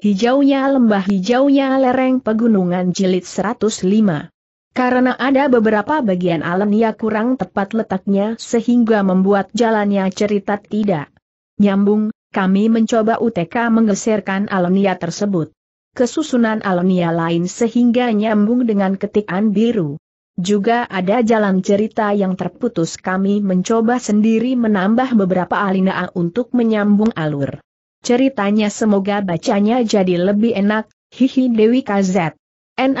Hijaunya lembah hijaunya lereng pegunungan jilid 105. Karena ada beberapa bagian ia kurang tepat letaknya sehingga membuat jalannya cerita tidak nyambung, kami mencoba UTK menggeserkan alamnya tersebut. Kesusunan alamnya lain sehingga nyambung dengan ketikan biru. Juga ada jalan cerita yang terputus kami mencoba sendiri menambah beberapa alinea untuk menyambung alur. Ceritanya semoga bacanya jadi lebih enak, hihi Dewi KZ. En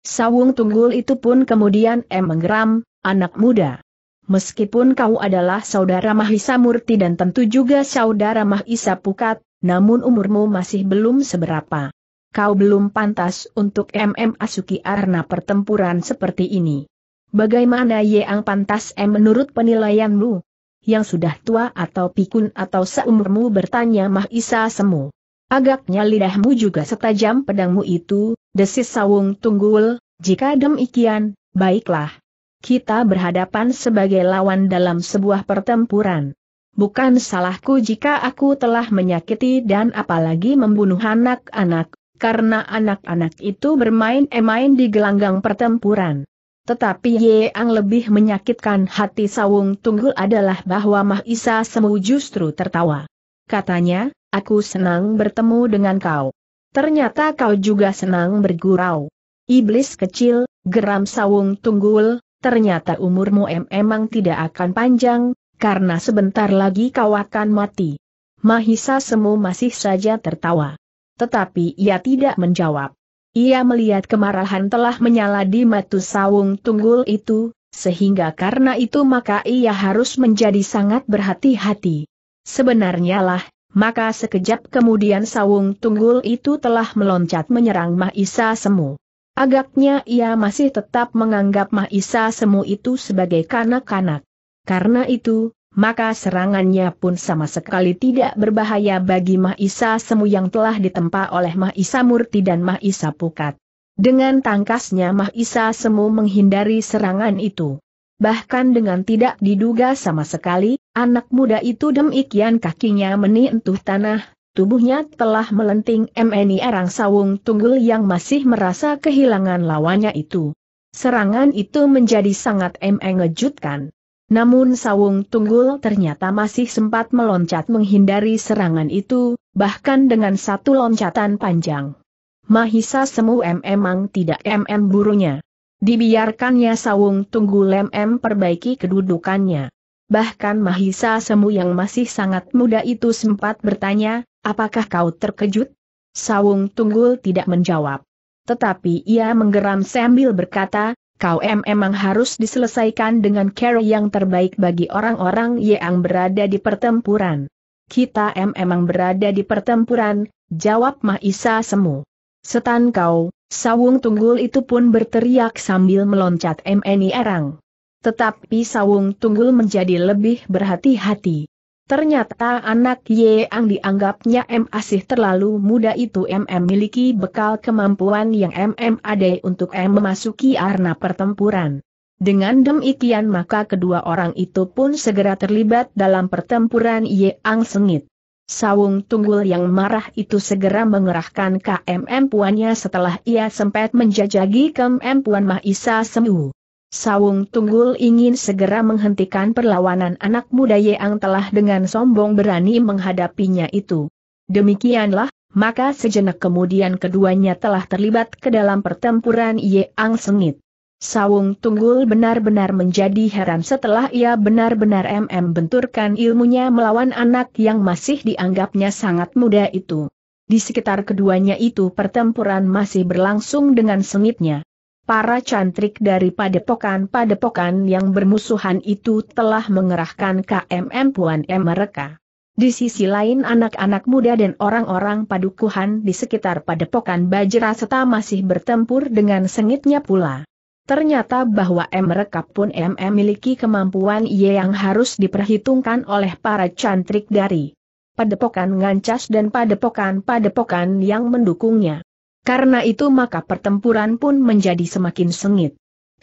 sawung tunggul itu pun kemudian em menggeram, anak muda. Meskipun kau adalah saudara Mahisa Murti dan tentu juga saudara Mahisa Pukat, namun umurmu masih belum seberapa. Kau belum pantas untuk MM Asuki arna pertempuran seperti ini. Bagaimana Yang pantas M menurut penilaianmu? yang sudah tua atau pikun atau seumurmu bertanya Mahisa Semu. Agaknya lidahmu juga setajam pedangmu itu, desis Sawung Tunggul, jika demikian, baiklah. Kita berhadapan sebagai lawan dalam sebuah pertempuran. Bukan salahku jika aku telah menyakiti dan apalagi membunuh anak-anak, karena anak-anak itu bermain main di gelanggang pertempuran. Tetapi yang lebih menyakitkan hati Sawung Tunggul adalah bahwa Mahisa Semu justru tertawa. Katanya, aku senang bertemu dengan kau. Ternyata kau juga senang bergurau. Iblis kecil, geram Sawung Tunggul, ternyata umurmu em emang tidak akan panjang, karena sebentar lagi kau akan mati. Mahisa Semu masih saja tertawa. Tetapi ia tidak menjawab. Ia melihat kemarahan telah menyala di matu sawung tunggul itu, sehingga karena itu maka ia harus menjadi sangat berhati-hati. Sebenarnya lah, maka sekejap kemudian sawung tunggul itu telah meloncat menyerang Mahisa Semu. Agaknya ia masih tetap menganggap Mahisa Semu itu sebagai kanak-kanak. Karena itu, maka serangannya pun sama sekali tidak berbahaya bagi Mahisa Semu yang telah ditempa oleh Mahisa Murti dan Mahisa Pukat. Dengan tangkasnya Mahisa Semu menghindari serangan itu. Bahkan dengan tidak diduga sama sekali, anak muda itu demikian kakinya menyentuh tanah, tubuhnya telah melenting MNI Arang Sawung Tunggul yang masih merasa kehilangan lawannya itu. Serangan itu menjadi sangat mengejutkan. Namun Sawung Tunggul ternyata masih sempat meloncat menghindari serangan itu, bahkan dengan satu loncatan panjang. Mahisa Semu memang tidak MM burunya. Dibiarkannya Sawung Tunggul MM perbaiki kedudukannya. Bahkan Mahisa Semu yang masih sangat muda itu sempat bertanya, apakah kau terkejut? Sawung Tunggul tidak menjawab. Tetapi ia menggeram sambil berkata, Kau KM emang harus diselesaikan dengan care yang terbaik bagi orang-orang yang berada di pertempuran. Kita M emang berada di pertempuran, jawab Mahisa Semu. Setan kau, Sawung Tunggul itu pun berteriak sambil meloncat MNI Erang. Tetapi Sawung Tunggul menjadi lebih berhati-hati. Ternyata anak Ye Ang dianggapnya M asih terlalu muda itu M. memiliki bekal kemampuan yang M. ada untuk M memasuki arena pertempuran. Dengan demikian maka kedua orang itu pun segera terlibat dalam pertempuran Ye Ang Sengit. Sawung Tunggul yang marah itu segera mengerahkan KMM puannya setelah ia sempat menjajagi KMM puan Mahisa Semu. Sawung Tunggul ingin segera menghentikan perlawanan anak muda Yeang telah dengan sombong berani menghadapinya itu. Demikianlah, maka sejenak kemudian keduanya telah terlibat ke dalam pertempuran yang sengit. Sawung Tunggul benar-benar menjadi heran setelah ia benar-benar MM benturkan ilmunya melawan anak yang masih dianggapnya sangat muda itu. Di sekitar keduanya itu pertempuran masih berlangsung dengan sengitnya para cantrik dari padepokan-padepokan yang bermusuhan itu telah mengerahkan KMM Puan M mereka. Di sisi lain anak-anak muda dan orang-orang padukuhan di sekitar padepokan Bajra Seta masih bertempur dengan sengitnya pula. Ternyata bahwa M mereka pun M memiliki kemampuan yang harus diperhitungkan oleh para cantrik dari padepokan ngancas dan padepokan-padepokan yang mendukungnya. Karena itu maka pertempuran pun menjadi semakin sengit.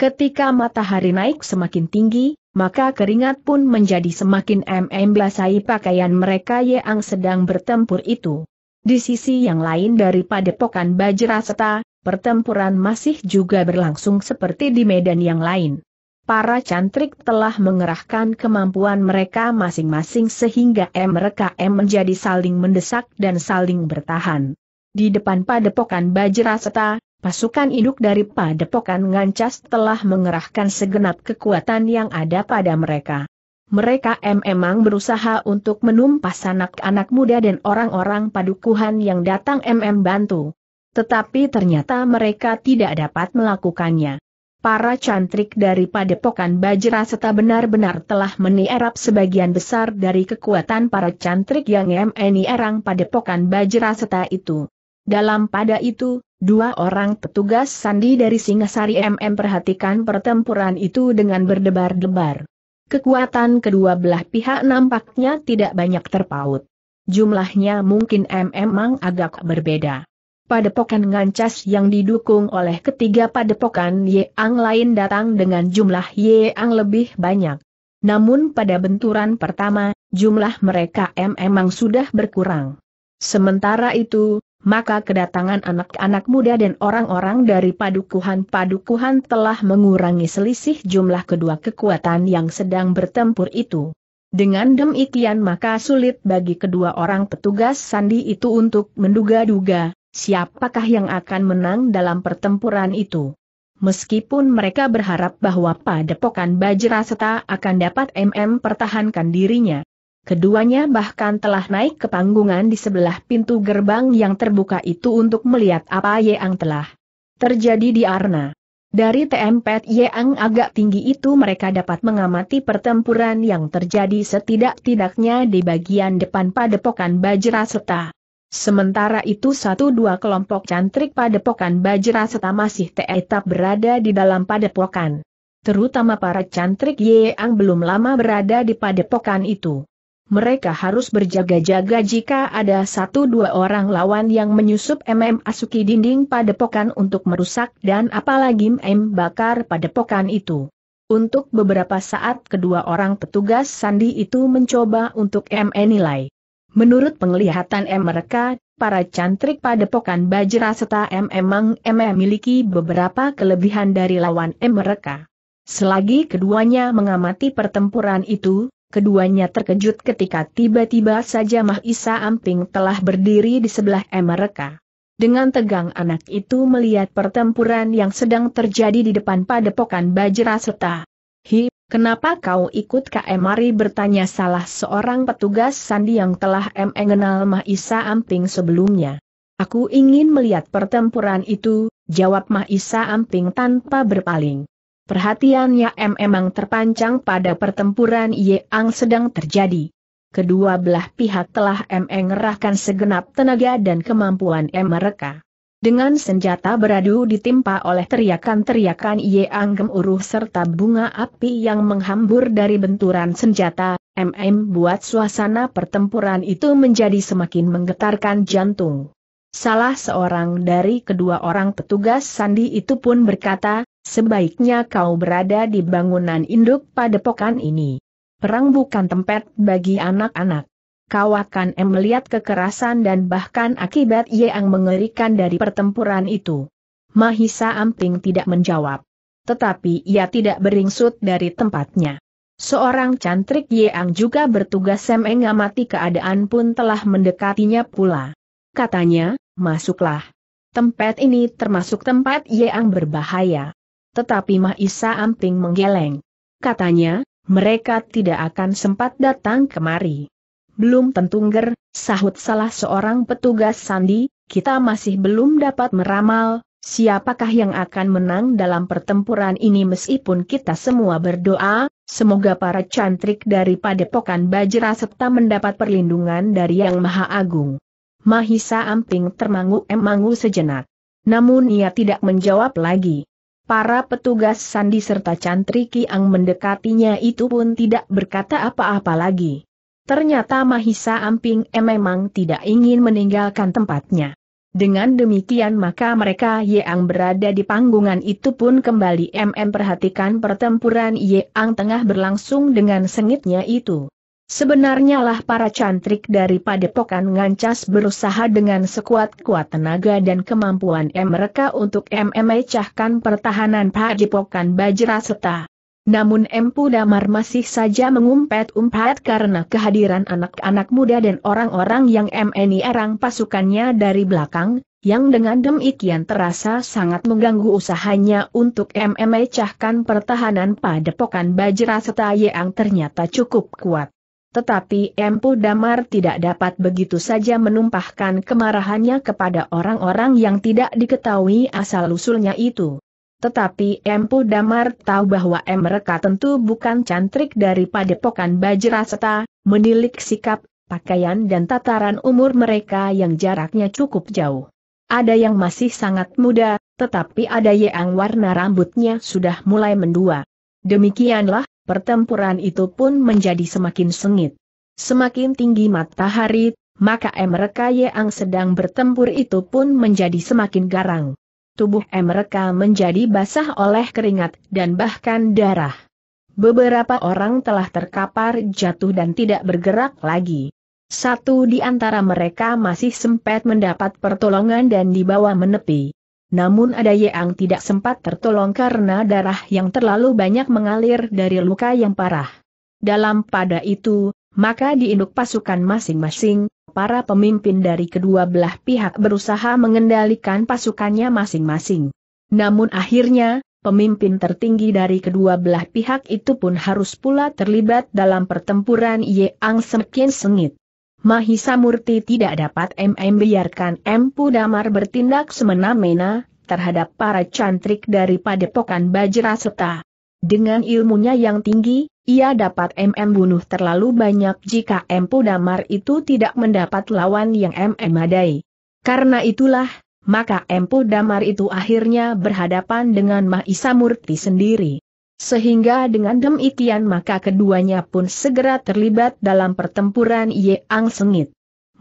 Ketika matahari naik semakin tinggi, maka keringat pun menjadi semakin mm pakaian mereka yang sedang bertempur itu. Di sisi yang lain dari padepokan Bajraseta, pertempuran masih juga berlangsung seperti di medan yang lain. Para cantrik telah mengerahkan kemampuan mereka masing-masing sehingga mereka menjadi saling mendesak dan saling bertahan. Di depan padepokan Bajraseta, pasukan induk dari padepokan Ngancas telah mengerahkan segenap kekuatan yang ada pada mereka. Mereka memang berusaha untuk menumpas anak-anak muda dan orang-orang padukuhan yang datang MM bantu. Tetapi ternyata mereka tidak dapat melakukannya. Para cantrik dari padepokan Bajraseta benar-benar telah menierap sebagian besar dari kekuatan para cantrik yang MNI erang padepokan Bajraseta itu. Dalam pada itu, dua orang petugas sandi dari Singasari MM perhatikan pertempuran itu dengan berdebar-debar. Kekuatan kedua belah pihak nampaknya tidak banyak terpaut. Jumlahnya mungkin MM memang agak berbeda. Padepokan Ngancas yang didukung oleh ketiga padepokan Yeang lain datang dengan jumlah Yeang lebih banyak. Namun pada benturan pertama, jumlah mereka MM memang sudah berkurang. Sementara itu, maka kedatangan anak-anak muda dan orang-orang dari padukuhan-padukuhan telah mengurangi selisih jumlah kedua kekuatan yang sedang bertempur itu. Dengan demikian maka sulit bagi kedua orang petugas sandi itu untuk menduga-duga, siapakah yang akan menang dalam pertempuran itu. Meskipun mereka berharap bahwa padepokan Bajra Seta akan dapat MM pertahankan dirinya, Keduanya bahkan telah naik ke panggungan di sebelah pintu gerbang yang terbuka itu untuk melihat apa Yeang telah terjadi di Arna. Dari TMPT Yeang agak tinggi itu mereka dapat mengamati pertempuran yang terjadi setidak-tidaknya di bagian depan padepokan Bajra Seta. Sementara itu satu dua kelompok cantrik padepokan Seta masih tetap berada di dalam padepokan. Terutama para cantrik Yeang belum lama berada di padepokan itu mereka harus berjaga-jaga jika ada satu dua orang lawan yang menyusup MM Asuki dinding padepokan untuk merusak dan apalagi MM bakar padepokan itu. Untuk beberapa saat kedua orang petugas sandi itu mencoba untuk MM nilai. Menurut penglihatan M mereka, para cantrik padepokan Bajra serta M MM M memiliki beberapa kelebihan dari lawan M mereka. Selagi keduanya mengamati pertempuran itu, Keduanya terkejut ketika tiba-tiba saja Mahisa Amping telah berdiri di sebelah mereka. Dengan tegang anak itu melihat pertempuran yang sedang terjadi di depan padepokan Bajra Bajraseta. Hi, kenapa kau ikut ke KMari bertanya salah seorang petugas sandi yang telah mengenal Mahisa Amping sebelumnya. Aku ingin melihat pertempuran itu, jawab Mahisa Amping tanpa berpaling perhatiannya M memang terpancang pada pertempuran yang sedang terjadi. Kedua belah pihak telah M mengerahkan segenap tenaga dan kemampuan M mereka. Dengan senjata beradu ditimpa oleh teriakan-teriakan yang gemuruh serta bunga api yang menghambur dari benturan senjata, MM buat suasana pertempuran itu menjadi semakin menggetarkan jantung. Salah seorang dari kedua orang petugas sandi itu pun berkata, sebaiknya kau berada di bangunan induk padepokan ini. Perang bukan tempat bagi anak-anak. Kau akan melihat kekerasan dan bahkan akibat yang mengerikan dari pertempuran itu. Mahisa Amping tidak menjawab. Tetapi ia tidak beringsut dari tempatnya. Seorang cantrik Yang juga bertugas mengamati keadaan pun telah mendekatinya pula katanya, masuklah. Tempat ini termasuk tempat yang berbahaya. Tetapi Mahisa Amping menggeleng. Katanya, mereka tidak akan sempat datang kemari. Belum tentu nger, sahut salah seorang petugas sandi, kita masih belum dapat meramal, siapakah yang akan menang dalam pertempuran ini meskipun kita semua berdoa, semoga para cantrik dari padepokan Bajra serta mendapat perlindungan dari Yang Maha Agung. Mahisa Amping termangu-emangu sejenak. Namun ia tidak menjawab lagi. Para petugas sandi serta cantri Kiang mendekatinya itu pun tidak berkata apa-apa lagi. Ternyata Mahisa Amping eh memang tidak ingin meninggalkan tempatnya. Dengan demikian maka mereka yang berada di panggungan itu pun kembali MM perhatikan pertempuran yang tengah berlangsung dengan sengitnya itu. Sebenarnya lah para cantrik dari padepokan ngancas berusaha dengan sekuat-kuat tenaga dan kemampuan mereka untuk memecahkan pertahanan padepokan Bajraseta. Namun Empu Damar masih saja mengumpet-umpet karena kehadiran anak-anak muda dan orang-orang yang MNI erang pasukannya dari belakang, yang dengan demikian terasa sangat mengganggu usahanya untuk memecahkan pertahanan padepokan Bajra Seta yang ternyata cukup kuat. Tetapi Empu Damar tidak dapat begitu saja menumpahkan kemarahannya kepada orang-orang yang tidak diketahui asal-usulnya itu. Tetapi Empu Damar tahu bahwa mereka tentu bukan cantrik dari padepokan Bajraseta, menilik sikap, pakaian dan tataran umur mereka yang jaraknya cukup jauh. Ada yang masih sangat muda, tetapi ada yang warna rambutnya sudah mulai mendua. Demikianlah, pertempuran itu pun menjadi semakin sengit. Semakin tinggi matahari, maka mereka yang sedang bertempur itu pun menjadi semakin garang. Tubuh mereka menjadi basah oleh keringat dan bahkan darah. Beberapa orang telah terkapar jatuh dan tidak bergerak lagi. Satu di antara mereka masih sempat mendapat pertolongan dan dibawa menepi. Namun ada Yeang tidak sempat tertolong karena darah yang terlalu banyak mengalir dari luka yang parah. Dalam pada itu, maka di induk pasukan masing-masing, para pemimpin dari kedua belah pihak berusaha mengendalikan pasukannya masing-masing. Namun akhirnya, pemimpin tertinggi dari kedua belah pihak itu pun harus pula terlibat dalam pertempuran Yeang semakin sengit. Mahisa Murti tidak dapat MM biarkan Empu Damar bertindak semena-mena terhadap para cantrik dari padepokan Bajraseta. Dengan ilmunya yang tinggi, ia dapat MM bunuh terlalu banyak jika Empu Damar itu tidak mendapat lawan yang MM adai. Karena itulah, maka Empu Damar itu akhirnya berhadapan dengan Mahisa Murti sendiri. Sehingga dengan demikian maka keduanya pun segera terlibat dalam pertempuran Yeang Sengit.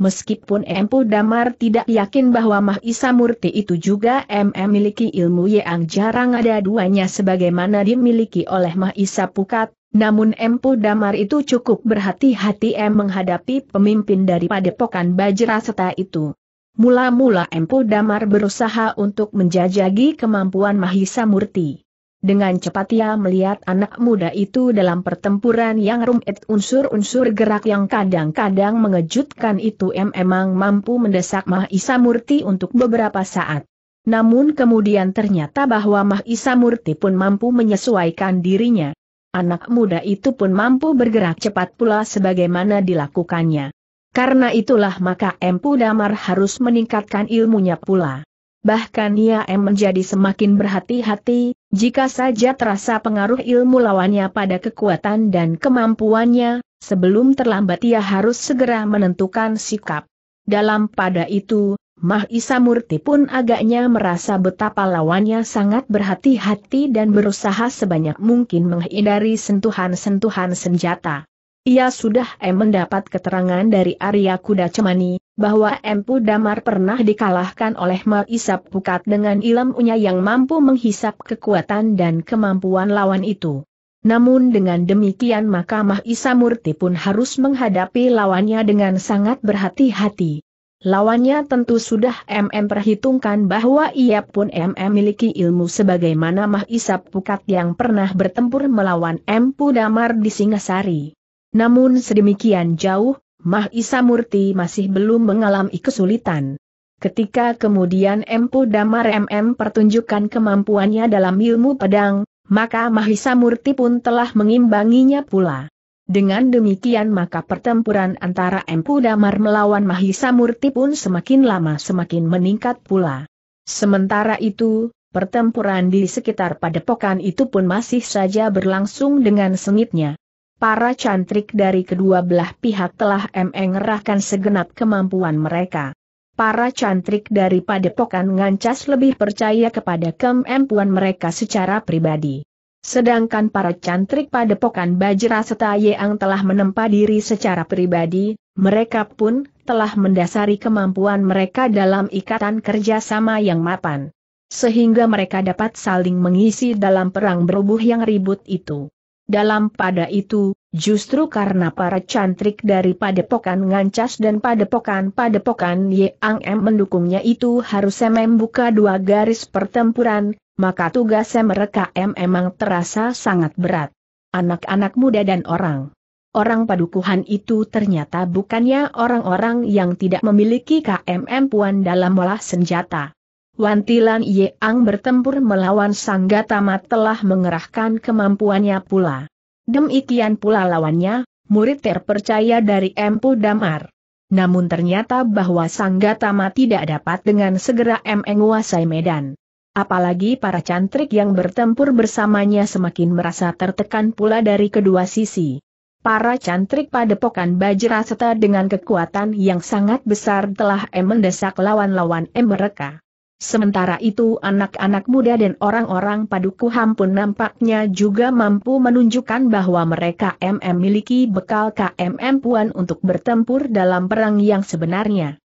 Meskipun Empu Damar tidak yakin bahwa Mahisa Murti itu juga MM memiliki ilmu Yeang jarang ada duanya sebagaimana dimiliki oleh Mahisa Pukat, namun Empu Damar itu cukup berhati-hati em menghadapi pemimpin dari padepokan Bajra seta itu. Mula-mula Empu Damar berusaha untuk menjajagi kemampuan Mahisa Murti. Dengan cepat ia melihat anak muda itu dalam pertempuran yang rumit unsur-unsur gerak yang kadang-kadang mengejutkan itu memang mampu mendesak Mahisa Murti untuk beberapa saat. Namun kemudian ternyata bahwa Mahisa Murti pun mampu menyesuaikan dirinya. Anak muda itu pun mampu bergerak cepat pula sebagaimana dilakukannya. Karena itulah maka Empu Damar harus meningkatkan ilmunya pula. Bahkan ia em menjadi semakin berhati-hati, jika saja terasa pengaruh ilmu lawannya pada kekuatan dan kemampuannya, sebelum terlambat ia harus segera menentukan sikap. Dalam pada itu, Mahisa Murti pun agaknya merasa betapa lawannya sangat berhati-hati dan berusaha sebanyak mungkin menghindari sentuhan-sentuhan senjata. Ia sudah M eh, mendapat keterangan dari Arya Kuda Cemani, bahwa Empu Damar pernah dikalahkan oleh Ma Pukat dengan ilmunya yang mampu menghisap kekuatan dan kemampuan lawan itu. Namun dengan demikian maka Mahisa Murti pun harus menghadapi lawannya dengan sangat berhati-hati. Lawannya tentu sudah MM perhitungkan bahwa ia pun MM miliki ilmu sebagaimana Mahisa Pukat yang pernah bertempur melawan Empu Damar di Singasari. Namun sedemikian jauh, Mah Isa Murti masih belum mengalami kesulitan. Ketika kemudian Empu Damar MM pertunjukkan kemampuannya dalam ilmu pedang, maka Mahisa Murti pun telah mengimbanginya pula. Dengan demikian maka pertempuran antara Empu Damar melawan Mahisa Murti pun semakin lama semakin meningkat pula. Sementara itu, pertempuran di sekitar padepokan itu pun masih saja berlangsung dengan sengitnya para cantrik dari kedua belah pihak telah mengerahkan segenap kemampuan mereka. Para cantrik dari padepokan ngancas lebih percaya kepada kemampuan mereka secara pribadi. Sedangkan para cantrik padepokan Bajra serta Yang telah menempa diri secara pribadi, mereka pun telah mendasari kemampuan mereka dalam ikatan kerjasama yang mapan. Sehingga mereka dapat saling mengisi dalam perang berubuh yang ribut itu. Dalam pada itu, justru karena para cantrik dari padepokan ngancas dan padepokan-padepokan Yang M mendukungnya itu harusnya membuka dua garis pertempuran, maka tugas mereka M emang terasa sangat berat. Anak-anak muda dan orang. Orang padukuhan itu ternyata bukannya orang-orang yang tidak memiliki KMM puan dalam olah senjata. Wantilan Ang bertempur melawan Sanggatama telah mengerahkan kemampuannya pula. Demikian pula lawannya, murid terpercaya dari Empu Damar. Namun ternyata bahwa Sanggatama tidak dapat dengan segera menguasai medan. Apalagi para cantrik yang bertempur bersamanya semakin merasa tertekan pula dari kedua sisi. Para cantrik padepokan Bajra serta dengan kekuatan yang sangat besar telah mendesak lawan-lawan mereka. Sementara itu anak-anak muda dan orang-orang padukuham pun nampaknya juga mampu menunjukkan bahwa mereka MM miliki bekal KMM Puan untuk bertempur dalam perang yang sebenarnya.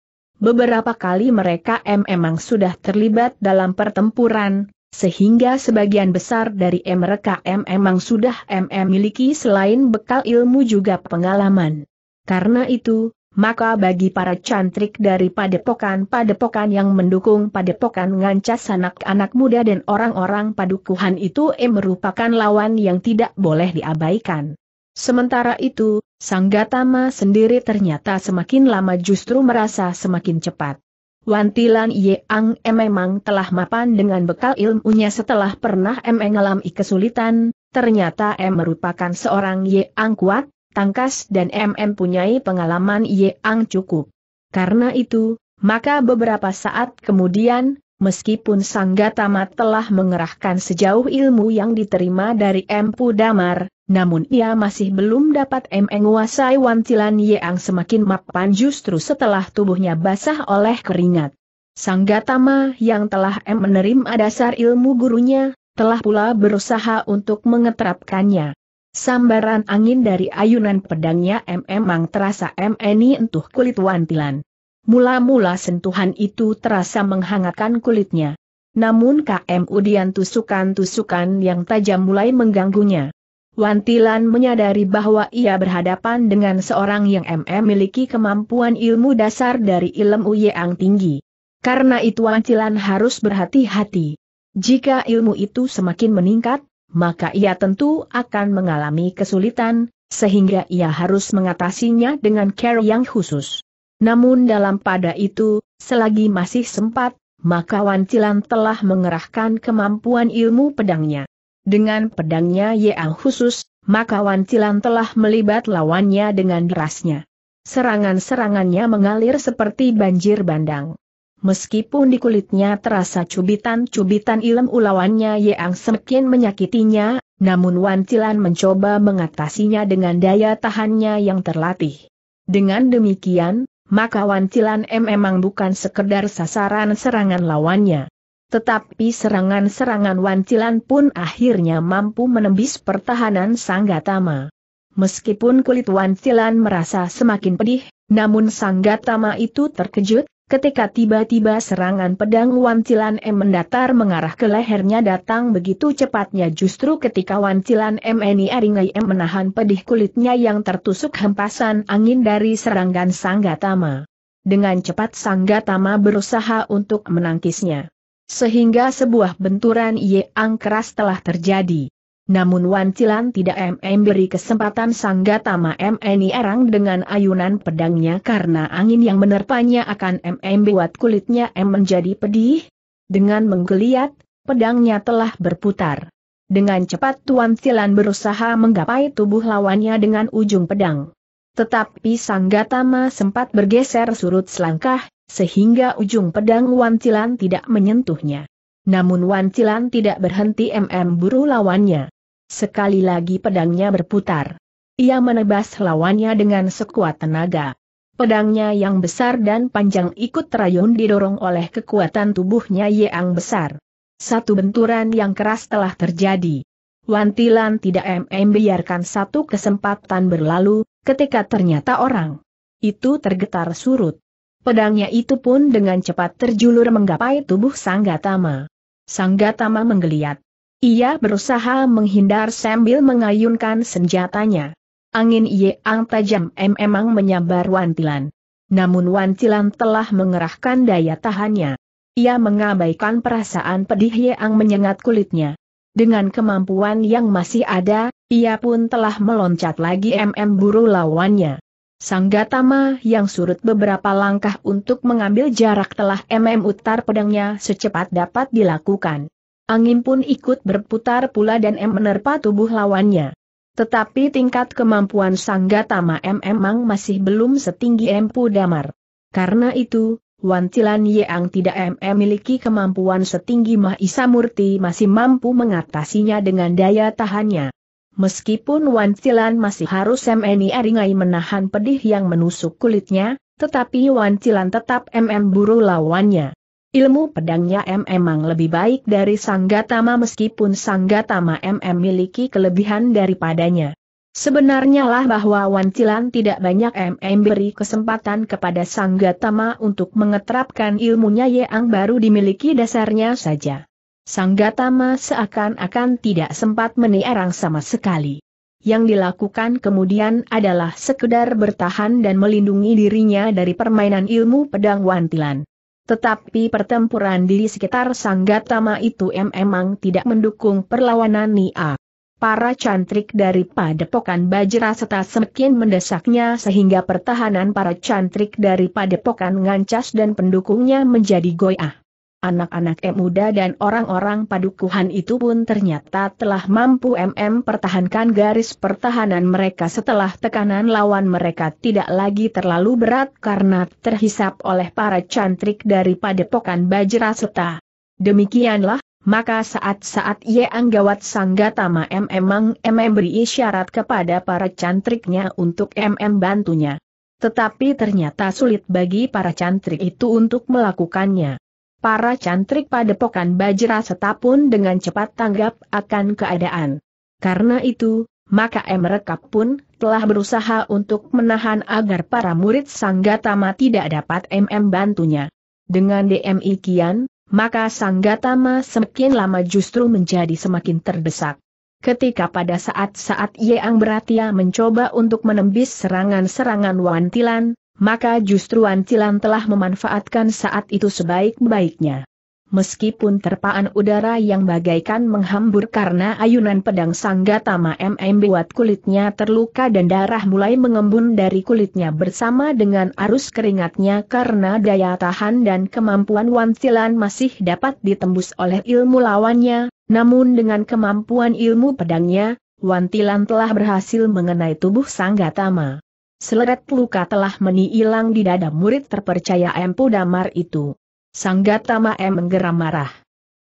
Beberapa kali mereka M memang sudah terlibat dalam pertempuran, sehingga sebagian besar dari mereka M memang sudah MM miliki selain bekal ilmu juga pengalaman. Karena itu, maka bagi para cantrik dari padepokan-padepokan yang mendukung padepokan ngancas anak-anak muda dan orang-orang padukuhan itu eh, merupakan lawan yang tidak boleh diabaikan. Sementara itu, Sang Gatama sendiri ternyata semakin lama justru merasa semakin cepat. Wantilan Yeang e memang telah mapan dengan bekal ilmunya setelah pernah em mengalami kesulitan, ternyata em merupakan seorang Ye Ang kuat, tangkas dan MM punyai pengalaman yang cukup. Karena itu, maka beberapa saat kemudian, meskipun Sanggatama telah mengerahkan sejauh ilmu yang diterima dari Empu Damar, namun ia masih belum dapat menguasai wantilan Yeang semakin mapan justru setelah tubuhnya basah oleh keringat. Sanggatama yang telah menerima dasar ilmu gurunya, telah pula berusaha untuk mengeterapkannya. Sambaran angin dari ayunan pedangnya memang terasa meni entuh kulit wantilan. Mula-mula sentuhan itu terasa menghangatkan kulitnya. Namun KM Udian tusukan-tusukan yang tajam mulai mengganggunya. Wantilan menyadari bahwa ia berhadapan dengan seorang yang MM miliki kemampuan ilmu dasar dari ilmu yang tinggi. Karena itu Wantilan harus berhati-hati. Jika ilmu itu semakin meningkat, maka ia tentu akan mengalami kesulitan, sehingga ia harus mengatasinya dengan care yang khusus. Namun dalam pada itu, selagi masih sempat, maka Wancilan telah mengerahkan kemampuan ilmu pedangnya. Dengan pedangnya yang khusus, maka Wancilan telah melibat lawannya dengan derasnya. Serangan-serangannya mengalir seperti banjir bandang. Meskipun di kulitnya terasa cubitan-cubitan ilmu ulawannya yang semakin menyakitinya, namun Wan Cilan mencoba mengatasinya dengan daya tahannya yang terlatih. Dengan demikian, maka Wan Cilan M memang bukan sekedar sasaran serangan lawannya. Tetapi serangan-serangan Wan Cilan pun akhirnya mampu menembus pertahanan Sanggatama. Meskipun kulit Wan Cilan merasa semakin pedih, namun Sanggatama itu terkejut Ketika tiba-tiba serangan pedang Wancilan M mendatar mengarah ke lehernya datang begitu cepatnya justru ketika Wancilan M ini aringai M menahan pedih kulitnya yang tertusuk hempasan angin dari serangan Sanggatama. Dengan cepat Sanggatama berusaha untuk menangkisnya. Sehingga sebuah benturan yang keras telah terjadi. Namun Wan Cilan tidak MM beri kesempatan Sang Gatama MNI erang dengan ayunan pedangnya karena angin yang menerpanya akan MM buat kulitnya M menjadi pedih. Dengan menggeliat, pedangnya telah berputar. Dengan cepat Tuan Cilan berusaha menggapai tubuh lawannya dengan ujung pedang. Tetapi Sang Gatama sempat bergeser surut selangkah, sehingga ujung pedang Wan Cilan tidak menyentuhnya. Namun Wan Cilan tidak berhenti MM buru lawannya. Sekali lagi pedangnya berputar. Ia menebas lawannya dengan sekuat tenaga. Pedangnya yang besar dan panjang ikut terayun didorong oleh kekuatan tubuhnya yang besar. Satu benturan yang keras telah terjadi. Wantilan tidak mm biarkan satu kesempatan berlalu, ketika ternyata orang itu tergetar surut. Pedangnya itu pun dengan cepat terjulur menggapai tubuh Sanggatama. Sanggatama menggeliat. Ia berusaha menghindar sambil mengayunkan senjatanya. Angin ang tajam memang menyambar Wantilan. Namun Wantilan telah mengerahkan daya tahannya. Ia mengabaikan perasaan pedih ang menyengat kulitnya. Dengan kemampuan yang masih ada, ia pun telah meloncat lagi MM buru lawannya. Sang Gatama yang surut beberapa langkah untuk mengambil jarak telah MM utar pedangnya secepat dapat dilakukan. Angin pun ikut berputar pula dan M menerpa tubuh lawannya. Tetapi tingkat kemampuan Sanggatama M memang masih belum setinggi M Pudamar. Karena itu, Wan Cilan Yeang tidak M memiliki kemampuan setinggi Mahisa Murti masih mampu mengatasinya dengan daya tahannya. Meskipun Wan Cilan masih harus MNI Aringai menahan pedih yang menusuk kulitnya, tetapi Wan Cilan tetap M buru lawannya. Ilmu pedangnya M memang lebih baik dari Sanggatama meskipun Sanggatama M memiliki kelebihan daripadanya. Sebenarnya lah bahwa Wantilan tidak banyak M memberi kesempatan kepada Sanggatama untuk mengeterapkan ilmunya yang baru dimiliki dasarnya saja. Sanggatama seakan-akan tidak sempat menierang sama sekali. Yang dilakukan kemudian adalah sekedar bertahan dan melindungi dirinya dari permainan ilmu pedang Wantilan. Tetapi pertempuran di sekitar Sanggatama itu memang tidak mendukung perlawanan Nia. Para cantrik dari padepokan Bajraseta semakin mendesaknya sehingga pertahanan para cantrik dari padepokan Ngancas dan pendukungnya menjadi goyah. Anak-anak muda dan orang-orang padukuhan itu pun ternyata telah mampu MM pertahankan garis pertahanan mereka setelah tekanan lawan mereka tidak lagi terlalu berat karena terhisap oleh para cantrik dari padepokan Bajra Seta. Demikianlah, maka saat-saat Ye Anggawat Sanggatama MM memang MM beri isyarat kepada para cantriknya untuk MM bantunya. Tetapi ternyata sulit bagi para cantrik itu untuk melakukannya para cantrik padepokan Bajra Seta pun dengan cepat tanggap akan keadaan. Karena itu, maka mereka pun telah berusaha untuk menahan agar para murid Sanggatama tidak dapat MM bantunya. Dengan DMI kian, maka Sanggatama semakin lama justru menjadi semakin terdesak. Ketika pada saat-saat Yeang Beratia mencoba untuk menembis serangan-serangan Wantilan, maka justru Ancilan telah memanfaatkan saat itu sebaik-baiknya. Meskipun terpaan udara yang bagaikan menghambur karena ayunan pedang Sanggatama MM buat kulitnya terluka dan darah mulai mengembun dari kulitnya bersama dengan arus keringatnya karena daya tahan dan kemampuan Wancilan masih dapat ditembus oleh ilmu lawannya, namun dengan kemampuan ilmu pedangnya, Wantilan telah berhasil mengenai tubuh Sanggatama. Seleret luka telah meniilang di dada murid terpercaya Empu Damar itu. Sanggatama M menggeram marah.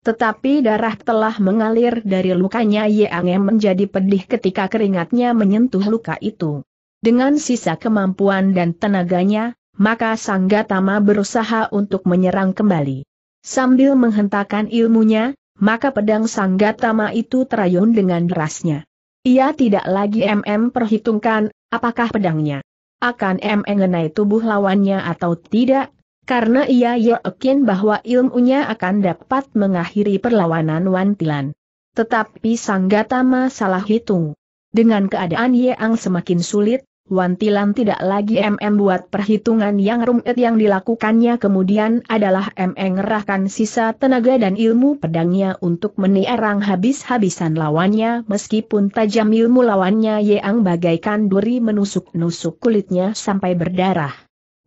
Tetapi darah telah mengalir dari lukanya Yang M menjadi pedih ketika keringatnya menyentuh luka itu. Dengan sisa kemampuan dan tenaganya, maka Sanggatama berusaha untuk menyerang kembali. Sambil menghentakkan ilmunya, maka pedang Sanggatama itu terayun dengan derasnya. Ia tidak lagi MM perhitungkan apakah pedangnya akan mengenai tubuh lawannya atau tidak, karena ia yakin bahwa ilmunya akan dapat mengakhiri perlawanan Wantilan. Tetapi Sanggatama salah hitung. Dengan keadaan Yang semakin sulit, Wantilan tidak lagi MM buat perhitungan yang rumit yang dilakukannya kemudian adalah MM ngerahkan sisa tenaga dan ilmu pedangnya untuk menierang habis-habisan lawannya meskipun tajam ilmu lawannya yang bagaikan duri menusuk-nusuk kulitnya sampai berdarah.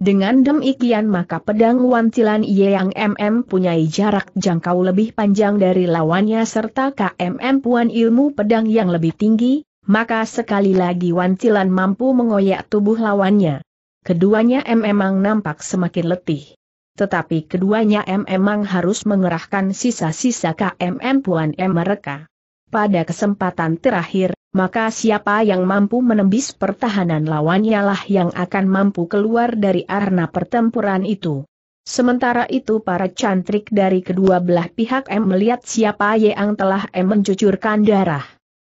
Dengan demikian maka pedang wantilan yang MM punya jarak jangkau lebih panjang dari lawannya serta KMM puan ilmu pedang yang lebih tinggi, maka sekali lagi Wan Cilan mampu mengoyak tubuh lawannya. Keduanya m memang nampak semakin letih. Tetapi keduanya m memang harus mengerahkan sisa-sisa KMM Puan M mereka. Pada kesempatan terakhir, maka siapa yang mampu menembis pertahanan lawannya lah yang akan mampu keluar dari arena pertempuran itu. Sementara itu para cantrik dari kedua belah pihak M melihat siapa yang telah M mencucurkan darah.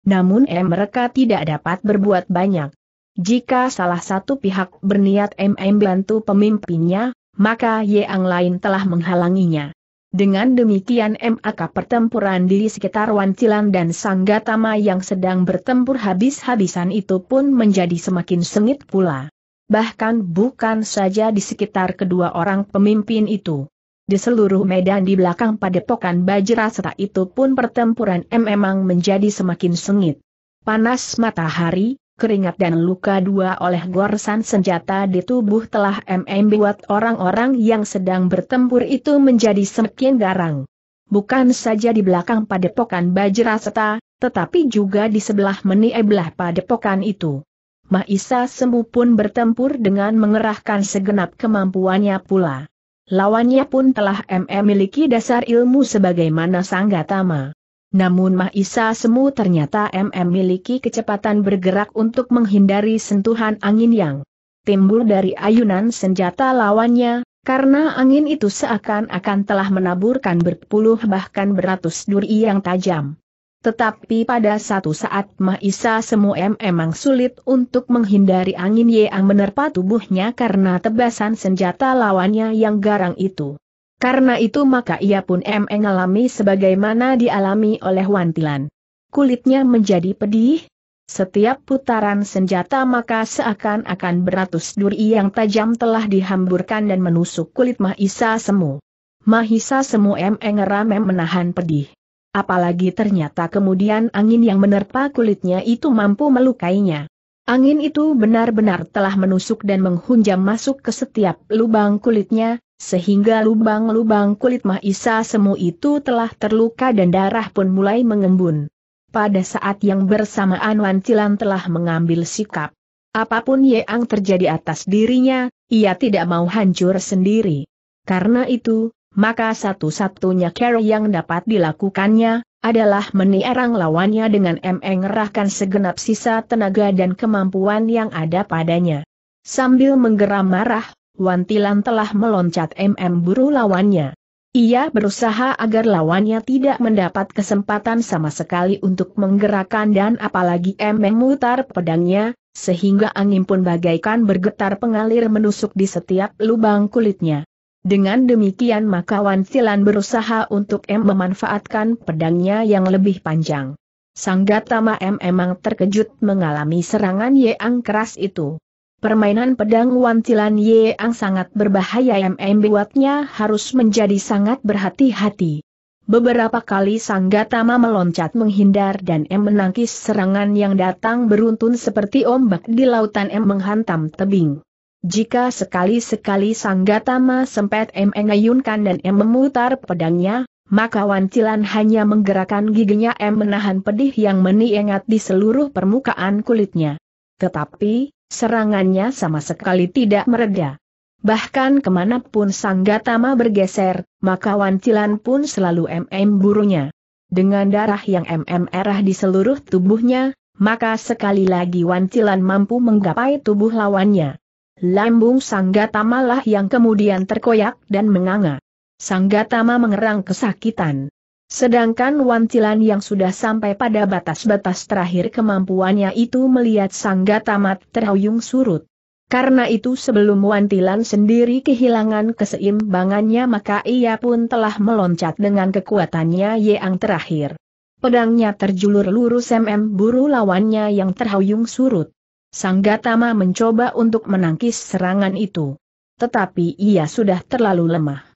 Namun M mereka tidak dapat berbuat banyak. Jika salah satu pihak berniat MM bantu pemimpinnya, maka yang lain telah menghalanginya. Dengan demikian MAK pertempuran di sekitar Wancilan dan Sanggatama yang sedang bertempur habis-habisan itu pun menjadi semakin sengit pula. Bahkan bukan saja di sekitar kedua orang pemimpin itu. Di seluruh medan di belakang padepokan Bajra serta itu pun pertempuran memang menjadi semakin sengit. Panas matahari, keringat dan luka dua oleh goresan senjata di tubuh telah MM buat orang-orang yang sedang bertempur itu menjadi semakin garang. Bukan saja di belakang padepokan Bajraseta, tetapi juga di sebelah menieblah padepokan itu. Mahisa sembuh pun bertempur dengan mengerahkan segenap kemampuannya pula. Lawannya pun telah memiliki dasar ilmu sebagaimana Sanggatama. Namun Mahisa Semu ternyata memiliki kecepatan bergerak untuk menghindari sentuhan angin yang timbul dari ayunan senjata lawannya, karena angin itu seakan-akan telah menaburkan berpuluh bahkan beratus duri yang tajam. Tetapi pada satu saat Mahisa M emang sulit untuk menghindari angin yang menerpa tubuhnya karena tebasan senjata lawannya yang garang itu. Karena itu maka ia pun M mengalami sebagaimana dialami oleh Wantilan. Kulitnya menjadi pedih. Setiap putaran senjata maka seakan-akan beratus duri yang tajam telah dihamburkan dan menusuk kulit Mahisa Semu. Mahisa Semu M mengeram menahan pedih. Apalagi ternyata kemudian angin yang menerpa kulitnya itu mampu melukainya. Angin itu benar-benar telah menusuk dan menghunjam masuk ke setiap lubang kulitnya, sehingga lubang-lubang kulit Mahisa Semu itu telah terluka dan darah pun mulai mengembun. Pada saat yang bersamaan Wan telah mengambil sikap. Apapun Yeang terjadi atas dirinya, ia tidak mau hancur sendiri. Karena itu, maka satu-satunya cara yang dapat dilakukannya, adalah menierang lawannya dengan mengerahkan segenap sisa tenaga dan kemampuan yang ada padanya. Sambil menggeram marah, Wantilan telah meloncat MM buru lawannya. Ia berusaha agar lawannya tidak mendapat kesempatan sama sekali untuk menggerakkan dan apalagi M mutar pedangnya, sehingga angin pun bagaikan bergetar pengalir menusuk di setiap lubang kulitnya. Dengan demikian maka Wan Silan berusaha untuk M memanfaatkan pedangnya yang lebih panjang. Sang Gatama M emang terkejut mengalami serangan Yeang keras itu. Permainan pedang Wan Silan Ang sangat berbahaya MM buatnya harus menjadi sangat berhati-hati. Beberapa kali Sang Gatama meloncat menghindar dan M menangkis serangan yang datang beruntun seperti ombak di lautan M menghantam tebing. Jika sekali-sekali Sanggatama sempat M mengayunkan dan M memutar pedangnya, maka Wancilan hanya menggerakkan giginya M menahan pedih yang meniengat di seluruh permukaan kulitnya. Tetapi, serangannya sama sekali tidak mereda. Bahkan kemanapun Sanggatama bergeser, maka Wancilan pun selalu MM burunya. Dengan darah yang MM erah di seluruh tubuhnya, maka sekali lagi Wancilan mampu menggapai tubuh lawannya. Lambung Sanggatama lah yang kemudian terkoyak dan menganga. Sanggatama mengerang kesakitan. Sedangkan Wantilan yang sudah sampai pada batas-batas terakhir kemampuannya itu melihat Sanggatama terhuyung surut. Karena itu sebelum Wantilan sendiri kehilangan keseimbangannya maka ia pun telah meloncat dengan kekuatannya yang terakhir. Pedangnya terjulur lurus MM buru lawannya yang terhuyung surut. Sanggatama mencoba untuk menangkis serangan itu. Tetapi ia sudah terlalu lemah.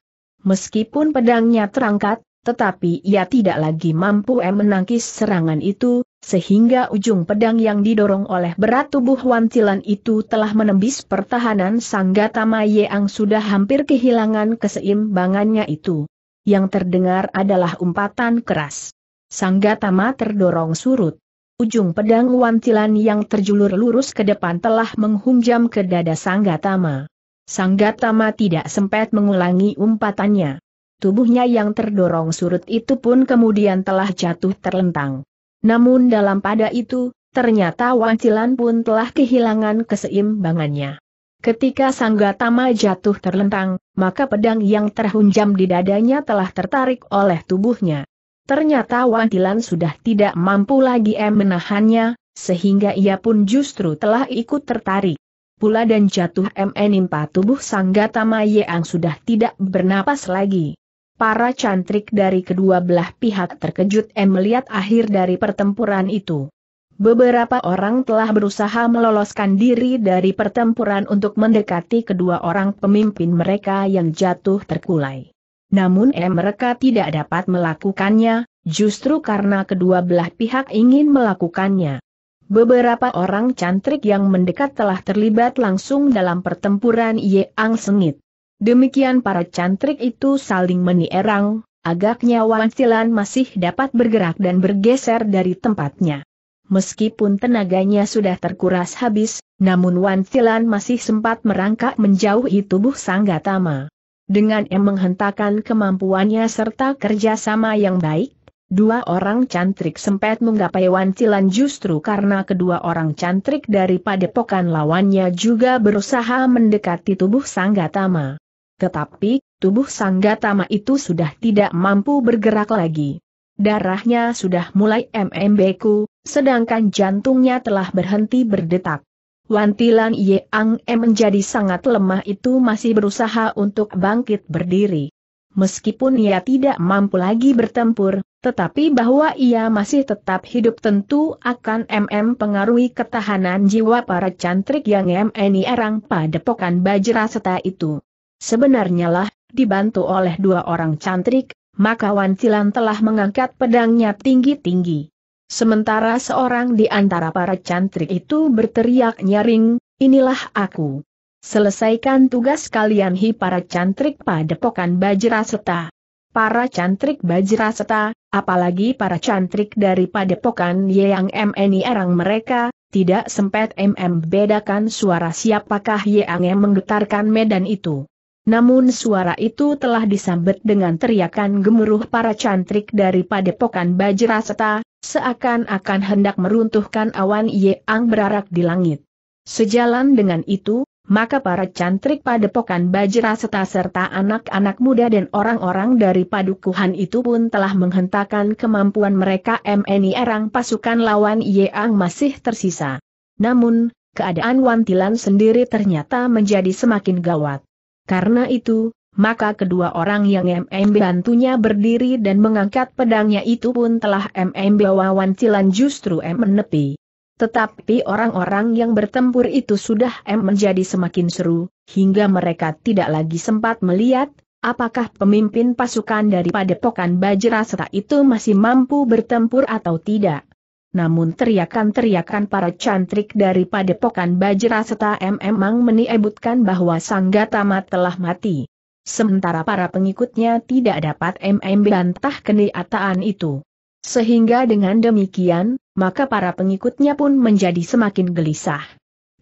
Meskipun pedangnya terangkat, tetapi ia tidak lagi mampu menangkis serangan itu, sehingga ujung pedang yang didorong oleh berat tubuh wantilan itu telah menembis pertahanan Sanggatama Yeang sudah hampir kehilangan keseimbangannya itu. Yang terdengar adalah umpatan keras. Sanggatama terdorong surut. Ujung pedang wantilan yang terjulur lurus ke depan telah menghunjam ke dada Sanggatama. Sanggatama tidak sempat mengulangi umpatannya. Tubuhnya yang terdorong surut itu pun kemudian telah jatuh terlentang. Namun dalam pada itu, ternyata wantilan pun telah kehilangan keseimbangannya. Ketika Sanggatama jatuh terlentang, maka pedang yang terhunjam di dadanya telah tertarik oleh tubuhnya. Ternyata Wantilan sudah tidak mampu lagi menahannya, sehingga ia pun justru telah ikut tertarik. Pula dan jatuh M menimpa tubuh sang Gatama yang sudah tidak bernapas lagi. Para cantrik dari kedua belah pihak terkejut M melihat akhir dari pertempuran itu. Beberapa orang telah berusaha meloloskan diri dari pertempuran untuk mendekati kedua orang pemimpin mereka yang jatuh terkulai namun mereka tidak dapat melakukannya, justru karena kedua belah pihak ingin melakukannya. Beberapa orang cantrik yang mendekat telah terlibat langsung dalam pertempuran Yeang Sengit. Demikian para cantrik itu saling menierang, agaknya Silan masih dapat bergerak dan bergeser dari tempatnya. Meskipun tenaganya sudah terkuras habis, namun Silan masih sempat merangkak menjauhi tubuh Sanggatama. Dengan yang menghentakkan kemampuannya serta kerjasama yang baik, dua orang cantrik sempat menggapai wancilan justru karena kedua orang cantrik dari padepokan lawannya juga berusaha mendekati tubuh Sanggatama. Tetapi, tubuh Sanggatama itu sudah tidak mampu bergerak lagi. Darahnya sudah mulai mmbeku, sedangkan jantungnya telah berhenti berdetak. Wantilan Ang E menjadi sangat lemah itu masih berusaha untuk bangkit berdiri. Meskipun ia tidak mampu lagi bertempur, tetapi bahwa ia masih tetap hidup tentu akan MM pengaruhi ketahanan jiwa para cantrik yang MNI erang padepokan bajra seta itu. Sebenarnya lah, dibantu oleh dua orang cantrik, maka Wantilan telah mengangkat pedangnya tinggi-tinggi. Sementara seorang di antara para cantrik itu berteriak nyaring, inilah aku. Selesaikan tugas kalian hi para cantrik padepokan Bajraseta. Para cantrik Bajraseta, apalagi para cantrik dari padepokan yang MNI erang mereka, tidak sempat MM bedakan suara siapakah yang menggetarkan medan itu. Namun suara itu telah disambet dengan teriakan gemuruh para cantrik dari padepokan Bajraseta, seakan-akan hendak meruntuhkan awan Ye Ang berarak di langit. Sejalan dengan itu, maka para cantrik padepokan Bajra serta serta anak-anak muda dan orang-orang dari padukuhan itu pun telah menghentakkan kemampuan mereka MNI erang pasukan lawan Ye Ang masih tersisa. Namun, keadaan Wantilan sendiri ternyata menjadi semakin gawat. Karena itu, maka kedua orang yang MM bantunya berdiri dan mengangkat pedangnya itu pun telah MM wawan cilan justru M menepi. Tetapi orang-orang yang bertempur itu sudah M menjadi semakin seru, hingga mereka tidak lagi sempat melihat, apakah pemimpin pasukan daripada Pokan Bajraseta itu masih mampu bertempur atau tidak. Namun teriakan-teriakan para cantrik dari Padepokan Bajraseta memang meniebutkan bahwa Sanggatama Tamat telah mati sementara para pengikutnya tidak dapat MM bantah kenyataan itu. Sehingga dengan demikian, maka para pengikutnya pun menjadi semakin gelisah.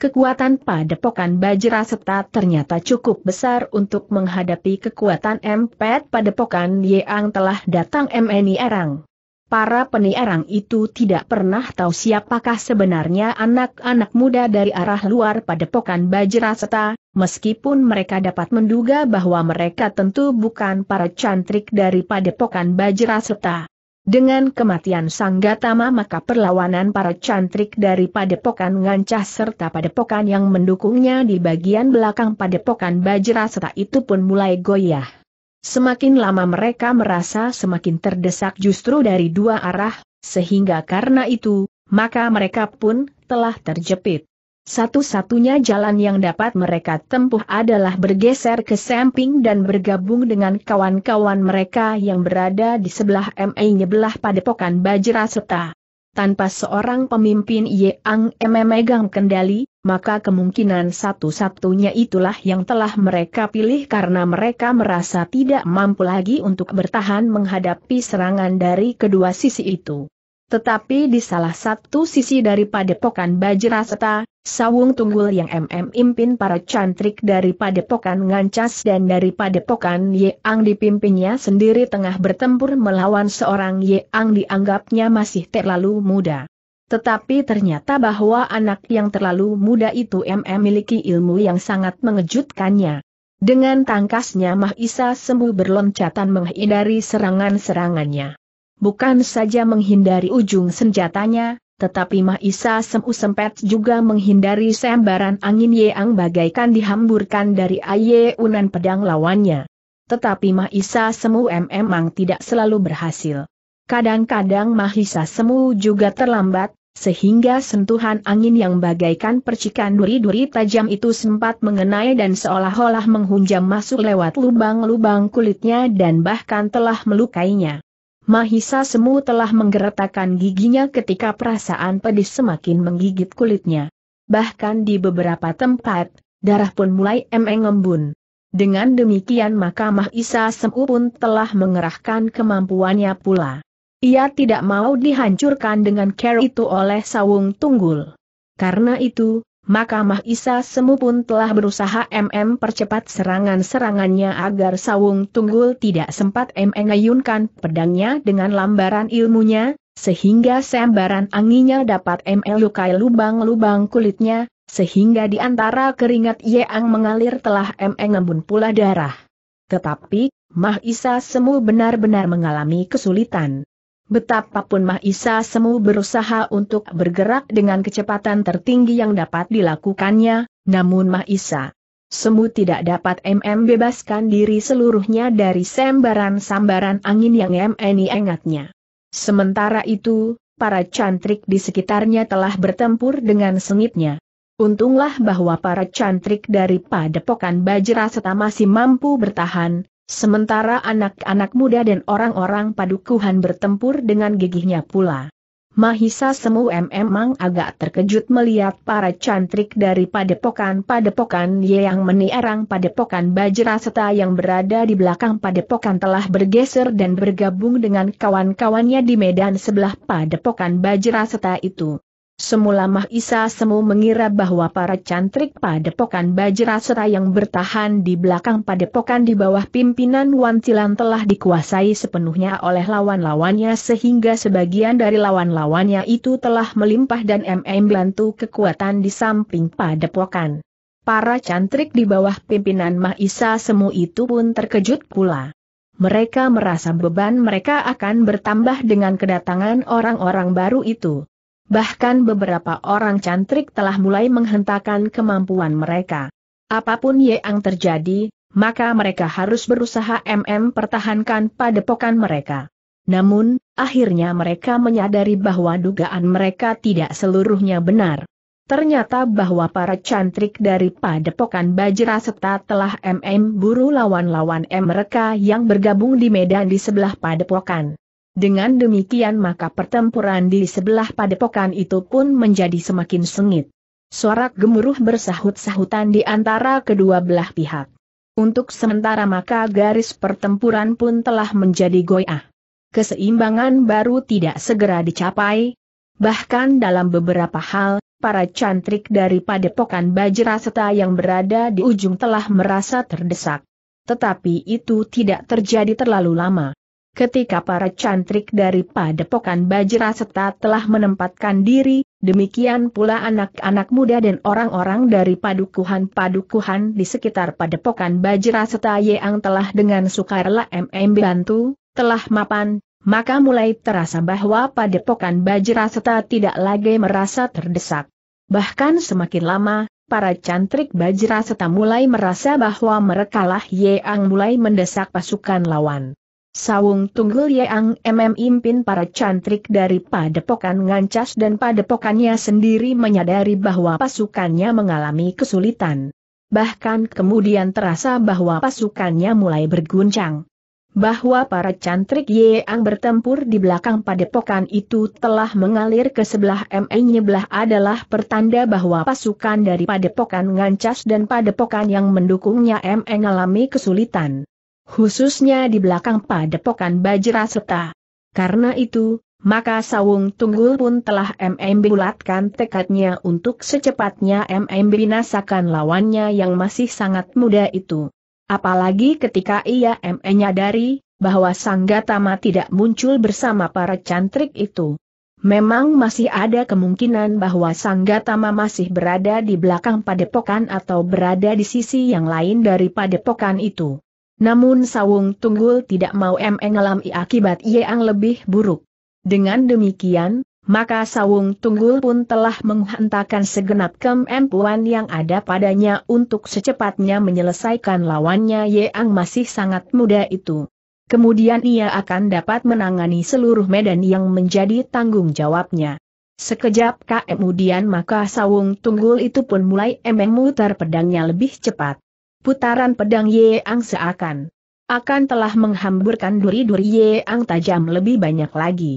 Kekuatan Padepokan Bajra Seta ternyata cukup besar untuk menghadapi kekuatan pada Padepokan Yeang telah datang MNI Erang para peniarang itu tidak pernah tahu siapakah sebenarnya anak-anak muda dari arah luar padepokan Bajraseta, meskipun mereka dapat menduga bahwa mereka tentu bukan para cantrik dari padepokan Bajraseta. Dengan kematian Sanggatama maka perlawanan para cantrik dari padepokan ngancah serta padepokan yang mendukungnya di bagian belakang padepokan Bajraseta itu pun mulai goyah. Semakin lama mereka merasa semakin terdesak justru dari dua arah, sehingga karena itu, maka mereka pun telah terjepit. Satu-satunya jalan yang dapat mereka tempuh adalah bergeser ke samping dan bergabung dengan kawan-kawan mereka yang berada di sebelah MA nyebelah padepokan Bajra Seta tanpa seorang pemimpin Yang memegang kendali, maka kemungkinan satu-satunya itulah yang telah mereka pilih karena mereka merasa tidak mampu lagi untuk bertahan menghadapi serangan dari kedua sisi itu. Tetapi di salah satu sisi dari padepokan Bajraseta, Sawung Tunggul yang MM impin para cantrik dari Padepokan Ngancas dan dari Padepokan Yeang dipimpinnya sendiri tengah bertempur melawan seorang Ye Ang dianggapnya masih terlalu muda. Tetapi ternyata bahwa anak yang terlalu muda itu MM miliki ilmu yang sangat mengejutkannya. Dengan tangkasnya Mahisa sembuh berloncatan menghindari serangan-serangannya. Bukan saja menghindari ujung senjatanya, tetapi Mahisa Semu Sempet juga menghindari sembaran angin yeang bagaikan dihamburkan dari Aye Unan pedang lawannya. Tetapi Mahisa Semu memang tidak selalu berhasil. Kadang-kadang Mahisa Semu juga terlambat, sehingga sentuhan angin yang bagaikan percikan duri-duri tajam itu sempat mengenai dan seolah-olah menghunjam masuk lewat lubang-lubang kulitnya dan bahkan telah melukainya. Mahisa Semu telah menggeretakkan giginya ketika perasaan pedis semakin menggigit kulitnya. Bahkan di beberapa tempat, darah pun mulai mengembun. Dengan demikian maka Mahisa Semu pun telah mengerahkan kemampuannya pula. Ia tidak mau dihancurkan dengan care itu oleh sawung tunggul. Karena itu, maka Mahisa Semu pun telah berusaha MM percepat serangan-serangannya agar Sawung Tunggul tidak sempat MM ngayunkan pedangnya dengan lambaran ilmunya, sehingga sembaran anginnya dapat ML lukai lubang-lubang kulitnya, sehingga di antara keringat Yeang mengalir telah MM ngembun pula darah. Tetapi, Mahisa Semu benar-benar mengalami kesulitan. Betapapun Mahisa Semu berusaha untuk bergerak dengan kecepatan tertinggi yang dapat dilakukannya, namun Mahisa Semu tidak dapat MM bebaskan diri seluruhnya dari sambaran-sambaran angin yang MNI engatnya. Sementara itu, para cantrik di sekitarnya telah bertempur dengan sengitnya. Untunglah bahwa para cantrik dari padepokan Bajra serta masih mampu bertahan, Sementara anak-anak muda dan orang-orang padukuhan bertempur dengan gigihnya pula. Mahisa Semu memang agak terkejut melihat para cantrik dari padepokan-padepokan yang meniarang padepokan bajraseta yang berada di belakang padepokan telah bergeser dan bergabung dengan kawan-kawannya di medan sebelah padepokan bajraseta itu. Semula Mahisa Semu mengira bahwa para cantrik padepokan Bajrasera yang bertahan di belakang padepokan di bawah pimpinan Wantilan telah dikuasai sepenuhnya oleh lawan-lawannya sehingga sebagian dari lawan-lawannya itu telah melimpah dan MM bantu kekuatan di samping padepokan. Para cantrik di bawah pimpinan Mahisa Semu itu pun terkejut pula. Mereka merasa beban mereka akan bertambah dengan kedatangan orang-orang baru itu. Bahkan beberapa orang cantrik telah mulai menghentakkan kemampuan mereka. Apapun yang terjadi, maka mereka harus berusaha MM pertahankan padepokan mereka. Namun, akhirnya mereka menyadari bahwa dugaan mereka tidak seluruhnya benar. Ternyata bahwa para cantrik dari padepokan Bajra Seta telah MM buru lawan-lawan mereka yang bergabung di medan di sebelah padepokan. Dengan demikian maka pertempuran di sebelah padepokan itu pun menjadi semakin sengit. Suara gemuruh bersahut-sahutan di antara kedua belah pihak. Untuk sementara maka garis pertempuran pun telah menjadi goyah. Keseimbangan baru tidak segera dicapai. Bahkan dalam beberapa hal, para cantrik dari padepokan Bajraseta yang berada di ujung telah merasa terdesak. Tetapi itu tidak terjadi terlalu lama. Ketika para cantrik dari padepokan Bajraseta telah menempatkan diri, demikian pula anak-anak muda dan orang-orang dari padukuhan-padukuhan di sekitar padepokan Bajraseta yang telah dengan sukarela MM bantu, telah mapan, maka mulai terasa bahwa padepokan Bajraseta tidak lagi merasa terdesak. Bahkan semakin lama, para cantrik Bajraseta mulai merasa bahwa merekalah yang mulai mendesak pasukan lawan. Sawung Tunggul Yeang MM Impin para cantrik dari padepokan ngancas dan padepokannya sendiri menyadari bahwa pasukannya mengalami kesulitan. Bahkan kemudian terasa bahwa pasukannya mulai berguncang. Bahwa para cantrik Yeang bertempur di belakang padepokan itu telah mengalir ke sebelah MM nyebelah adalah pertanda bahwa pasukan dari padepokan ngancas dan padepokan yang mendukungnya MM mengalami kesulitan khususnya di belakang padepokan Bajraseta. Karena itu, maka Sawung Tunggul pun telah MM bulatkan tekadnya untuk secepatnya MM binasakan lawannya yang masih sangat muda itu. Apalagi ketika ia MM menyadari bahwa Sanggatama tidak muncul bersama para cantrik itu. Memang masih ada kemungkinan bahwa Sanggatama masih berada di belakang padepokan atau berada di sisi yang lain dari padepokan itu. Namun Sawung Tunggul tidak mau mengalami akibat yang lebih buruk. Dengan demikian, maka Sawung Tunggul pun telah menghantarkan segenap kemampuan yang ada padanya untuk secepatnya menyelesaikan lawannya yang masih sangat muda itu. Kemudian ia akan dapat menangani seluruh medan yang menjadi tanggung jawabnya. Sekejap kemudian maka Sawung Tunggul itu pun mulai memutar pedangnya lebih cepat putaran pedang Ye Ang seakan. Akan telah menghamburkan duri-duri Ye Ang tajam lebih banyak lagi.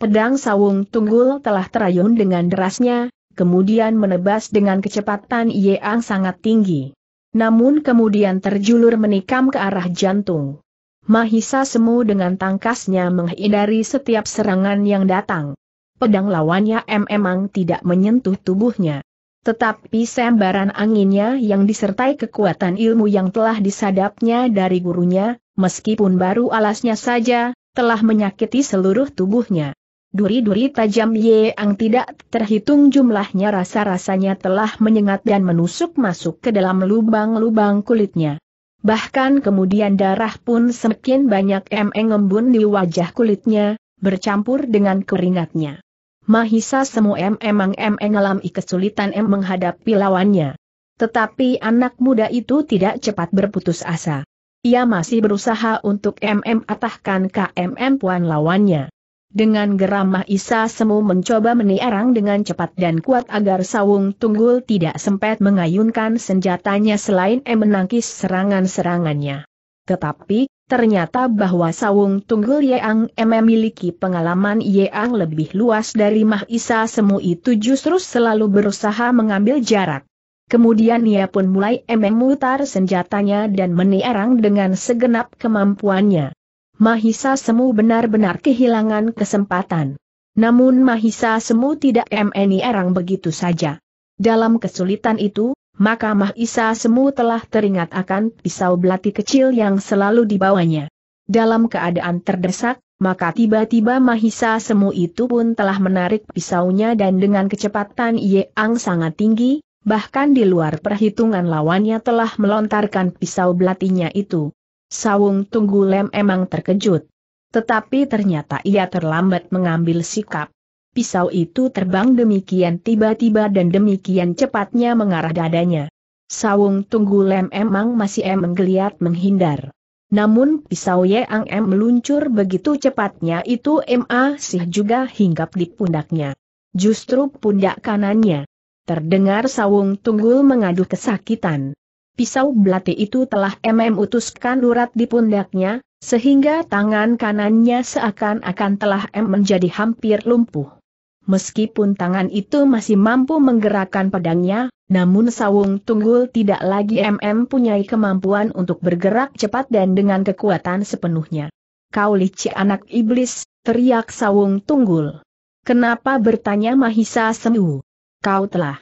Pedang sawung tunggul telah terayun dengan derasnya, kemudian menebas dengan kecepatan Ye Ang sangat tinggi. Namun kemudian terjulur menikam ke arah jantung. Mahisa Semu dengan tangkasnya menghindari setiap serangan yang datang. Pedang lawannya memang tidak menyentuh tubuhnya. Tetapi sembaran anginnya yang disertai kekuatan ilmu yang telah disadapnya dari gurunya, meskipun baru alasnya saja, telah menyakiti seluruh tubuhnya. Duri-duri tajam Ye Ang tidak terhitung jumlahnya rasa-rasanya telah menyengat dan menusuk masuk ke dalam lubang-lubang kulitnya. Bahkan kemudian darah pun semakin banyak mengembun embun di wajah kulitnya, bercampur dengan keringatnya. Mahisa Semu M emang M mengalami kesulitan M menghadapi lawannya. Tetapi anak muda itu tidak cepat berputus asa. Ia masih berusaha untuk MM atahkan KMM puan lawannya. Dengan geram Mahisa Semu mencoba meniarang dengan cepat dan kuat agar Sawung Tunggul tidak sempat mengayunkan senjatanya selain M menangkis serangan-serangannya. Tetapi, ternyata bahwa Sawung Tunggul Yeang memiliki pengalaman Yeang lebih luas dari Mahisa Semu itu justru selalu berusaha mengambil jarak. Kemudian ia pun mulai memutar senjatanya dan menierang dengan segenap kemampuannya. Mahisa Semu benar-benar kehilangan kesempatan. Namun Mahisa Semu tidak menierang begitu saja. Dalam kesulitan itu, maka Mahisa Semu telah teringat akan pisau belati kecil yang selalu dibawanya. Dalam keadaan terdesak, maka tiba-tiba Mahisa Semu itu pun telah menarik pisaunya dan dengan kecepatan Ang sangat tinggi, bahkan di luar perhitungan lawannya telah melontarkan pisau belatinya itu. Sawung Tunggulem emang terkejut. Tetapi ternyata ia terlambat mengambil sikap pisau itu terbang demikian tiba-tiba dan demikian cepatnya mengarah dadanya. Sawung Tunggu Lem emang masih em menggeliat menghindar. Namun pisau Yeang Em meluncur begitu cepatnya itu Ma ah Sih juga hinggap di pundaknya. Justru pundak kanannya. Terdengar Sawung Tunggul mengadu kesakitan. Pisau belati itu telah MM utuskan urat di pundaknya, sehingga tangan kanannya seakan-akan telah M menjadi hampir lumpuh. Meskipun tangan itu masih mampu menggerakkan pedangnya, namun Sawung Tunggul tidak lagi MM punyai kemampuan untuk bergerak cepat dan dengan kekuatan sepenuhnya. Kau licik anak iblis, teriak Sawung Tunggul. Kenapa bertanya Mahisa Semu? Kau telah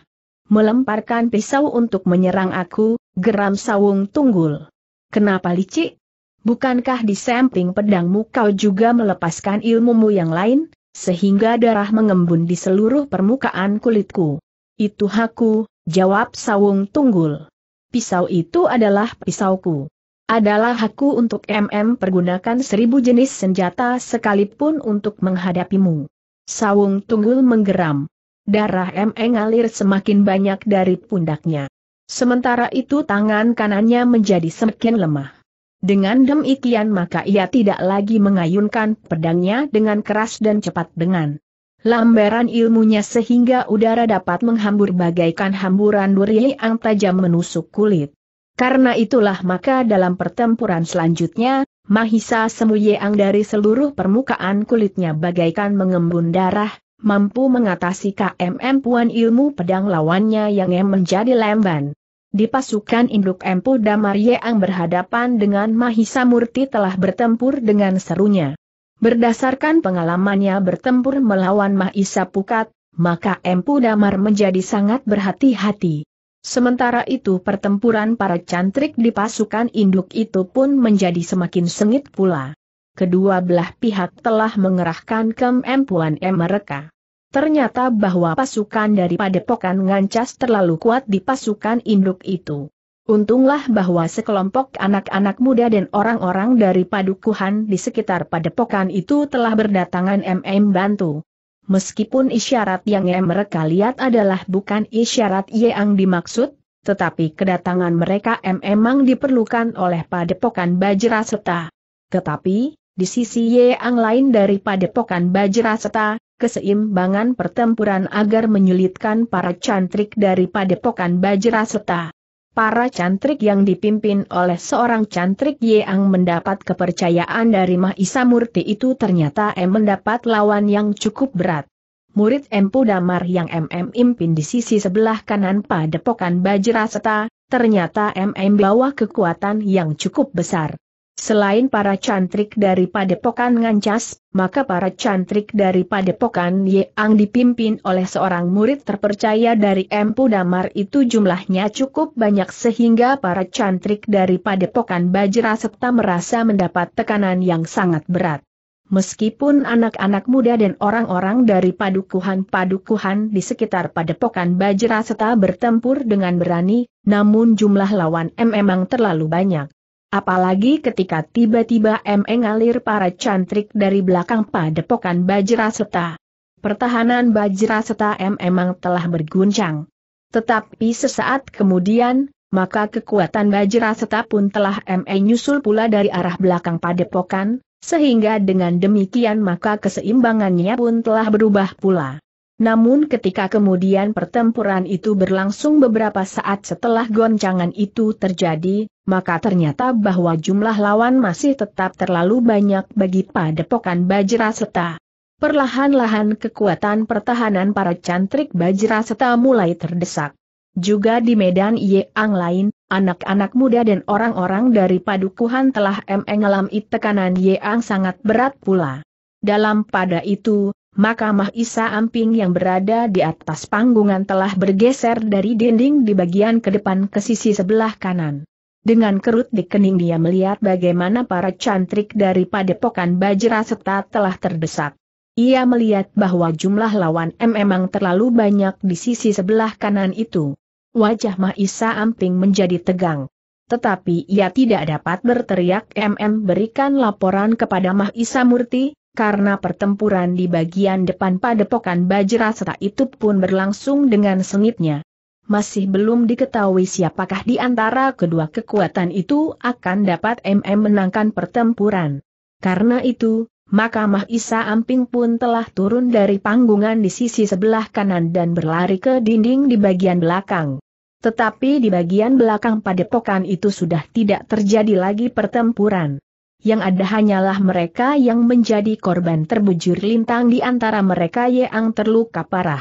melemparkan pisau untuk menyerang aku, geram Sawung Tunggul. Kenapa licik? Bukankah di samping pedangmu kau juga melepaskan ilmumu yang lain? sehingga darah mengembun di seluruh permukaan kulitku. Itu hakku jawab Sawung Tunggul. Pisau itu adalah pisauku. Adalah hakku untuk MM pergunakan seribu jenis senjata sekalipun untuk menghadapimu. Sawung Tunggul menggeram. Darah MM ngalir semakin banyak dari pundaknya. Sementara itu tangan kanannya menjadi semakin lemah. Dengan demikian maka ia tidak lagi mengayunkan pedangnya dengan keras dan cepat dengan lambaran ilmunya sehingga udara dapat menghambur bagaikan hamburan duri yang tajam menusuk kulit. Karena itulah maka dalam pertempuran selanjutnya, Mahisa Semuyang dari seluruh permukaan kulitnya bagaikan mengembun darah, mampu mengatasi KMM puan ilmu pedang lawannya yang menjadi lemban. Di pasukan induk Empu Damarie yang berhadapan dengan Mahisa Murti telah bertempur dengan serunya. Berdasarkan pengalamannya bertempur melawan Mahisa Pukat, maka Empu Damar menjadi sangat berhati-hati. Sementara itu pertempuran para cantrik di pasukan induk itu pun menjadi semakin sengit pula. Kedua belah pihak telah mengerahkan kemampuan mereka. Ternyata bahwa pasukan dari padepokan ngancas terlalu kuat di pasukan induk itu. Untunglah bahwa sekelompok anak-anak muda dan orang-orang dari padukuhan di sekitar padepokan itu telah berdatangan MM bantu. Meskipun isyarat yang mereka lihat adalah bukan isyarat yang dimaksud, tetapi kedatangan mereka memang diperlukan oleh padepokan Bajraseta. Tetapi, di sisi yang lain dari padepokan Bajraseta, keseimbangan pertempuran agar menyulitkan para cantrik dari padepokan Bajraseta. Para cantrik yang dipimpin oleh seorang cantrik yang mendapat kepercayaan dari Mahisa Murti itu ternyata M mendapat lawan yang cukup berat. Murid Empu Damar yang MM impin di sisi sebelah kanan padepokan Bajraseta, ternyata MM bawa kekuatan yang cukup besar. Selain para cantrik dari Padepokan Ngancas, maka para cantrik dari Padepokan Yeang dipimpin oleh seorang murid terpercaya dari Empu Damar itu jumlahnya cukup banyak sehingga para cantrik dari Padepokan Bajra serta merasa mendapat tekanan yang sangat berat. Meskipun anak-anak muda dan orang-orang dari padukuhan-padukuhan di sekitar Padepokan Bajra serta bertempur dengan berani, namun jumlah lawan memang terlalu banyak. Apalagi ketika tiba-tiba mengalir para cantrik dari belakang padepokan Bajraseta. Pertahanan Bajraseta M memang telah berguncang. Tetapi sesaat kemudian, maka kekuatan Bajraseta pun telah ME nyusul pula dari arah belakang padepokan, sehingga dengan demikian maka keseimbangannya pun telah berubah pula. Namun ketika kemudian pertempuran itu berlangsung beberapa saat setelah goncangan itu terjadi, maka ternyata bahwa jumlah lawan masih tetap terlalu banyak bagi padepokan Bajraseta. Perlahan-lahan kekuatan pertahanan para cantrik Bajraseta mulai terdesak. Juga di medan Yeang lain, anak-anak muda dan orang-orang dari padukuhan telah mengalami tekanan Yeang sangat berat pula. Dalam pada itu, maka Mahisa Amping yang berada di atas panggungan telah bergeser dari dinding di bagian ke depan ke sisi sebelah kanan. Dengan kerut di kening dia melihat bagaimana para cantrik dari padepokan Bajra Seta telah terdesak. Ia melihat bahwa jumlah lawan M memang terlalu banyak di sisi sebelah kanan itu. Wajah Mahisa Amping menjadi tegang. Tetapi ia tidak dapat berteriak MM berikan laporan kepada Mahisa Murti, karena pertempuran di bagian depan padepokan Bajrasata itu pun berlangsung dengan sengitnya. Masih belum diketahui siapakah di antara kedua kekuatan itu akan dapat MM menangkan pertempuran. Karena itu, maka Mahisa Amping pun telah turun dari panggungan di sisi sebelah kanan dan berlari ke dinding di bagian belakang. Tetapi di bagian belakang padepokan itu sudah tidak terjadi lagi pertempuran yang ada hanyalah mereka yang menjadi korban terbujur lintang di antara mereka yang terluka parah.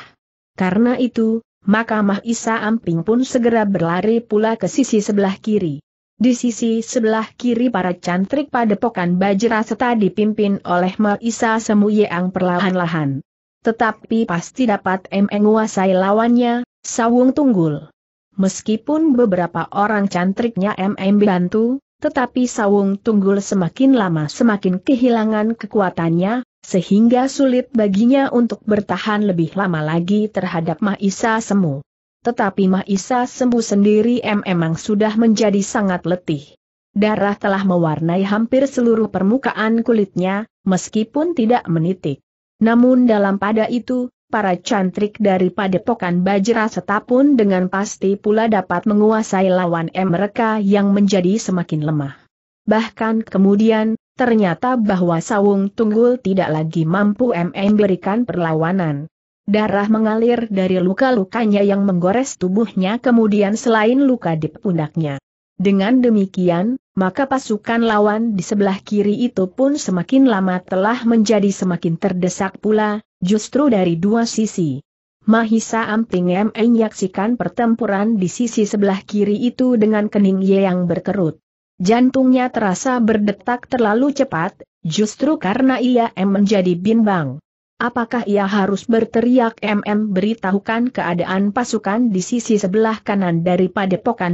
Karena itu, maka Isa Amping pun segera berlari pula ke sisi sebelah kiri. Di sisi sebelah kiri para cantrik padepokan Bajra serta dipimpin oleh Isa Mahisa Yeang perlahan-lahan. Tetapi pasti dapat menguasai lawannya, Sawung Tunggul. Meskipun beberapa orang cantriknya MM bantu, tetapi Sawung Tunggul semakin lama semakin kehilangan kekuatannya, sehingga sulit baginya untuk bertahan lebih lama lagi terhadap Mahisa Semu. Tetapi Mahisa Semu sendiri memang sudah menjadi sangat letih. Darah telah mewarnai hampir seluruh permukaan kulitnya, meskipun tidak menitik. Namun dalam pada itu, para cantrik dari padepokan Bajra setapun dengan pasti pula dapat menguasai lawan M mereka yang menjadi semakin lemah. Bahkan kemudian, ternyata bahwa Sawung Tunggul tidak lagi mampu MM berikan perlawanan. Darah mengalir dari luka-lukanya yang menggores tubuhnya kemudian selain luka di pundaknya. Dengan demikian, maka pasukan lawan di sebelah kiri itu pun semakin lama telah menjadi semakin terdesak pula, Justru dari dua sisi. Mahisa Amping M menyaksikan pertempuran di sisi sebelah kiri itu dengan kening Ye yang berkerut. Jantungnya terasa berdetak terlalu cepat, justru karena ia M menjadi bimbang. Apakah ia harus berteriak MM beritahukan keadaan pasukan di sisi sebelah kanan daripada dari padepokan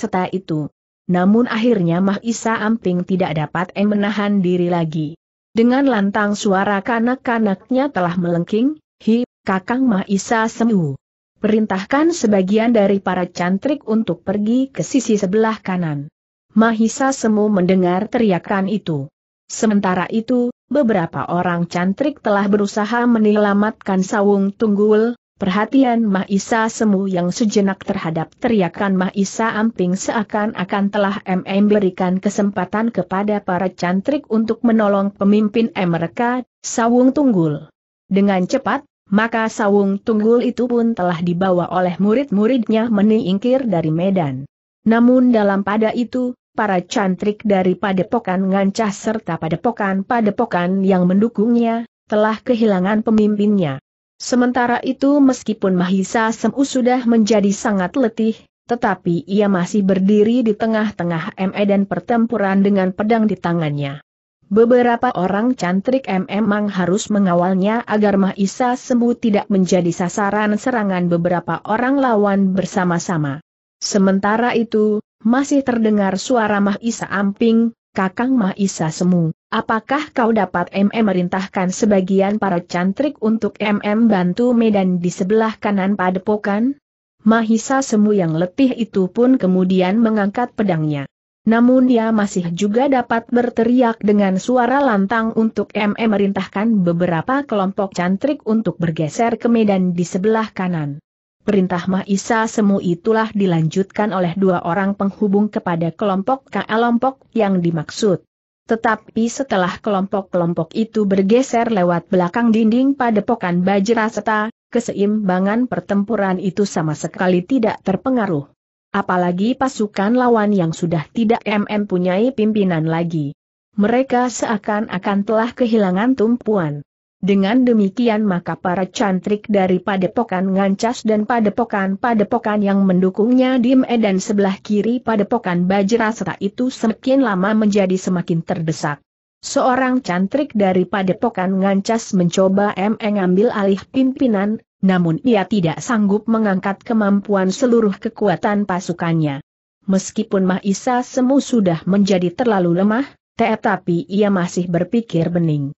setelah itu? Namun akhirnya Mahisa Amping tidak dapat M menahan diri lagi. Dengan lantang suara kanak-kanaknya telah melengking, hi, kakang Mahisa Semu. Perintahkan sebagian dari para cantrik untuk pergi ke sisi sebelah kanan. Mahisa Semu mendengar teriakan itu. Sementara itu, beberapa orang cantrik telah berusaha menyelamatkan sawung tunggul, Perhatian Mahisa Semu yang sejenak terhadap teriakan Mahisa Amping seakan-akan telah MM berikan kesempatan kepada para cantrik untuk menolong pemimpin M mereka, Sawung Tunggul. Dengan cepat, maka Sawung Tunggul itu pun telah dibawa oleh murid-muridnya meningkir dari Medan. Namun dalam pada itu, para cantrik dari padepokan ngancah serta padepokan-padepokan yang mendukungnya, telah kehilangan pemimpinnya. Sementara itu meskipun Mahisa Semu sudah menjadi sangat letih, tetapi ia masih berdiri di tengah-tengah ME dan pertempuran dengan pedang di tangannya. Beberapa orang cantrik M e memang harus mengawalnya agar Mahisa Semu tidak menjadi sasaran serangan beberapa orang lawan bersama-sama. Sementara itu, masih terdengar suara Mahisa Amping, kakang Mahisa Semu. Apakah kau dapat MM merintahkan sebagian para cantrik untuk MM bantu medan di sebelah kanan padepokan? Mahisa semu yang letih itu pun kemudian mengangkat pedangnya. Namun dia masih juga dapat berteriak dengan suara lantang untuk MM merintahkan beberapa kelompok cantrik untuk bergeser ke medan di sebelah kanan. Perintah Mahisa Semu itulah dilanjutkan oleh dua orang penghubung kepada kelompok kelompok yang dimaksud. Tetapi setelah kelompok-kelompok itu bergeser lewat belakang dinding padepokan Bajraseta, keseimbangan pertempuran itu sama sekali tidak terpengaruh. Apalagi pasukan lawan yang sudah tidak MM punyai pimpinan lagi. Mereka seakan-akan telah kehilangan tumpuan. Dengan demikian maka para cantrik dari padepokan ngancas dan padepokan-padepokan yang mendukungnya di medan sebelah kiri padepokan bajrasra itu semakin lama menjadi semakin terdesak. Seorang cantrik dari padepokan ngancas mencoba mengambil alih pimpinan, namun ia tidak sanggup mengangkat kemampuan seluruh kekuatan pasukannya. Meskipun Mahisa Semu sudah menjadi terlalu lemah, tetapi ia masih berpikir bening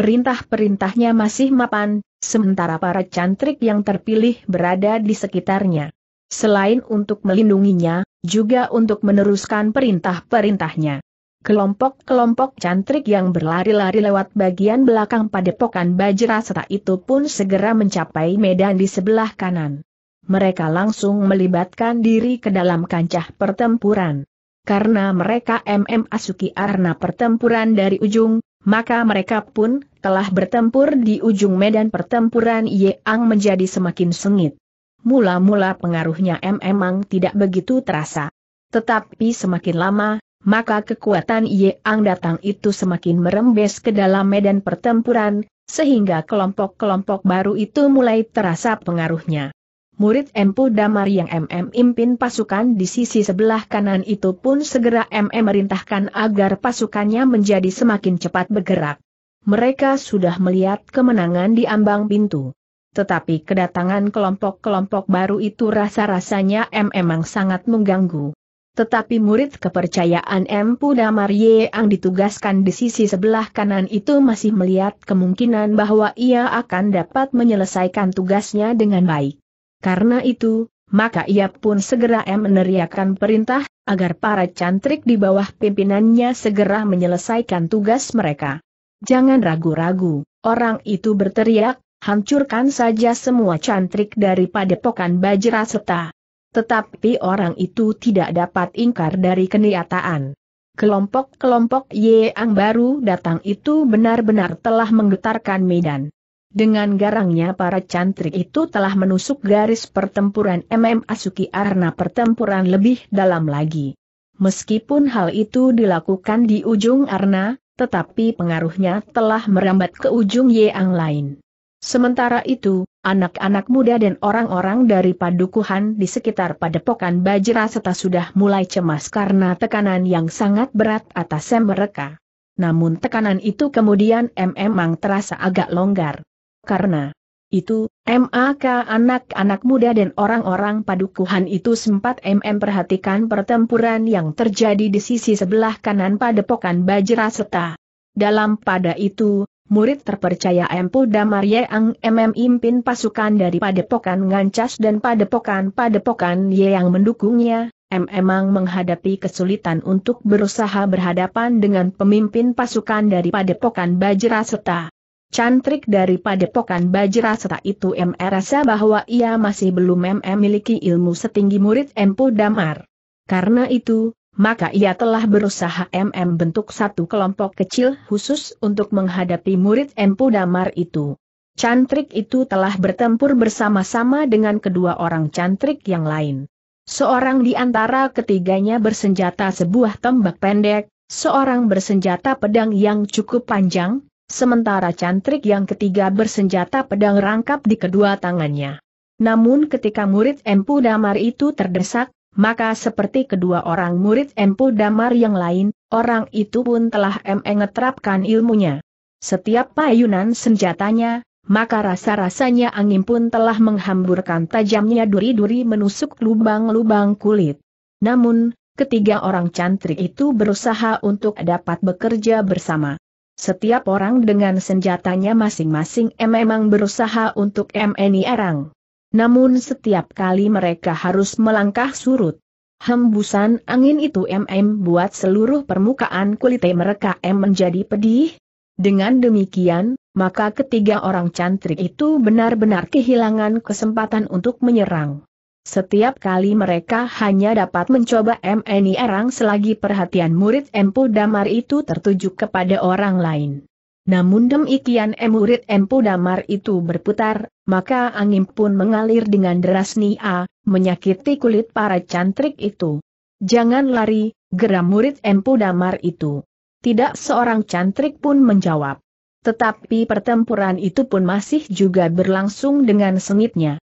perintah-perintahnya masih mapan, sementara para cantrik yang terpilih berada di sekitarnya. Selain untuk melindunginya, juga untuk meneruskan perintah-perintahnya. Kelompok-kelompok cantrik yang berlari-lari lewat bagian belakang padepokan Bajra serta itu pun segera mencapai medan di sebelah kanan. Mereka langsung melibatkan diri ke dalam kancah pertempuran. Karena mereka MM Asuki arna pertempuran dari ujung, maka mereka pun telah bertempur di ujung medan pertempuran Yeang menjadi semakin sengit. Mula-mula pengaruhnya M memang tidak begitu terasa. Tetapi semakin lama, maka kekuatan Yeang datang itu semakin merembes ke dalam medan pertempuran, sehingga kelompok-kelompok baru itu mulai terasa pengaruhnya murid Empu Damar yang MM impin pasukan di sisi sebelah kanan itu pun segera MM merintahkan agar pasukannya menjadi semakin cepat bergerak. Mereka sudah melihat kemenangan di ambang pintu. Tetapi kedatangan kelompok-kelompok baru itu rasa-rasanya M memang sangat mengganggu. Tetapi murid kepercayaan Empu Damar yang ditugaskan di sisi sebelah kanan itu masih melihat kemungkinan bahwa ia akan dapat menyelesaikan tugasnya dengan baik. Karena itu, maka ia pun segera meneriakkan perintah, agar para cantrik di bawah pimpinannya segera menyelesaikan tugas mereka. Jangan ragu-ragu, orang itu berteriak, hancurkan saja semua cantrik dari padepokan Seta. Tetapi orang itu tidak dapat ingkar dari kenyataan. Kelompok-kelompok Yang baru datang itu benar-benar telah menggetarkan medan. Dengan garangnya para cantrik itu telah menusuk garis pertempuran MM Asuki Arna pertempuran lebih dalam lagi. Meskipun hal itu dilakukan di ujung Arna, tetapi pengaruhnya telah merambat ke ujung Yang lain. Sementara itu, anak-anak muda dan orang-orang dari padukuhan di sekitar padepokan Bajra Seta sudah mulai cemas karena tekanan yang sangat berat atas mereka. Namun tekanan itu kemudian MM memang terasa agak longgar karena itu, MAK anak-anak muda dan orang-orang padukuhan itu sempat MM perhatikan pertempuran yang terjadi di sisi sebelah kanan padepokan Bajra Dalam pada itu, murid terpercaya M. Damarye Yeang MM impin pasukan dari padepokan Ngancas dan padepokan-padepokan Yeang yang mendukungnya, M memang menghadapi kesulitan untuk berusaha berhadapan dengan pemimpin pasukan dari padepokan Bajra Cantrik dari padepokan Bajraseta itu M rasa bahwa ia masih belum memiliki ilmu setinggi murid Empu Damar. Karena itu, maka ia telah berusaha MM bentuk satu kelompok kecil khusus untuk menghadapi murid Empu Damar itu. Cantrik itu telah bertempur bersama-sama dengan kedua orang cantrik yang lain. Seorang di antara ketiganya bersenjata sebuah tembak pendek, seorang bersenjata pedang yang cukup panjang, sementara cantrik yang ketiga bersenjata pedang rangkap di kedua tangannya. Namun ketika murid Empu Damar itu terdesak, maka seperti kedua orang murid Empu Damar yang lain, orang itu pun telah mengetrapkan ilmunya. Setiap payunan senjatanya, maka rasa-rasanya angin pun telah menghamburkan tajamnya duri-duri menusuk lubang-lubang kulit. Namun, ketiga orang cantrik itu berusaha untuk dapat bekerja bersama. Setiap orang dengan senjatanya masing-masing memang berusaha untuk MNI erang. Namun setiap kali mereka harus melangkah surut. Hembusan angin itu MM buat seluruh permukaan kulit mereka M menjadi pedih. Dengan demikian, maka ketiga orang cantrik itu benar-benar kehilangan kesempatan untuk menyerang. Setiap kali mereka hanya dapat mencoba MNI Erang selagi perhatian murid Empu Damar itu tertuju kepada orang lain. Namun demikian M murid Empu Damar itu berputar, maka angin pun mengalir dengan deras Nia, menyakiti kulit para cantrik itu. Jangan lari, geram murid Empu Damar itu. Tidak seorang cantrik pun menjawab. Tetapi pertempuran itu pun masih juga berlangsung dengan sengitnya.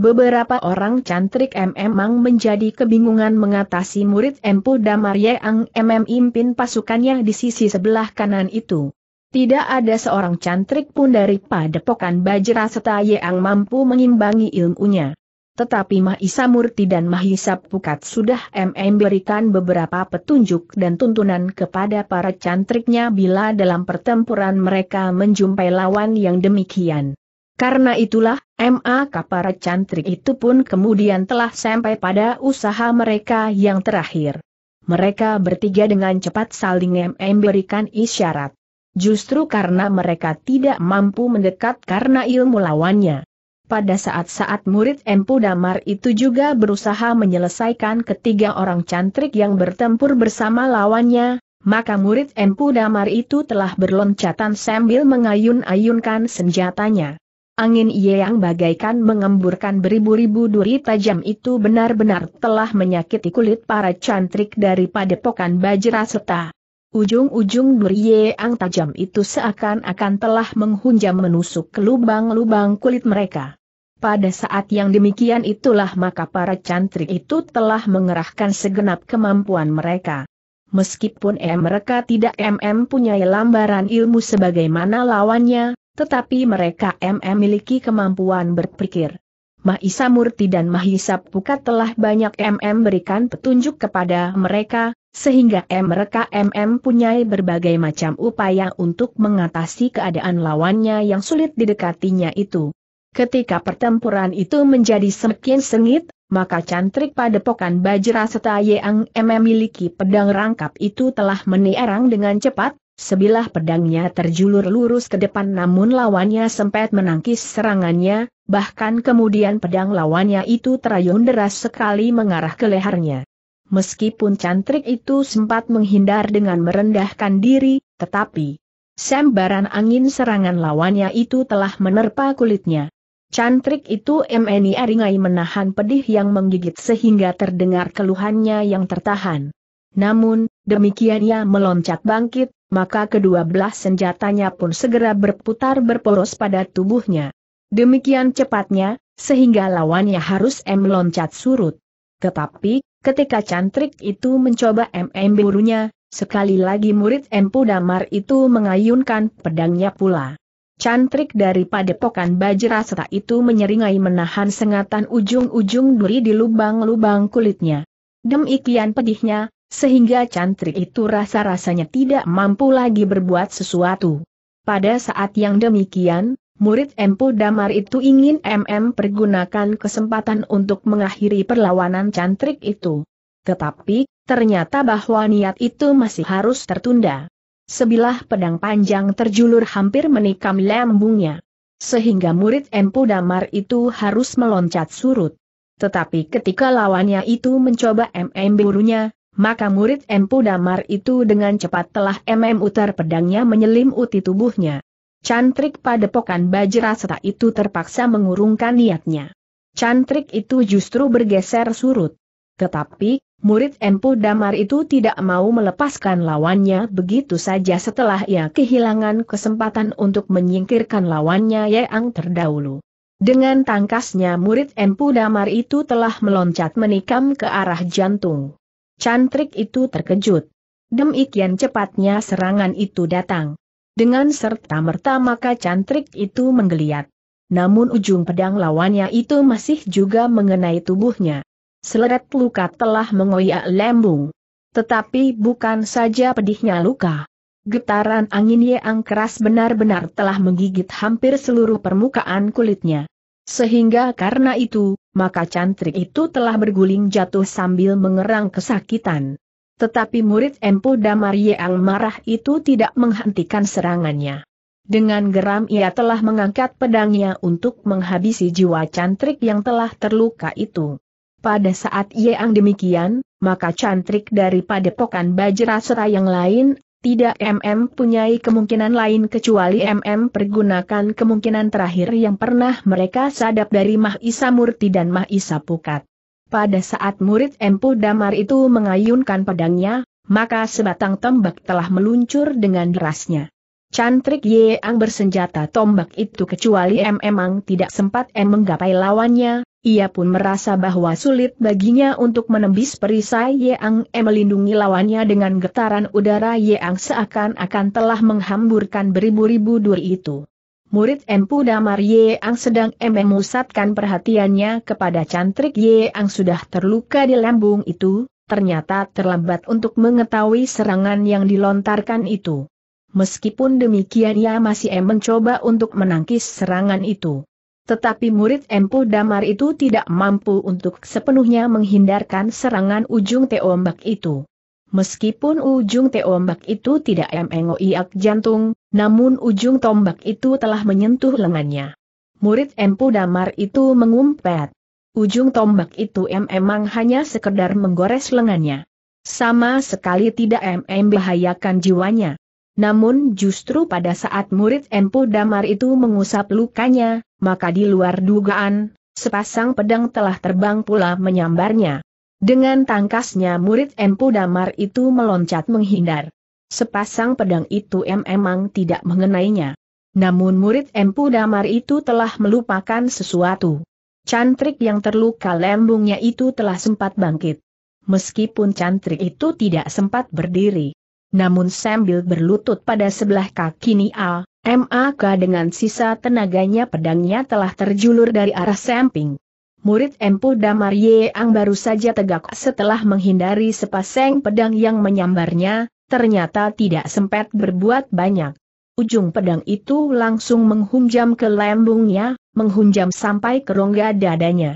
Beberapa orang cantrik MM mang menjadi kebingungan mengatasi murid Empu Damar Yeang MM impin pasukannya di sisi sebelah kanan itu. Tidak ada seorang cantrik pun dari padepokan Bajra serta yang mampu mengimbangi ilmunya. Tetapi Mahisa Murti dan Mahisa Pukat sudah MM berikan beberapa petunjuk dan tuntunan kepada para cantriknya bila dalam pertempuran mereka menjumpai lawan yang demikian. Karena itulah, MA Kapara cantrik itu pun kemudian telah sampai pada usaha mereka yang terakhir. Mereka bertiga dengan cepat saling memberikan isyarat. Justru karena mereka tidak mampu mendekat karena ilmu lawannya. Pada saat-saat murid Empu Damar itu juga berusaha menyelesaikan ketiga orang cantrik yang bertempur bersama lawannya, maka murid Empu Damar itu telah berloncatan sambil mengayun-ayunkan senjatanya. Angin ye yang bagaikan mengemburkan beribu-ribu duri tajam itu benar-benar telah menyakiti kulit para cantrik dari padepokan Bajraseta. Ujung-ujung duri ye yang tajam itu seakan-akan telah menghunjam menusuk ke lubang-lubang kulit mereka. Pada saat yang demikian itulah maka para cantrik itu telah mengerahkan segenap kemampuan mereka. Meskipun M mereka tidak mm punya lambaran ilmu sebagaimana lawannya, tetapi mereka MM memiliki kemampuan berpikir. Mahisa Murti dan Mahisa Pukat telah banyak MM berikan petunjuk kepada mereka, sehingga mereka MM punya berbagai macam upaya untuk mengatasi keadaan lawannya yang sulit didekatinya itu. Ketika pertempuran itu menjadi semakin sengit, maka cantrik padepokan Bajra serta Yang MM miliki pedang rangkap itu telah menierang dengan cepat, Sebilah pedangnya terjulur lurus ke depan namun lawannya sempat menangkis serangannya, bahkan kemudian pedang lawannya itu terayun deras sekali mengarah ke lehernya. Meskipun cantrik itu sempat menghindar dengan merendahkan diri, tetapi sembaran angin serangan lawannya itu telah menerpa kulitnya. Cantrik itu MNI Aringai menahan pedih yang menggigit sehingga terdengar keluhannya yang tertahan. Namun, demikian ia meloncat bangkit, maka kedua belah senjatanya pun segera berputar berporos pada tubuhnya. Demikian cepatnya, sehingga lawannya harus M loncat surut. Tetapi, ketika cantrik itu mencoba MM burunya, sekali lagi murid M Pudamar itu mengayunkan pedangnya pula. Cantrik dari padepokan Bajrasata itu menyeringai menahan sengatan ujung-ujung duri di lubang-lubang kulitnya. Demikian pedihnya, sehingga cantrik itu rasa-rasanya tidak mampu lagi berbuat sesuatu. Pada saat yang demikian, murid Empu Damar itu ingin MM pergunakan kesempatan untuk mengakhiri perlawanan cantrik itu. Tetapi, ternyata bahwa niat itu masih harus tertunda. Sebilah pedang panjang terjulur hampir menikam lembungnya, Sehingga murid Empu Damar itu harus meloncat surut. Tetapi ketika lawannya itu mencoba MM burunya, maka murid Empu Damar itu dengan cepat telah MM utar pedangnya menyelim uti tubuhnya. Cantrik padepokan Bajraseta itu terpaksa mengurungkan niatnya. Cantrik itu justru bergeser surut. Tetapi, murid Empu Damar itu tidak mau melepaskan lawannya begitu saja setelah ia kehilangan kesempatan untuk menyingkirkan lawannya yang terdahulu. Dengan tangkasnya murid Empu Damar itu telah meloncat menikam ke arah jantung. Cantrik itu terkejut. Demikian cepatnya serangan itu datang. Dengan serta-merta maka cantrik itu menggeliat. Namun ujung pedang lawannya itu masih juga mengenai tubuhnya. Seleret luka telah mengoyak lembung. Tetapi bukan saja pedihnya luka. Getaran angin yang keras benar-benar telah menggigit hampir seluruh permukaan kulitnya. Sehingga karena itu, maka cantrik itu telah berguling jatuh sambil mengerang kesakitan. Tetapi murid Empu Damar Yeang marah itu tidak menghentikan serangannya. Dengan geram ia telah mengangkat pedangnya untuk menghabisi jiwa cantrik yang telah terluka itu. Pada saat Yeang demikian, maka cantrik dari padepokan bajra yang lain tidak MM punyai kemungkinan lain kecuali MM pergunakan kemungkinan terakhir yang pernah mereka sadap dari Mahisa Murti dan Mahisa Pukat. Pada saat murid Empu Damar itu mengayunkan pedangnya, maka sebatang tombak telah meluncur dengan derasnya. Cantrik Yeang bersenjata tombak itu kecuali MM Ang tidak sempat M menggapai lawannya, ia pun merasa bahwa sulit baginya untuk menembus perisai Yang E melindungi lawannya dengan getaran udara Yang seakan-akan telah menghamburkan beribu-ribu duri itu. Murid Empu Damar Yeang sedang memusatkan perhatiannya kepada cantrik Yang sudah terluka di lambung itu, ternyata terlambat untuk mengetahui serangan yang dilontarkan itu. Meskipun demikian ia masih mencoba untuk menangkis serangan itu. Tetapi murid Empu Damar itu tidak mampu untuk sepenuhnya menghindarkan serangan ujung teombak itu. Meskipun ujung teombak itu tidak mengoyak jantung, namun ujung tombak itu telah menyentuh lengannya. Murid Empu Damar itu mengumpet. Ujung tombak itu memang hanya sekedar menggores lengannya. Sama sekali tidak membahayakan jiwanya. Namun justru pada saat murid Empu Damar itu mengusap lukanya, maka di luar dugaan, sepasang pedang telah terbang pula menyambarnya. Dengan tangkasnya murid Empu Damar itu meloncat menghindar. Sepasang pedang itu emang tidak mengenainya. Namun murid Empu Damar itu telah melupakan sesuatu. Cantrik yang terluka lembungnya itu telah sempat bangkit. Meskipun cantrik itu tidak sempat berdiri, namun sambil berlutut pada sebelah kaki Nial, MAK dengan sisa tenaganya pedangnya telah terjulur dari arah samping. Murid Empu Damar Yeang baru saja tegak setelah menghindari sepasang pedang yang menyambarnya, ternyata tidak sempat berbuat banyak. Ujung pedang itu langsung menghunjam ke lambungnya, menghunjam sampai ke rongga dadanya.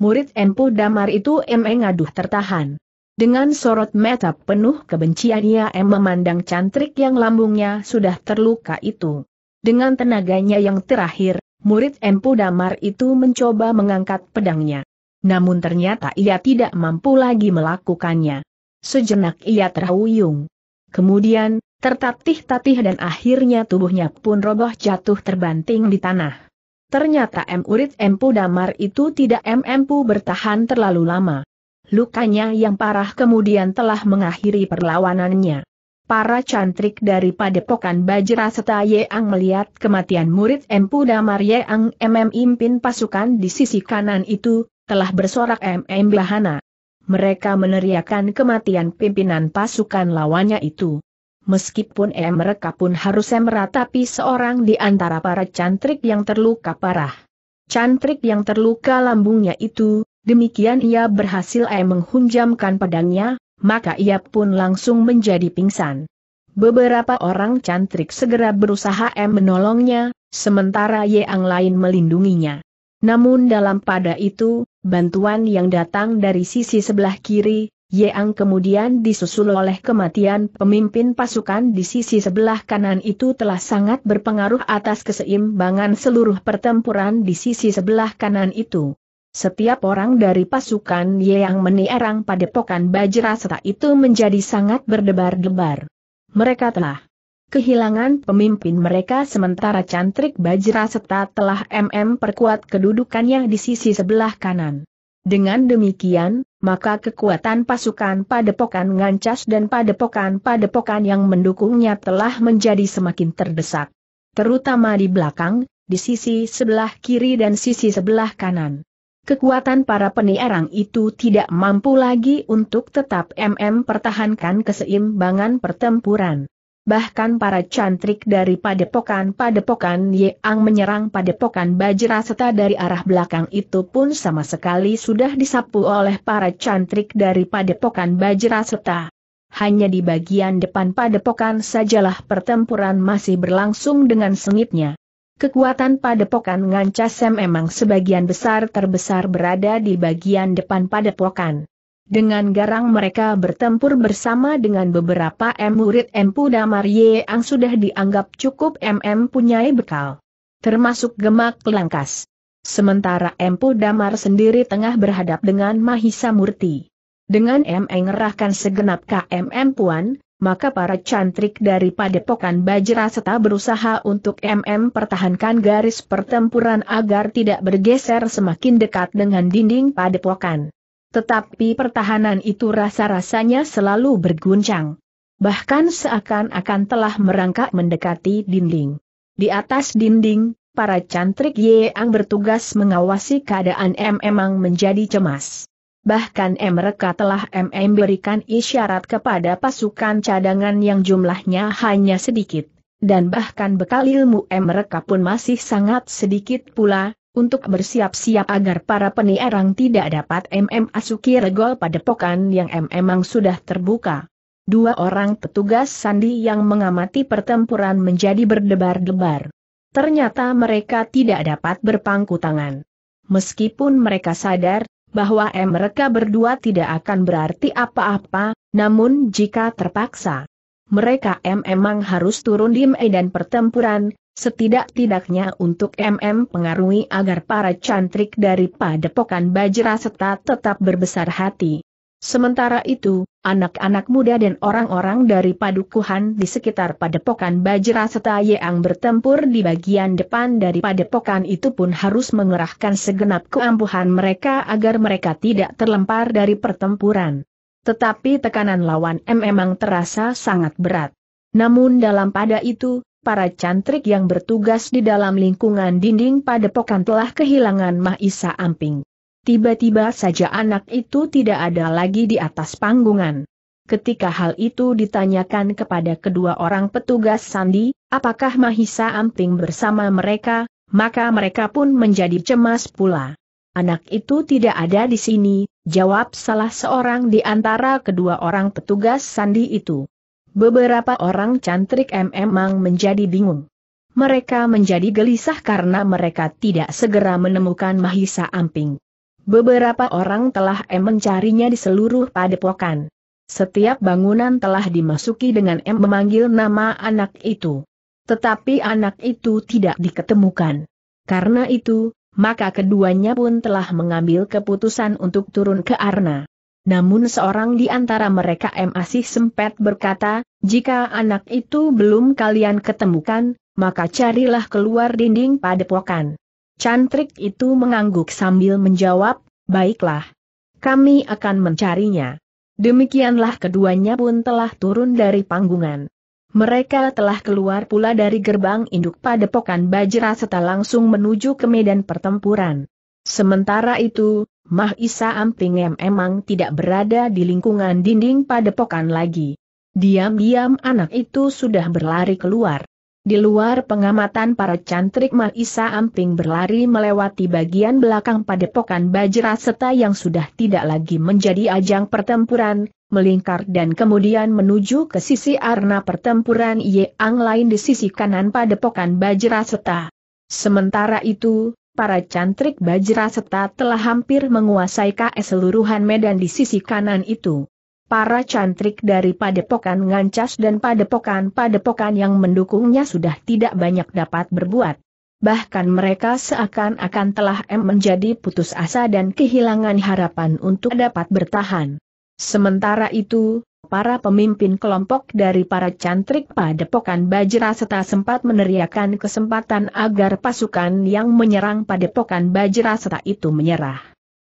Murid Empu Damar itu emeng aduh tertahan. Dengan sorot mata penuh kebencian ia em memandang cantrik yang lambungnya sudah terluka itu. Dengan tenaganya yang terakhir, murid Empu Damar itu mencoba mengangkat pedangnya. Namun ternyata ia tidak mampu lagi melakukannya. Sejenak ia terhuyung. Kemudian, tertatih-tatih dan akhirnya tubuhnya pun roboh jatuh terbanting di tanah. Ternyata murid Empu Damar itu tidak M. bertahan terlalu lama lukanya yang parah kemudian telah mengakhiri perlawanannya. Para cantrik dari padepokan Bajra Bajraseta Yeang melihat kematian murid Empu Damar Yeang MM Impin pasukan di sisi kanan itu, telah bersorak MM Bahana. Mereka meneriakan kematian pimpinan pasukan lawannya itu. Meskipun em mereka pun harus meratapi seorang di antara para cantrik yang terluka parah. Cantrik yang terluka lambungnya itu, Demikian ia berhasil menghunjamkan pedangnya, maka ia pun langsung menjadi pingsan. Beberapa orang cantrik segera berusaha menolongnya, sementara yang lain melindunginya. Namun dalam pada itu, bantuan yang datang dari sisi sebelah kiri, Yang kemudian disusul oleh kematian pemimpin pasukan di sisi sebelah kanan itu telah sangat berpengaruh atas keseimbangan seluruh pertempuran di sisi sebelah kanan itu. Setiap orang dari pasukan yang menierang padepokan Bajrasata itu menjadi sangat berdebar-debar. Mereka telah kehilangan pemimpin mereka sementara cantrik Bajrasata telah MM perkuat kedudukannya di sisi sebelah kanan. Dengan demikian, maka kekuatan pasukan padepokan ngancas dan padepokan-padepokan yang mendukungnya telah menjadi semakin terdesak. Terutama di belakang, di sisi sebelah kiri dan sisi sebelah kanan kekuatan para peniarang itu tidak mampu lagi untuk tetap MM pertahankan keseimbangan pertempuran. Bahkan para cantrik dari padepokan-padepokan yang menyerang padepokan Bajraseta dari arah belakang itu pun sama sekali sudah disapu oleh para cantrik dari padepokan Bajraseta. Hanya di bagian depan padepokan sajalah pertempuran masih berlangsung dengan sengitnya. Kekuatan padepokan Ngancasem memang sebagian besar terbesar berada di bagian depan padepokan. Dengan garang mereka bertempur bersama dengan beberapa M murid Empu ye yang sudah dianggap cukup MM punyai bekal. Termasuk gemak langkas. Sementara Empu Damar sendiri tengah berhadap dengan Mahisa Murti. Dengan M mengerahkan segenap KMM Puan, maka para cantrik dari padepokan Bajra Seta berusaha untuk MM pertahankan garis pertempuran agar tidak bergeser semakin dekat dengan dinding padepokan. Tetapi pertahanan itu rasa-rasanya selalu berguncang. Bahkan seakan-akan telah merangkak mendekati dinding. Di atas dinding, para cantrik Yeang bertugas mengawasi keadaan M yang menjadi cemas bahkan mereka telah MM berikan isyarat kepada pasukan cadangan yang jumlahnya hanya sedikit, dan bahkan bekal ilmu mereka pun masih sangat sedikit pula, untuk bersiap-siap agar para penierang tidak dapat MM asuki regol pada padepokan yang memang sudah terbuka. Dua orang petugas sandi yang mengamati pertempuran menjadi berdebar-debar. Ternyata mereka tidak dapat berpangku tangan. Meskipun mereka sadar bahwa mereka berdua tidak akan berarti apa-apa, namun jika terpaksa, mereka memang harus turun di medan pertempuran, setidak-tidaknya untuk MM pengaruhi agar para cantrik dari padepokan Bajra serta tetap berbesar hati. Sementara itu, anak-anak muda dan orang-orang dari padukuhan di sekitar padepokan Bajra serta Yang bertempur di bagian depan dari padepokan itu pun harus mengerahkan segenap keampuhan mereka agar mereka tidak terlempar dari pertempuran. Tetapi tekanan lawan M memang terasa sangat berat. Namun dalam pada itu, para cantrik yang bertugas di dalam lingkungan dinding padepokan telah kehilangan Mahisa Amping. Tiba-tiba saja anak itu tidak ada lagi di atas panggungan. Ketika hal itu ditanyakan kepada kedua orang petugas Sandi, apakah Mahisa Amping bersama mereka, maka mereka pun menjadi cemas pula. Anak itu tidak ada di sini, jawab salah seorang di antara kedua orang petugas Sandi itu. Beberapa orang cantrik memang menjadi bingung. Mereka menjadi gelisah karena mereka tidak segera menemukan Mahisa Amping. Beberapa orang telah M mencarinya di seluruh padepokan. Setiap bangunan telah dimasuki dengan M memanggil nama anak itu. Tetapi anak itu tidak diketemukan. Karena itu, maka keduanya pun telah mengambil keputusan untuk turun ke Arna. Namun seorang di antara mereka M asih sempat berkata, jika anak itu belum kalian ketemukan, maka carilah keluar dinding padepokan. Cantrik itu mengangguk sambil menjawab, Baiklah. Kami akan mencarinya. Demikianlah keduanya pun telah turun dari panggungan. Mereka telah keluar pula dari gerbang induk padepokan Bajra serta langsung menuju ke medan pertempuran. Sementara itu, Mahisa Amping emang tidak berada di lingkungan dinding padepokan lagi. Diam-diam anak itu sudah berlari keluar. Di luar pengamatan para cantrik Maisa Amping berlari melewati bagian belakang padepokan Bajra Seta yang sudah tidak lagi menjadi ajang pertempuran, melingkar dan kemudian menuju ke sisi arna pertempuran Yeang lain di sisi kanan padepokan Bajra Seta. Sementara itu, para cantrik Bajra Seta telah hampir menguasai KS seluruhan medan di sisi kanan itu para cantrik dari padepokan ngancas dan padepokan-padepokan yang mendukungnya sudah tidak banyak dapat berbuat. Bahkan mereka seakan-akan telah M menjadi putus asa dan kehilangan harapan untuk dapat bertahan. Sementara itu, para pemimpin kelompok dari para cantrik padepokan Bajra seta sempat meneriakan kesempatan agar pasukan yang menyerang padepokan Bajra seta itu menyerah.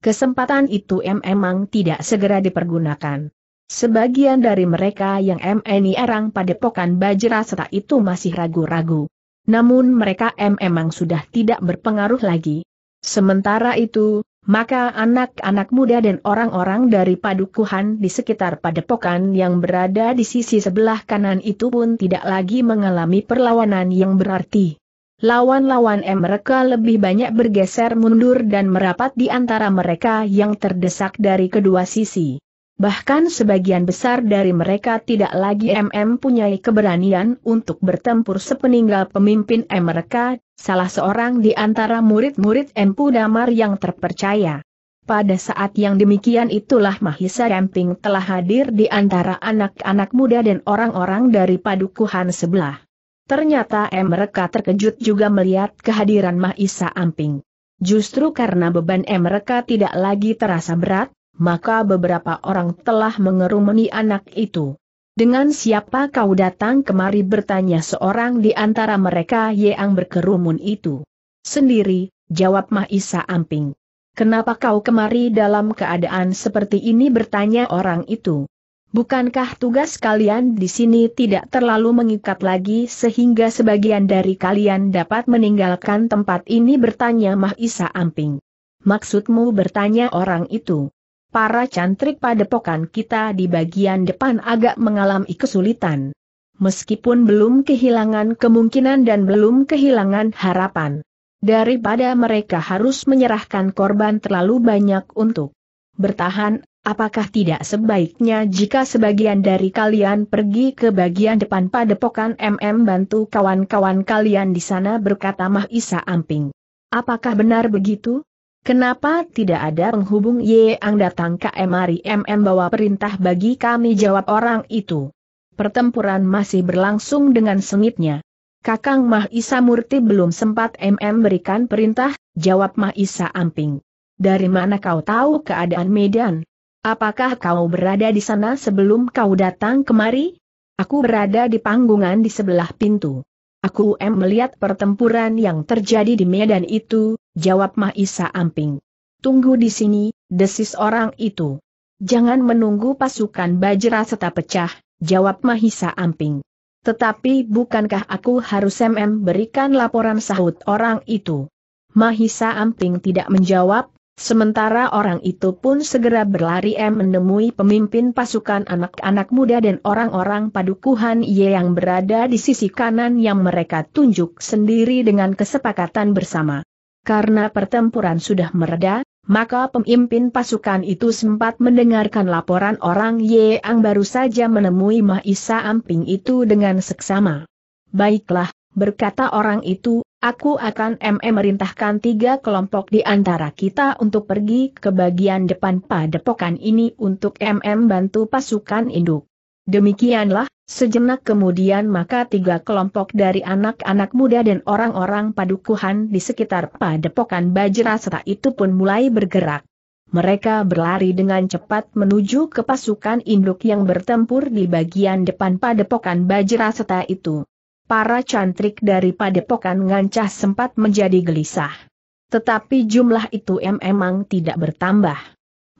Kesempatan itu memang tidak segera dipergunakan. Sebagian dari mereka yang MNI erang padepokan Bajra serta itu masih ragu-ragu. Namun mereka M emang sudah tidak berpengaruh lagi. Sementara itu, maka anak-anak muda dan orang-orang dari padukuhan di sekitar padepokan yang berada di sisi sebelah kanan itu pun tidak lagi mengalami perlawanan yang berarti. Lawan-lawan M mereka lebih banyak bergeser mundur dan merapat di antara mereka yang terdesak dari kedua sisi. Bahkan sebagian besar dari mereka tidak lagi MM punya keberanian untuk bertempur sepeninggal pemimpin M mereka, salah seorang di antara murid-murid M Pudamar yang terpercaya. Pada saat yang demikian itulah Mahisa Ramping telah hadir di antara anak-anak muda dan orang-orang dari padukuhan sebelah. Ternyata M mereka terkejut juga melihat kehadiran Mahisa Amping. Justru karena beban M mereka tidak lagi terasa berat, maka beberapa orang telah mengerumuni anak itu. Dengan siapa kau datang kemari bertanya seorang di antara mereka yang berkerumun itu. Sendiri, jawab Mahisa Amping. Kenapa kau kemari dalam keadaan seperti ini bertanya orang itu. Bukankah tugas kalian di sini tidak terlalu mengikat lagi sehingga sebagian dari kalian dapat meninggalkan tempat ini bertanya Mahisa Amping. Maksudmu bertanya orang itu para cantrik padepokan kita di bagian depan agak mengalami kesulitan. Meskipun belum kehilangan kemungkinan dan belum kehilangan harapan. Daripada mereka harus menyerahkan korban terlalu banyak untuk bertahan, apakah tidak sebaiknya jika sebagian dari kalian pergi ke bagian depan pada padepokan MM bantu kawan-kawan kalian di sana berkata Mahisa Amping. Apakah benar begitu? Kenapa tidak ada penghubung Yang datang ke MRI MM bawa perintah bagi kami jawab orang itu. Pertempuran masih berlangsung dengan sengitnya. Kakang Mah Isa Murti belum sempat MM berikan perintah, jawab Mah Isa Amping. Dari mana kau tahu keadaan Medan? Apakah kau berada di sana sebelum kau datang kemari? Aku berada di panggungan di sebelah pintu. Aku em melihat pertempuran yang terjadi di medan itu, jawab Mahisa Amping. Tunggu di sini, desis orang itu. Jangan menunggu pasukan Bajra serta pecah, jawab Mahisa Amping. Tetapi bukankah aku harus MM berikan laporan sahut orang itu? Mahisa Amping tidak menjawab, Sementara orang itu pun segera berlari menemui pemimpin pasukan anak-anak muda dan orang-orang padukuhan Ye yang berada di sisi kanan yang mereka tunjuk sendiri dengan kesepakatan bersama. Karena pertempuran sudah mereda, maka pemimpin pasukan itu sempat mendengarkan laporan orang Ye yang baru saja menemui Mahisa Amping itu dengan seksama. Baiklah, berkata orang itu, Aku akan memerintahkan tiga kelompok di antara kita untuk pergi ke bagian depan padepokan ini untuk MM bantu pasukan induk. Demikianlah, sejenak kemudian maka tiga kelompok dari anak-anak muda dan orang-orang padukuhan di sekitar padepokan Bajrasra itu pun mulai bergerak. Mereka berlari dengan cepat menuju ke pasukan induk yang bertempur di bagian depan padepokan Bajraseta itu para cantrik dari padepokan ngancah sempat menjadi gelisah. Tetapi jumlah itu memang tidak bertambah.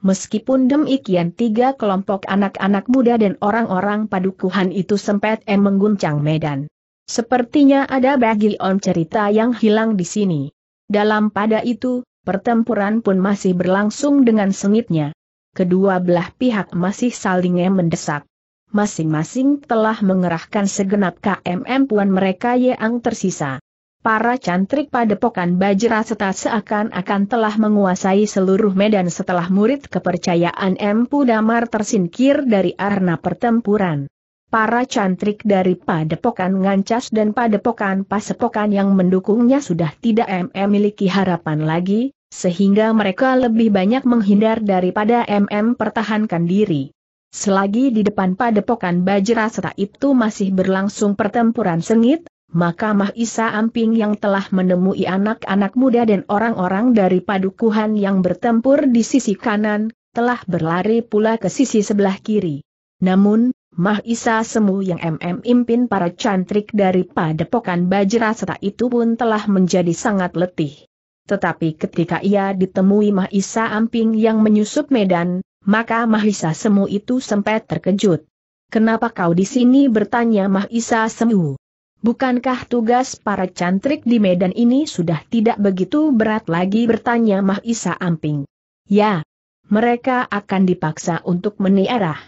Meskipun demikian tiga kelompok anak-anak muda dan orang-orang padukuhan itu sempat em mengguncang medan. Sepertinya ada bagi on cerita yang hilang di sini. Dalam pada itu, pertempuran pun masih berlangsung dengan sengitnya. Kedua belah pihak masih saling mendesak masing-masing telah mengerahkan segenap KMM puan mereka yang tersisa. Para cantrik padepokan Bajra Seta seakan-akan telah menguasai seluruh medan setelah murid kepercayaan M. Pudamar tersingkir dari arena pertempuran. Para cantrik dari padepokan Ngancas dan padepokan Pasepokan yang mendukungnya sudah tidak MM miliki harapan lagi, sehingga mereka lebih banyak menghindar daripada MM pertahankan diri. Selagi di depan padepokan Bajrasata itu masih berlangsung pertempuran sengit, maka Mahisa Amping yang telah menemui anak-anak muda dan orang-orang dari padukuhan yang bertempur di sisi kanan, telah berlari pula ke sisi sebelah kiri. Namun, Mahisa Semu yang MM impin para cantrik dari padepokan Bajrasata itu pun telah menjadi sangat letih. Tetapi ketika ia ditemui Mahisa Amping yang menyusup medan, maka Mahisa Semu itu sempat terkejut. Kenapa kau di sini bertanya Mahisa Semu? Bukankah tugas para cantrik di medan ini sudah tidak begitu berat lagi bertanya Mahisa Amping? Ya, mereka akan dipaksa untuk meniarah.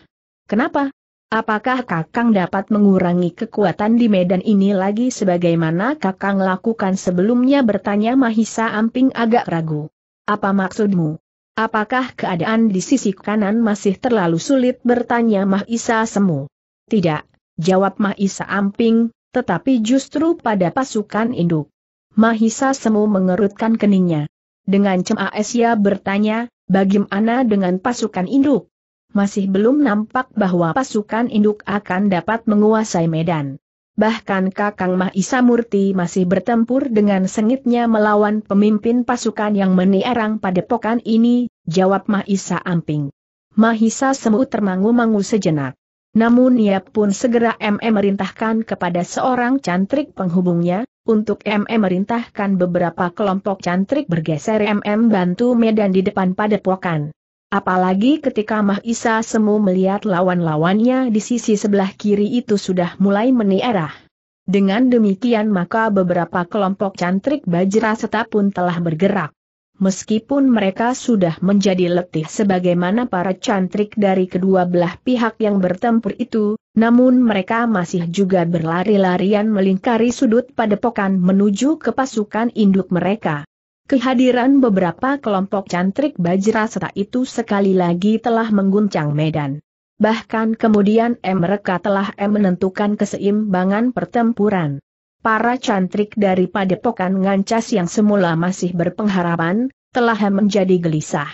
Kenapa? Apakah Kakang dapat mengurangi kekuatan di medan ini lagi sebagaimana Kakang lakukan sebelumnya bertanya Mahisa Amping agak ragu. Apa maksudmu? Apakah keadaan di sisi kanan masih terlalu sulit bertanya Mahisa Semu? Tidak, jawab Mahisa Amping, tetapi justru pada pasukan induk. Mahisa Semu mengerutkan keningnya. Dengan cemas ia bertanya, bagaimana dengan pasukan induk? Masih belum nampak bahwa pasukan induk akan dapat menguasai medan bahkan Kakang Mahisa Murti masih bertempur dengan sengitnya melawan pemimpin pasukan yang pada padepokan ini, jawab Mahisa Amping. Mahisa Semu termangu-mangu sejenak. Namun ia pun segera MM merintahkan kepada seorang cantrik penghubungnya, untuk MM merintahkan beberapa kelompok cantrik bergeser MM bantu medan di depan pada padepokan. Apalagi ketika Mahisa Semu melihat lawan-lawannya di sisi sebelah kiri itu sudah mulai menierah. Dengan demikian maka beberapa kelompok cantrik Bajra Seta pun telah bergerak. Meskipun mereka sudah menjadi letih sebagaimana para cantrik dari kedua belah pihak yang bertempur itu, namun mereka masih juga berlari-larian melingkari sudut padepokan menuju ke pasukan induk mereka. Kehadiran beberapa kelompok cantrik bajra serta itu sekali lagi telah mengguncang medan. Bahkan kemudian M mereka telah M menentukan keseimbangan pertempuran. Para cantrik dari padepokan ngancas yang semula masih berpengharapan, telah menjadi gelisah.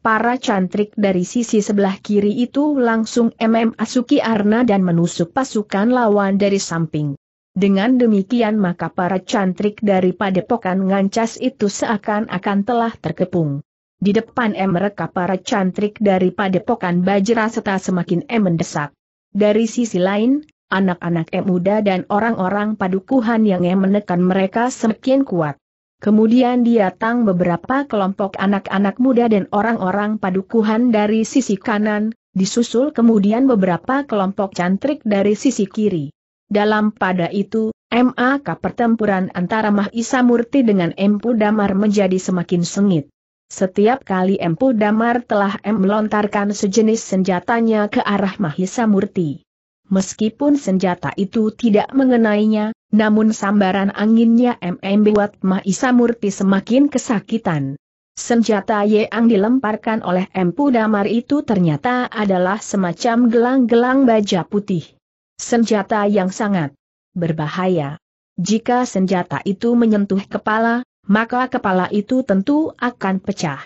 Para cantrik dari sisi sebelah kiri itu langsung MM asuki Arna dan menusuk pasukan lawan dari samping. Dengan demikian maka para cantrik dari padepokan ngancas itu seakan-akan telah terkepung. Di depan M mereka para cantrik dari padepokan Bajra serta semakin mendesak. Dari sisi lain, anak-anak M muda dan orang-orang padukuhan yang M menekan mereka semakin kuat. Kemudian diatang beberapa kelompok anak-anak muda dan orang-orang padukuhan dari sisi kanan, disusul kemudian beberapa kelompok cantrik dari sisi kiri. Dalam pada itu, MAK pertempuran antara Mahisa Murti dengan Empu Damar menjadi semakin sengit. Setiap kali Empu Damar telah M melontarkan sejenis senjatanya ke arah Mahisa Murti. Meskipun senjata itu tidak mengenainya, namun sambaran anginnya MM buat Mahisa Murti semakin kesakitan. Senjata yang dilemparkan oleh Empu Damar itu ternyata adalah semacam gelang-gelang baja putih. Senjata yang sangat berbahaya. Jika senjata itu menyentuh kepala, maka kepala itu tentu akan pecah.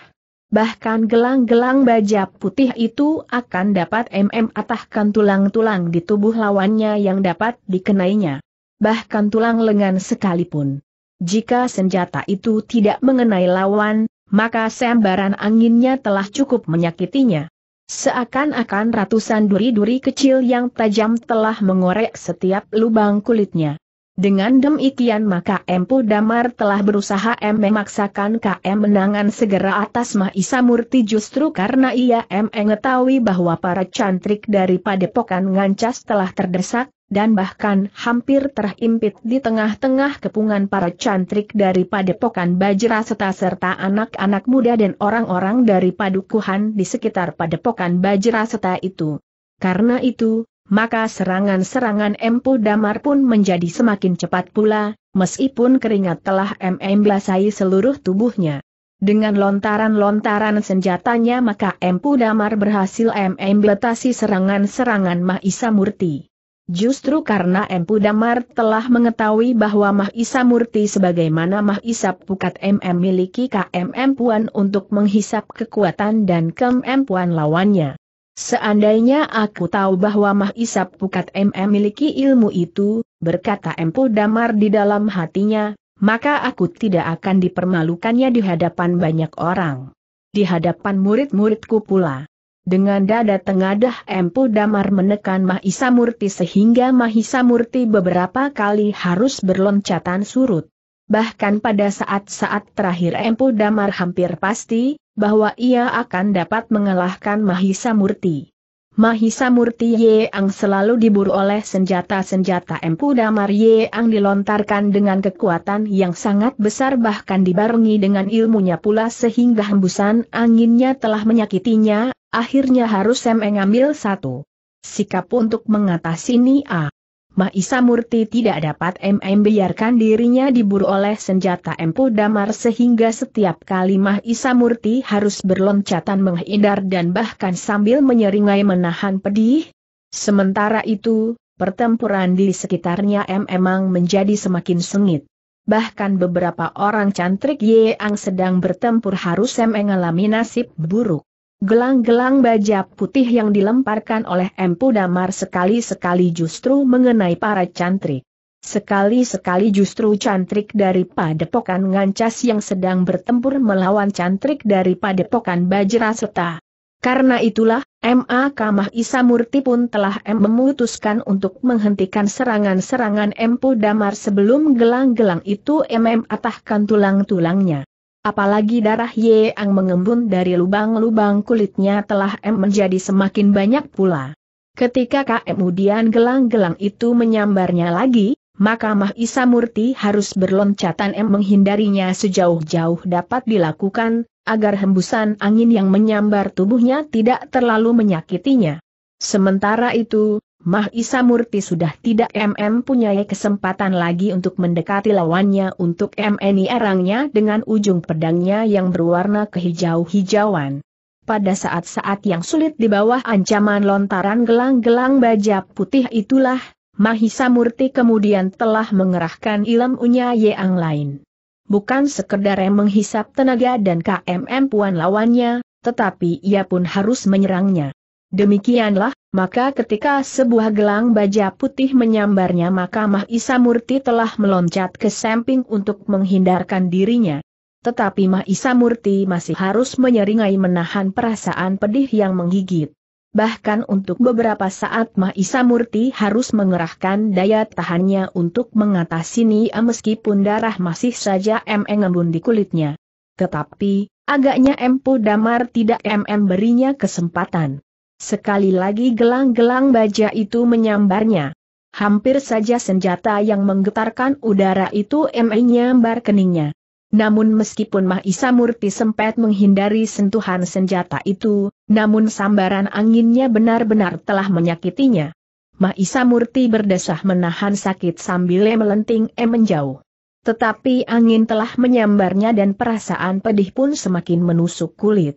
Bahkan gelang-gelang baja putih itu akan dapat MM atahkan tulang-tulang di tubuh lawannya yang dapat dikenainya. Bahkan tulang lengan sekalipun. Jika senjata itu tidak mengenai lawan, maka sembaran anginnya telah cukup menyakitinya. Seakan-akan ratusan duri-duri kecil yang tajam telah mengorek setiap lubang kulitnya. Dengan demikian maka Empu Damar telah berusaha M memaksakan KM menangan segera atas Mahisa Murti justru karena ia M mengetahui bahwa para cantrik dari padepokan ngancas telah terdesak, dan bahkan hampir terhimpit di tengah-tengah kepungan para cantrik dari padepokan Bajra serta serta anak-anak muda dan orang-orang dari padukuhan di sekitar padepokan Bajra serta itu. Karena itu, maka serangan-serangan Empu Damar pun menjadi semakin cepat pula, meskipun keringat telah MM belasai seluruh tubuhnya. Dengan lontaran-lontaran senjatanya maka Empu Damar berhasil MM beletasi serangan-serangan Mahisa Murti. Justru karena Empu Damar telah mengetahui bahwa Mahisa Murti sebagaimana Mahisap Pukat MM miliki KMM Puan untuk menghisap kekuatan dan kemampuan lawannya. Seandainya aku tahu bahwa Mahisap Pukat MM miliki ilmu itu, berkata Empu Damar di dalam hatinya, maka aku tidak akan dipermalukannya di hadapan banyak orang. Di hadapan murid-muridku pula. Dengan dada tengadah Empu Damar menekan Mahisa Murti sehingga Mahisa Murti beberapa kali harus berloncatan surut. Bahkan pada saat-saat terakhir Empu Damar hampir pasti, bahwa ia akan dapat mengalahkan Mahisa Murti. Mahisa Murti Yeang selalu diburu oleh senjata-senjata Empu Damar Yeang dilontarkan dengan kekuatan yang sangat besar bahkan dibarengi dengan ilmunya pula sehingga hembusan anginnya telah menyakitinya, akhirnya harus mengambil satu sikap untuk mengatasi ini ah. Mahisa Murti tidak dapat MM biarkan dirinya diburu oleh senjata Empu Damar sehingga setiap kali Mahisa Murti harus berloncatan menghindar dan bahkan sambil menyeringai menahan pedih. Sementara itu, pertempuran di sekitarnya M emang menjadi semakin sengit. Bahkan beberapa orang cantrik Yeang sedang bertempur harus M mengalami nasib buruk. Gelang-gelang baja putih yang dilemparkan oleh Empu Damar sekali-sekali justru mengenai para cantrik. Sekali-sekali justru cantrik dari Padepokan Ngancas yang sedang bertempur melawan cantrik dari Padepokan Bajra Seta. Karena itulah, M.A. Kamah Isamurti pun telah M memutuskan untuk menghentikan serangan-serangan Empu Damar sebelum gelang-gelang itu M.M. atahkan tulang-tulangnya. Apalagi darah Yeang mengembun dari lubang-lubang kulitnya telah M menjadi semakin banyak pula. Ketika kemudian gelang-gelang itu menyambarnya lagi, maka Mahisa Murti harus berloncatan M menghindarinya sejauh-jauh dapat dilakukan, agar hembusan angin yang menyambar tubuhnya tidak terlalu menyakitinya. Sementara itu, Mah Isa Murti sudah tidak MM punya kesempatan lagi untuk mendekati lawannya untuk MNI erangnya dengan ujung pedangnya yang berwarna kehijau-hijauan. Pada saat-saat yang sulit di bawah ancaman lontaran gelang-gelang baja putih itulah, Mahisa Murti kemudian telah mengerahkan ilmunya yang lain. Bukan sekedar menghisap tenaga dan KMM puan lawannya, tetapi ia pun harus menyerangnya. Demikianlah, maka ketika sebuah gelang baja putih menyambarnya maka Mahisa Murti telah meloncat ke samping untuk menghindarkan dirinya. Tetapi Mahisa Murti masih harus menyeringai menahan perasaan pedih yang menggigit. Bahkan untuk beberapa saat Mahisa Murti harus mengerahkan daya tahannya untuk mengatasi Nia meskipun darah masih saja mengembun di kulitnya. Tetapi, agaknya Empu Damar tidak mm berinya kesempatan. Sekali lagi gelang-gelang baja itu menyambarnya. Hampir saja senjata yang menggetarkan udara itu menyambar keningnya. Namun meskipun Mahisa Murti sempat menghindari sentuhan senjata itu, namun sambaran anginnya benar-benar telah menyakitinya. Mahisa Murti berdesah menahan sakit sambil melenting e menjauh. Tetapi angin telah menyambarnya dan perasaan pedih pun semakin menusuk kulit.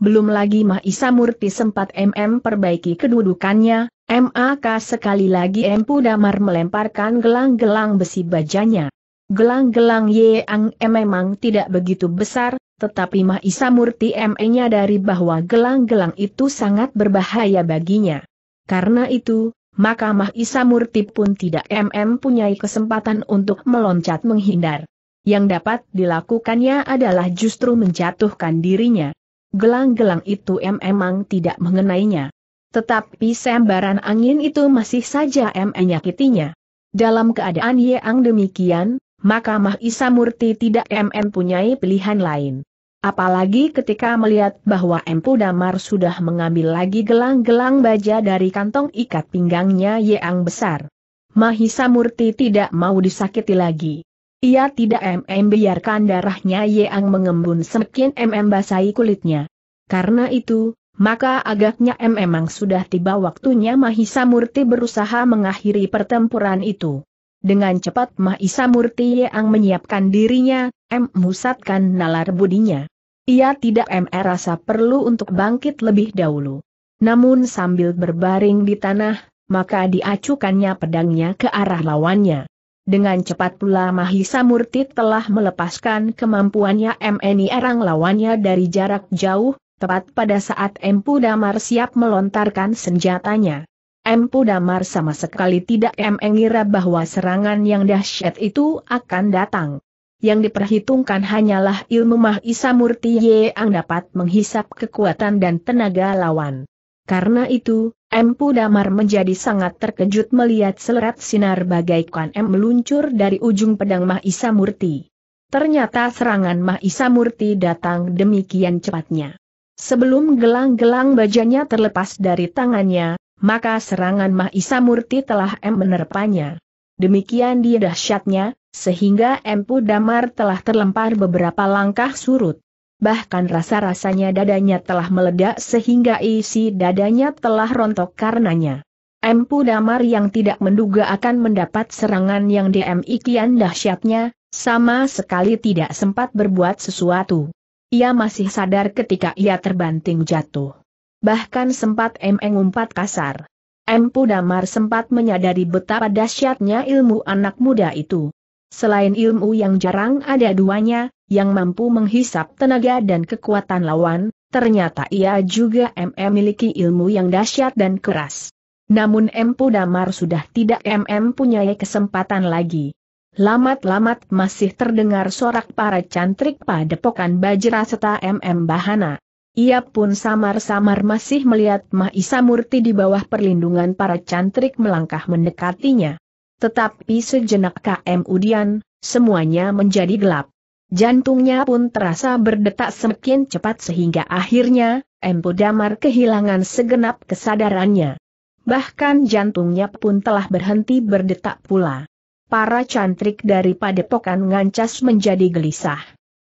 Belum lagi Mahisa Murti sempat MM perbaiki kedudukannya, MAK sekali lagi Empu Damar melemparkan gelang-gelang besi bajanya. Gelang-gelang Yeang M memang tidak begitu besar, tetapi Mahisa Murti ME-nya dari bahwa gelang-gelang itu sangat berbahaya baginya. Karena itu, maka Mahisa Murti pun tidak MM punyai kesempatan untuk meloncat menghindar. Yang dapat dilakukannya adalah justru menjatuhkan dirinya. Gelang-gelang itu memang tidak mengenainya. Tetapi sembaran angin itu masih saja menyakitinya. Dalam keadaan yang demikian, maka Mahisa Murti tidak punyai pilihan lain. Apalagi ketika melihat bahwa Empu Damar sudah mengambil lagi gelang-gelang baja dari kantong ikat pinggangnya yang besar. Mahisa Murti tidak mau disakiti lagi. Ia tidak mm biarkan darahnya yang mengembun semakin mm basahi kulitnya. Karena itu, maka agaknya mm memang sudah tiba waktunya Mahisa Murti berusaha mengakhiri pertempuran itu. Dengan cepat Mahisa Murti yang menyiapkan dirinya, M musatkan nalar budinya. Ia tidak mm rasa perlu untuk bangkit lebih dahulu. Namun sambil berbaring di tanah, maka diacukannya pedangnya ke arah lawannya. Dengan cepat pula Mahisa Murti telah melepaskan kemampuannya MNI Erang lawannya dari jarak jauh, tepat pada saat Empu Damar siap melontarkan senjatanya. Empu Damar sama sekali tidak mengira bahwa serangan yang dahsyat itu akan datang. Yang diperhitungkan hanyalah ilmu Mahisa Murti yang dapat menghisap kekuatan dan tenaga lawan. Karena itu, Empu Damar menjadi sangat terkejut melihat selerat sinar bagaikan M meluncur dari ujung pedang Mahisa Murti. Ternyata serangan Mahisa Murti datang demikian cepatnya. Sebelum gelang-gelang bajanya terlepas dari tangannya, maka serangan Mahisa Murti telah M menerpanya. Demikian dia dahsyatnya, sehingga Empu Damar telah terlempar beberapa langkah surut bahkan rasa-rasanya dadanya telah meledak sehingga isi dadanya telah rontok karenanya. Empu Damar yang tidak menduga akan mendapat serangan yang demikian dahsyatnya, sama sekali tidak sempat berbuat sesuatu. Ia masih sadar ketika ia terbanting jatuh. Bahkan sempat mengumpat kasar. Empu Damar sempat menyadari betapa dahsyatnya ilmu anak muda itu. Selain ilmu yang jarang ada duanya, yang mampu menghisap tenaga dan kekuatan lawan, ternyata ia juga MM miliki ilmu yang dahsyat dan keras. Namun Empu Damar sudah tidak MM punya kesempatan lagi. Lamat-lamat masih terdengar sorak para cantrik padepokan Bajra serta MM Bahana. Ia pun samar-samar masih melihat Mahisa Murti di bawah perlindungan para cantrik melangkah mendekatinya. Tetapi sejenak KM Udian, semuanya menjadi gelap. Jantungnya pun terasa berdetak semakin cepat sehingga akhirnya, Empu Damar kehilangan segenap kesadarannya. Bahkan jantungnya pun telah berhenti berdetak pula. Para cantrik dari padepokan ngancas menjadi gelisah.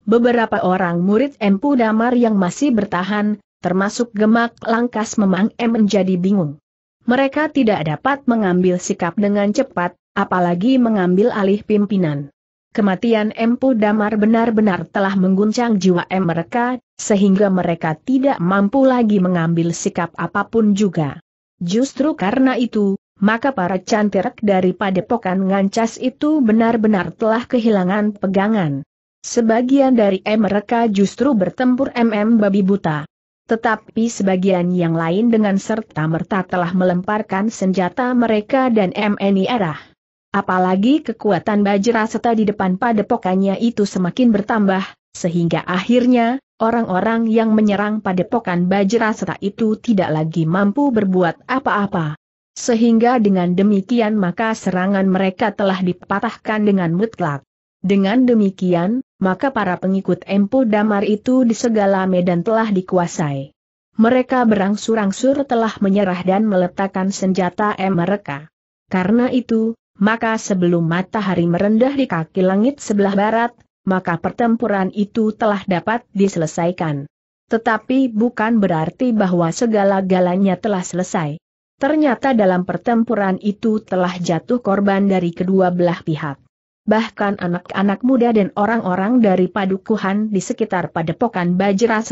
Beberapa orang murid Empu Damar yang masih bertahan, termasuk gemak langkas memang em menjadi bingung. Mereka tidak dapat mengambil sikap dengan cepat, apalagi mengambil alih pimpinan. Kematian Empu Damar benar-benar telah mengguncang jiwa M mereka, sehingga mereka tidak mampu lagi mengambil sikap apapun juga. Justru karena itu, maka para cantirak dari padepokan ngancas itu benar-benar telah kehilangan pegangan. Sebagian dari M mereka justru bertempur MM babi buta. Tetapi sebagian yang lain dengan serta merta telah melemparkan senjata mereka dan MNI arah. Apalagi kekuatan bajra seta di depan padepokannya itu semakin bertambah, sehingga akhirnya, orang-orang yang menyerang padepokan bajra seta itu tidak lagi mampu berbuat apa-apa. Sehingga dengan demikian maka serangan mereka telah dipatahkan dengan mutlak. Dengan demikian, maka para pengikut Empu Damar itu di segala medan telah dikuasai. Mereka berangsur-angsur telah menyerah dan meletakkan senjata M mereka. Karena itu, maka sebelum matahari merendah di kaki langit sebelah barat, maka pertempuran itu telah dapat diselesaikan. Tetapi bukan berarti bahwa segala-galanya telah selesai. Ternyata dalam pertempuran itu telah jatuh korban dari kedua belah pihak. Bahkan anak-anak muda dan orang-orang dari padukuhan di sekitar padepokan Bajra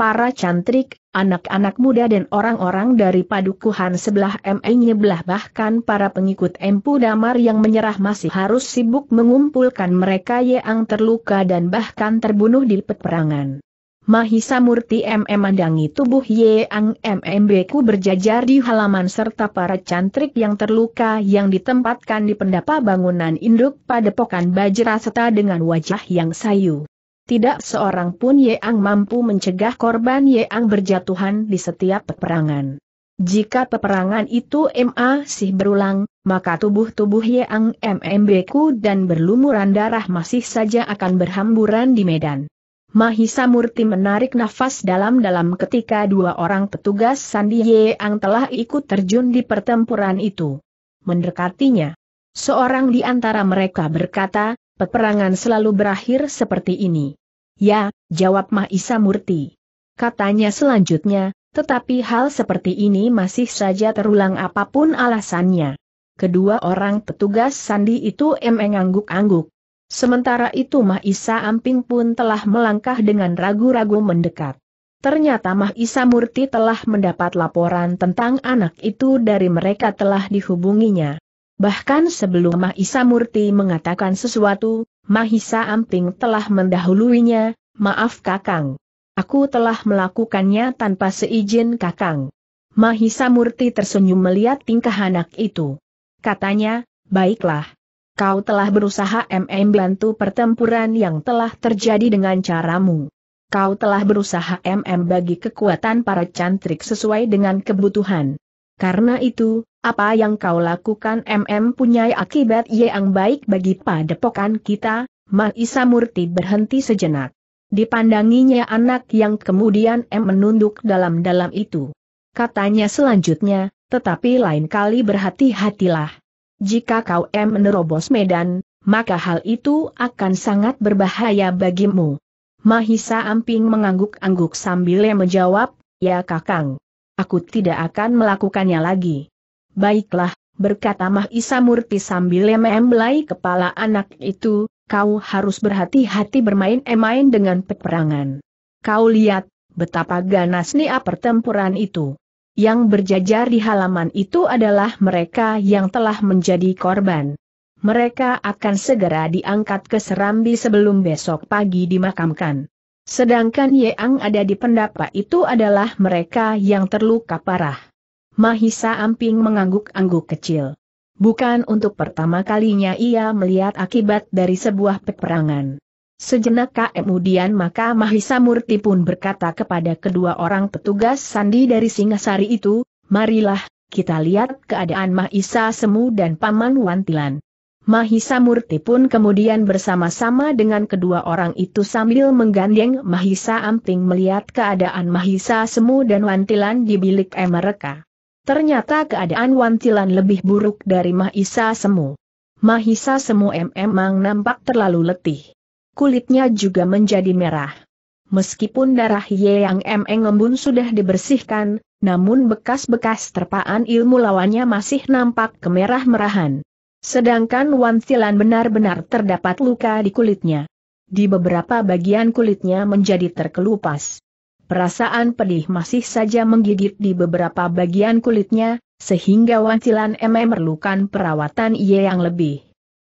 para cantrik, anak-anak muda dan orang-orang dari padukuhan sebelah ME nyeblah bahkan para pengikut Empu Damar yang menyerah masih harus sibuk mengumpulkan mereka yang terluka dan bahkan terbunuh di peperangan. Mahisa Murti MM e mandangi tubuh Yeang MMB e ku berjajar di halaman serta para cantrik yang terluka yang ditempatkan di pendapa bangunan induk padepokan Bajra serta dengan wajah yang sayu tidak seorang pun Yeang mampu mencegah korban Yeang berjatuhan di setiap peperangan. Jika peperangan itu masih berulang, maka tubuh-tubuh Yeang MMBku dan berlumuran darah masih saja akan berhamburan di medan. Mahisa Murti menarik nafas dalam-dalam ketika dua orang petugas Sandi Yeang telah ikut terjun di pertempuran itu. Mendekatinya. Seorang di antara mereka berkata, peperangan selalu berakhir seperti ini. Ya, jawab Mahisa Murti. Katanya selanjutnya, tetapi hal seperti ini masih saja terulang apapun alasannya. Kedua orang petugas sandi itu emeng angguk-angguk. Sementara itu Mahisa Amping pun telah melangkah dengan ragu-ragu mendekat. Ternyata Mahisa Murti telah mendapat laporan tentang anak itu dari mereka telah dihubunginya. Bahkan sebelum Mahisa Murti mengatakan sesuatu, Mahisa Amping telah mendahuluinya, maaf kakang. Aku telah melakukannya tanpa seizin kakang. Mahisa Murti tersenyum melihat tingkah anak itu. Katanya, baiklah. Kau telah berusaha MM bantu pertempuran yang telah terjadi dengan caramu. Kau telah berusaha MM bagi kekuatan para cantrik sesuai dengan kebutuhan. Karena itu, apa yang kau lakukan MM punya akibat yang baik bagi padepokan kita, Mahisa Murti berhenti sejenak. Dipandanginya anak yang kemudian M menunduk dalam-dalam itu. Katanya selanjutnya, tetapi lain kali berhati-hatilah. Jika kau M menerobos medan, maka hal itu akan sangat berbahaya bagimu. Mahisa Amping mengangguk-angguk sambil menjawab, ya kakang. Aku tidak akan melakukannya lagi. Baiklah, berkata Mahisa Murti sambil membelai kepala anak itu, kau harus berhati-hati bermain-main dengan peperangan. Kau lihat, betapa ganasnya pertempuran itu. Yang berjajar di halaman itu adalah mereka yang telah menjadi korban. Mereka akan segera diangkat ke Serambi sebelum besok pagi dimakamkan. Sedangkan Yeang ada di pendapa itu adalah mereka yang terluka parah. Mahisa Amping mengangguk-angguk kecil. Bukan untuk pertama kalinya ia melihat akibat dari sebuah peperangan. Sejenak kemudian maka Mahisa Murti pun berkata kepada kedua orang petugas sandi dari Singasari itu, marilah, kita lihat keadaan Mahisa Semu dan Paman Wantilan. Mahisa Murti pun kemudian bersama-sama dengan kedua orang itu sambil menggandeng Mahisa Amping melihat keadaan Mahisa Semu dan Wantilan di bilik mereka. Ternyata keadaan Wantilan lebih buruk dari Mahisa Semu. Mahisa Semu memang nampak terlalu letih. Kulitnya juga menjadi merah. Meskipun darah Ye Yang Emeng Embun sudah dibersihkan, namun bekas-bekas terpaan ilmu lawannya masih nampak kemerah-merahan. Sedangkan Wantilan benar-benar terdapat luka di kulitnya. Di beberapa bagian kulitnya menjadi terkelupas perasaan pedih masih saja menggigit di beberapa bagian kulitnya, sehingga Wancilan M memerlukan perawatan ia yang lebih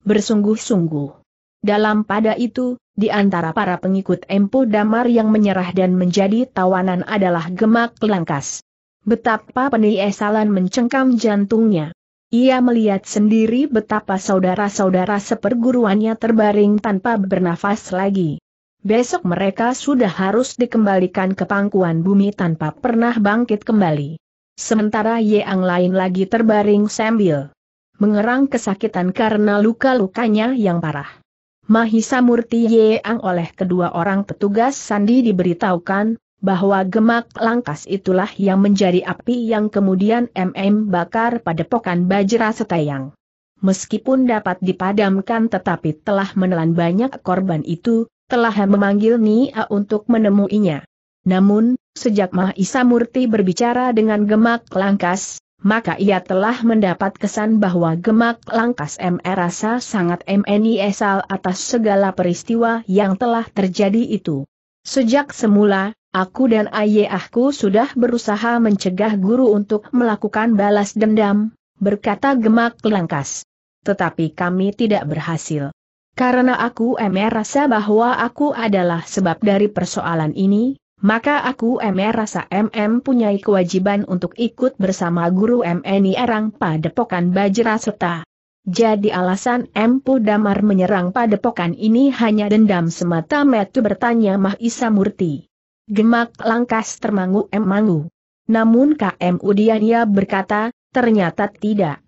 bersungguh-sungguh. Dalam pada itu, di antara para pengikut Empu Damar yang menyerah dan menjadi tawanan adalah Gemak Langkas. Betapa penih esalan mencengkam jantungnya. Ia melihat sendiri betapa saudara-saudara seperguruannya terbaring tanpa bernafas lagi besok mereka sudah harus dikembalikan ke pangkuan bumi tanpa pernah bangkit kembali. Sementara Yeang lain lagi terbaring sambil mengerang kesakitan karena luka-lukanya yang parah. Mahisa Murti Yeang oleh kedua orang petugas Sandi diberitahukan, bahwa gemak langkas itulah yang menjadi api yang kemudian MM bakar pada pokan Bajra Setayang. Meskipun dapat dipadamkan tetapi telah menelan banyak korban itu, telah memanggil Nia untuk menemuinya. Namun, sejak Mahisa Murti berbicara dengan Gemak Langkas, maka ia telah mendapat kesan bahwa Gemak Langkas M.E. rasa sangat esal atas segala peristiwa yang telah terjadi itu. Sejak semula, aku dan ayahku sudah berusaha mencegah guru untuk melakukan balas dendam, berkata Gemak Langkas. Tetapi kami tidak berhasil. Karena aku merasa bahwa aku adalah sebab dari persoalan ini, maka aku merasa rasa MM punya kewajiban untuk ikut bersama guru MNI e Erang Padepokan Bajra Seta. Jadi alasan Empu Damar menyerang pada padepokan ini hanya dendam semata metu bertanya Mahisa Murti. Gemak langkas termangu emangu. Namun KM Udiania berkata, ternyata tidak.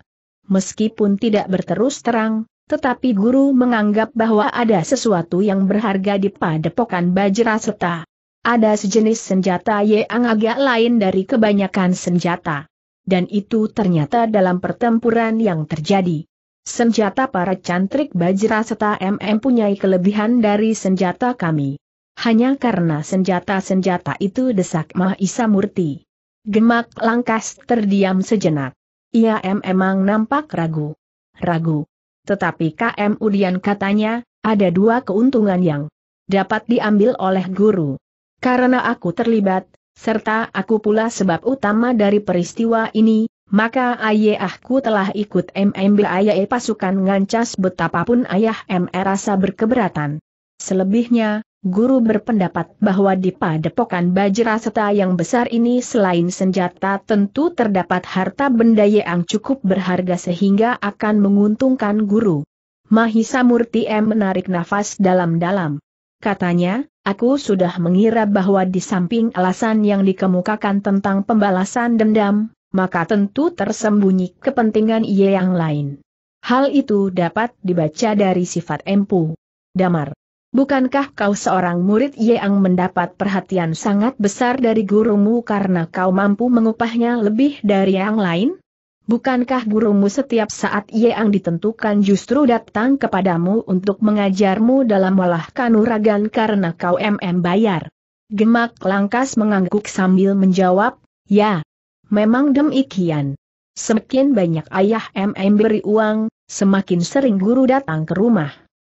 Meskipun tidak berterus terang, tetapi guru menganggap bahwa ada sesuatu yang berharga di padepokan Bajraseta. Ada sejenis senjata yang agak lain dari kebanyakan senjata. Dan itu ternyata dalam pertempuran yang terjadi. Senjata para cantrik Bajraseta MM punyai kelebihan dari senjata kami. Hanya karena senjata-senjata itu desak Mahisa Murti. Gemak langkas terdiam sejenak. Ia M memang nampak ragu. Ragu, tetapi KM Udian katanya, ada dua keuntungan yang dapat diambil oleh guru. Karena aku terlibat, serta aku pula sebab utama dari peristiwa ini, maka ayahku telah ikut MMBAYE pasukan ngancas betapapun ayah MR rasa berkeberatan. Selebihnya, Guru berpendapat bahwa di padepokan Bajraseta yang besar ini selain senjata tentu terdapat harta benda yang cukup berharga sehingga akan menguntungkan guru. Mahisa Murti M menarik nafas dalam-dalam. Katanya, aku sudah mengira bahwa di samping alasan yang dikemukakan tentang pembalasan dendam, maka tentu tersembunyi kepentingan ia yang lain. Hal itu dapat dibaca dari sifat empu. Damar. Bukankah kau seorang murid yang mendapat perhatian sangat besar dari gurumu karena kau mampu mengupahnya lebih dari yang lain? Bukankah gurumu setiap saat yang ditentukan justru datang kepadamu untuk mengajarmu dalam olah kanuragan karena kau mm bayar? Gemak Langkas mengangguk sambil menjawab, ya, memang demikian. Semakin banyak ayah MM beri uang, semakin sering guru datang ke rumah.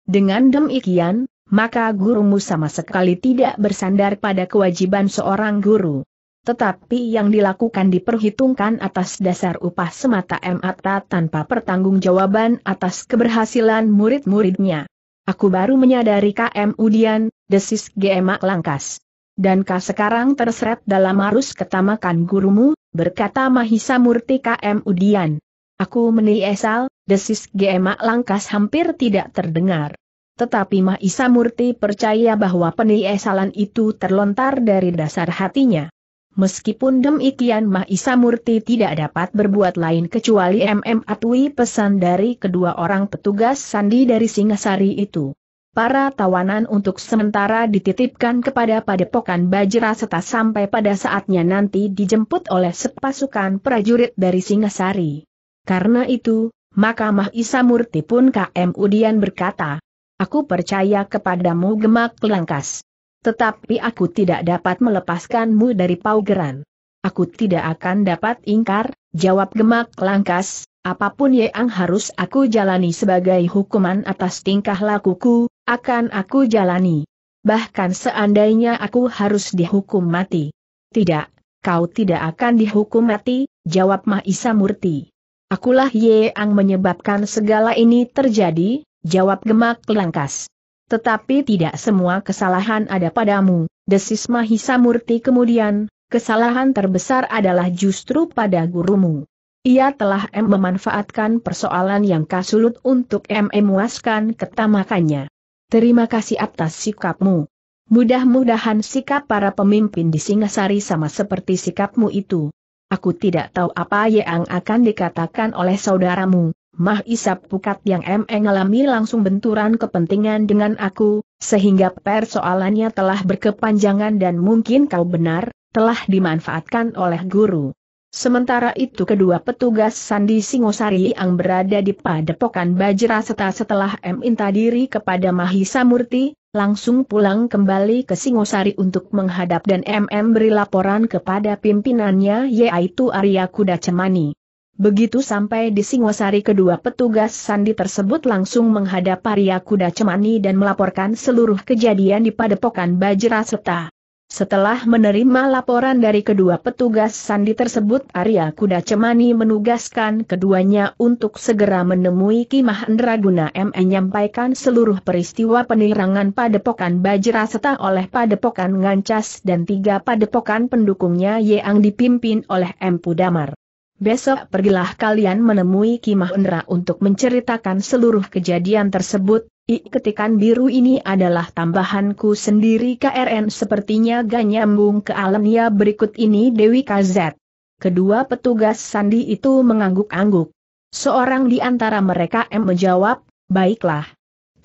Dengan demikian, maka gurumu sama sekali tidak bersandar pada kewajiban seorang guru. Tetapi yang dilakukan diperhitungkan atas dasar upah semata mata tanpa pertanggungjawaban atas keberhasilan murid-muridnya. Aku baru menyadari KM Udian, desis GMA Langkas. Dan kau sekarang terseret dalam arus ketamakan gurumu, berkata Mahisa Murti KM Udian. Aku esal, desis GMA Langkas hampir tidak terdengar tetapi Mahisa Murti percaya bahwa penyesalan itu terlontar dari dasar hatinya. Meskipun demikian Mahisa Murti tidak dapat berbuat lain kecuali MM Atwi pesan dari kedua orang petugas sandi dari Singasari itu. Para tawanan untuk sementara dititipkan kepada padepokan Bajra serta sampai pada saatnya nanti dijemput oleh sepasukan prajurit dari Singasari. Karena itu, maka Mahisa Murti pun KM Udian berkata, Aku percaya kepadamu gemak langkas. Tetapi aku tidak dapat melepaskanmu dari paugeran. Aku tidak akan dapat ingkar, jawab gemak langkas, apapun yang harus aku jalani sebagai hukuman atas tingkah lakuku, akan aku jalani. Bahkan seandainya aku harus dihukum mati. Tidak, kau tidak akan dihukum mati, jawab Mahisa Murti. Akulah yang menyebabkan segala ini terjadi, jawab gemak langkas. Tetapi tidak semua kesalahan ada padamu, desis Mahisa Murti kemudian, kesalahan terbesar adalah justru pada gurumu. Ia telah M memanfaatkan persoalan yang kasulut untuk M memuaskan ketamakannya. Terima kasih atas sikapmu. Mudah-mudahan sikap para pemimpin di Singasari sama seperti sikapmu itu. Aku tidak tahu apa yang akan dikatakan oleh saudaramu, Mah Isap Pukat yang M mengalami langsung benturan kepentingan dengan aku, sehingga persoalannya telah berkepanjangan dan mungkin kau benar, telah dimanfaatkan oleh guru. Sementara itu kedua petugas Sandi Singosari yang berada di padepokan Bajra Seta setelah M minta diri kepada Mahisa Murti, langsung pulang kembali ke Singosari untuk menghadap dan MM beri laporan kepada pimpinannya yaitu Arya Kuda Cemani. Begitu sampai di Singosari kedua petugas sandi tersebut langsung menghadap Arya Kuda Cemani dan melaporkan seluruh kejadian di padepokan Bajra Seta. Setelah menerima laporan dari kedua petugas sandi tersebut Arya Kuda Cemani menugaskan keduanya untuk segera menemui Ki Mahendra guna M menyampaikan seluruh peristiwa penirangan Padepokan Bajra serta oleh Padepokan Ngancas dan tiga Padepokan pendukungnya yang dipimpin oleh M Pudamar. Besok pergilah kalian menemui Kimahendra untuk menceritakan seluruh kejadian tersebut. I ketikan biru ini adalah tambahanku sendiri KRN sepertinya gak nyambung ke alamnya berikut ini Dewi KZ. Kedua petugas sandi itu mengangguk-angguk. Seorang di antara mereka M menjawab, baiklah.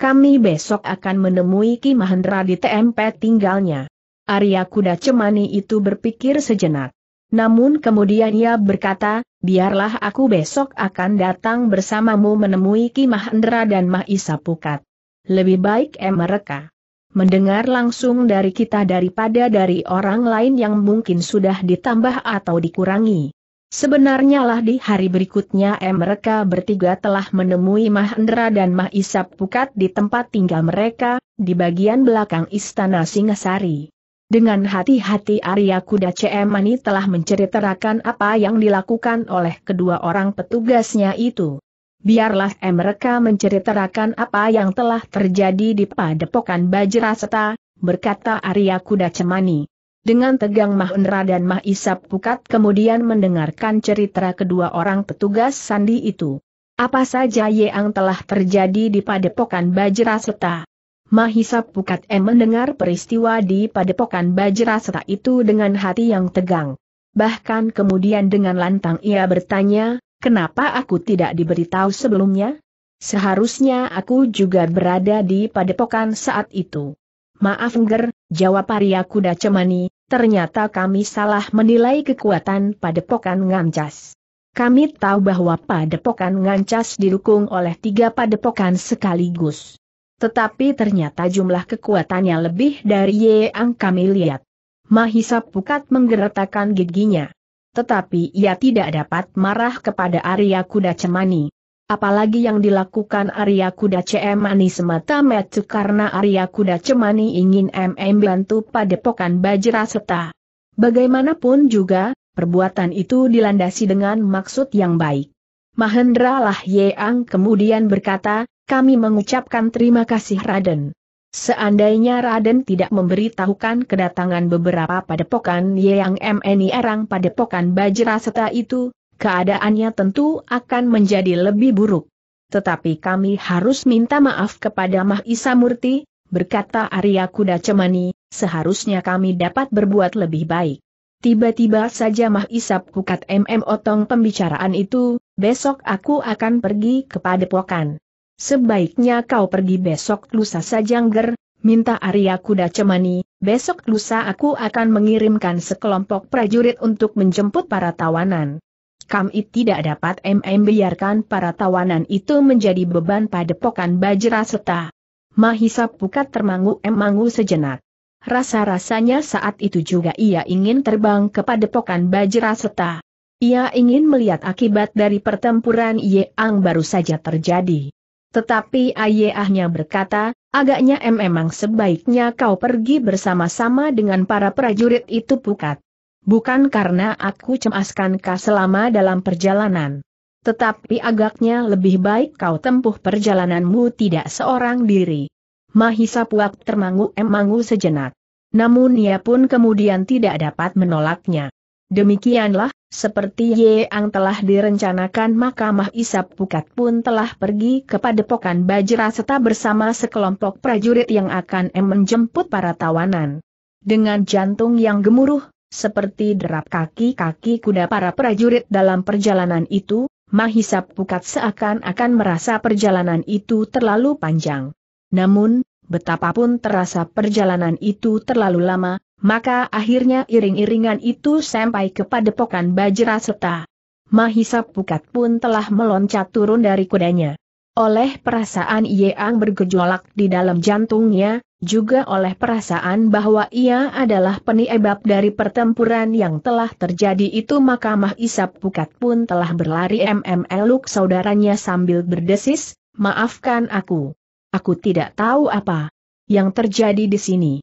Kami besok akan menemui Kimahendra di TMP tinggalnya. Arya Kuda Cemani itu berpikir sejenak. Namun kemudian ia berkata, biarlah aku besok akan datang bersamamu menemui Ki Mahendra dan Mahisa Pukat. Lebih baik em mereka mendengar langsung dari kita daripada dari orang lain yang mungkin sudah ditambah atau dikurangi. Sebenarnya lah di hari berikutnya eh, mereka bertiga telah menemui Mahendra dan Mahisa Pukat di tempat tinggal mereka, di bagian belakang Istana Singasari. Dengan hati-hati Arya Kuda Cemani telah menceritakan apa yang dilakukan oleh kedua orang petugasnya itu. Biarlah mereka menceritakan apa yang telah terjadi di padepokan Bajraseta, berkata Arya Kuda Cemani. Dengan tegang Mahendra dan Mahisap Pukat kemudian mendengarkan cerita kedua orang petugas sandi itu. Apa saja yang telah terjadi di padepokan Bajraseta? Mahisa Pukat M mendengar peristiwa di padepokan Bajrasata itu dengan hati yang tegang. Bahkan kemudian dengan lantang ia bertanya, kenapa aku tidak diberitahu sebelumnya? Seharusnya aku juga berada di padepokan saat itu. Maaf Ngger, jawab Arya Kuda Cemani, ternyata kami salah menilai kekuatan padepokan Ngancas. Kami tahu bahwa padepokan Ngancas didukung oleh tiga padepokan sekaligus. Tetapi ternyata jumlah kekuatannya lebih dari yang kami lihat. Mahisa Pukat menggeretakan giginya. Tetapi ia tidak dapat marah kepada Arya Kuda Cemani. Apalagi yang dilakukan Arya Kuda Cemani semata-mata karena Arya Kuda Cemani ingin MM bantu padepokan Bajra Seta. Bagaimanapun juga, perbuatan itu dilandasi dengan maksud yang baik. Mahendra lah Yeang kemudian berkata, kami mengucapkan terima kasih Raden. Seandainya Raden tidak memberitahukan kedatangan beberapa padepokan yang MNI Erang padepokan Bajra serta itu, keadaannya tentu akan menjadi lebih buruk. Tetapi kami harus minta maaf kepada Mahisa Murti, berkata Arya Kuda Cemani, seharusnya kami dapat berbuat lebih baik. Tiba-tiba saja Mahisa pukat MM otong pembicaraan itu, besok aku akan pergi ke padepokan. Sebaiknya kau pergi besok lusa saja Ger, minta Arya Kuda Cemani, besok lusa aku akan mengirimkan sekelompok prajurit untuk menjemput para tawanan. Kami tidak dapat MM biarkan para tawanan itu menjadi beban pada pokan Bajra Seta. Mahisa pukat termangu emangu sejenak. Rasa-rasanya saat itu juga ia ingin terbang ke padepokan Bajra Seta. Ia ingin melihat akibat dari pertempuran Yeang baru saja terjadi. Tetapi ayahnya berkata, agaknya em memang sebaiknya kau pergi bersama-sama dengan para prajurit itu pukat. Bukan karena aku cemaskan kau selama dalam perjalanan. Tetapi agaknya lebih baik kau tempuh perjalananmu tidak seorang diri. Mahisa Puak termangu emangu sejenak. Namun ia pun kemudian tidak dapat menolaknya. Demikianlah, seperti Yeang telah direncanakan makamah Isap Pukat pun telah pergi kepada padepokan Bajra serta bersama sekelompok prajurit yang akan menjemput para tawanan. Dengan jantung yang gemuruh, seperti derap kaki-kaki kuda para prajurit dalam perjalanan itu, Isap Pukat seakan-akan merasa perjalanan itu terlalu panjang. Namun, betapapun terasa perjalanan itu terlalu lama, maka akhirnya iring-iringan itu sampai ke padepokan Seta. Mahisa Pukat pun telah meloncat turun dari kudanya. Oleh perasaan Yeang bergejolak di dalam jantungnya, juga oleh perasaan bahwa ia adalah peniebab dari pertempuran yang telah terjadi itu maka Mahisa Pukat pun telah berlari MML saudaranya sambil berdesis, maafkan aku. Aku tidak tahu apa yang terjadi di sini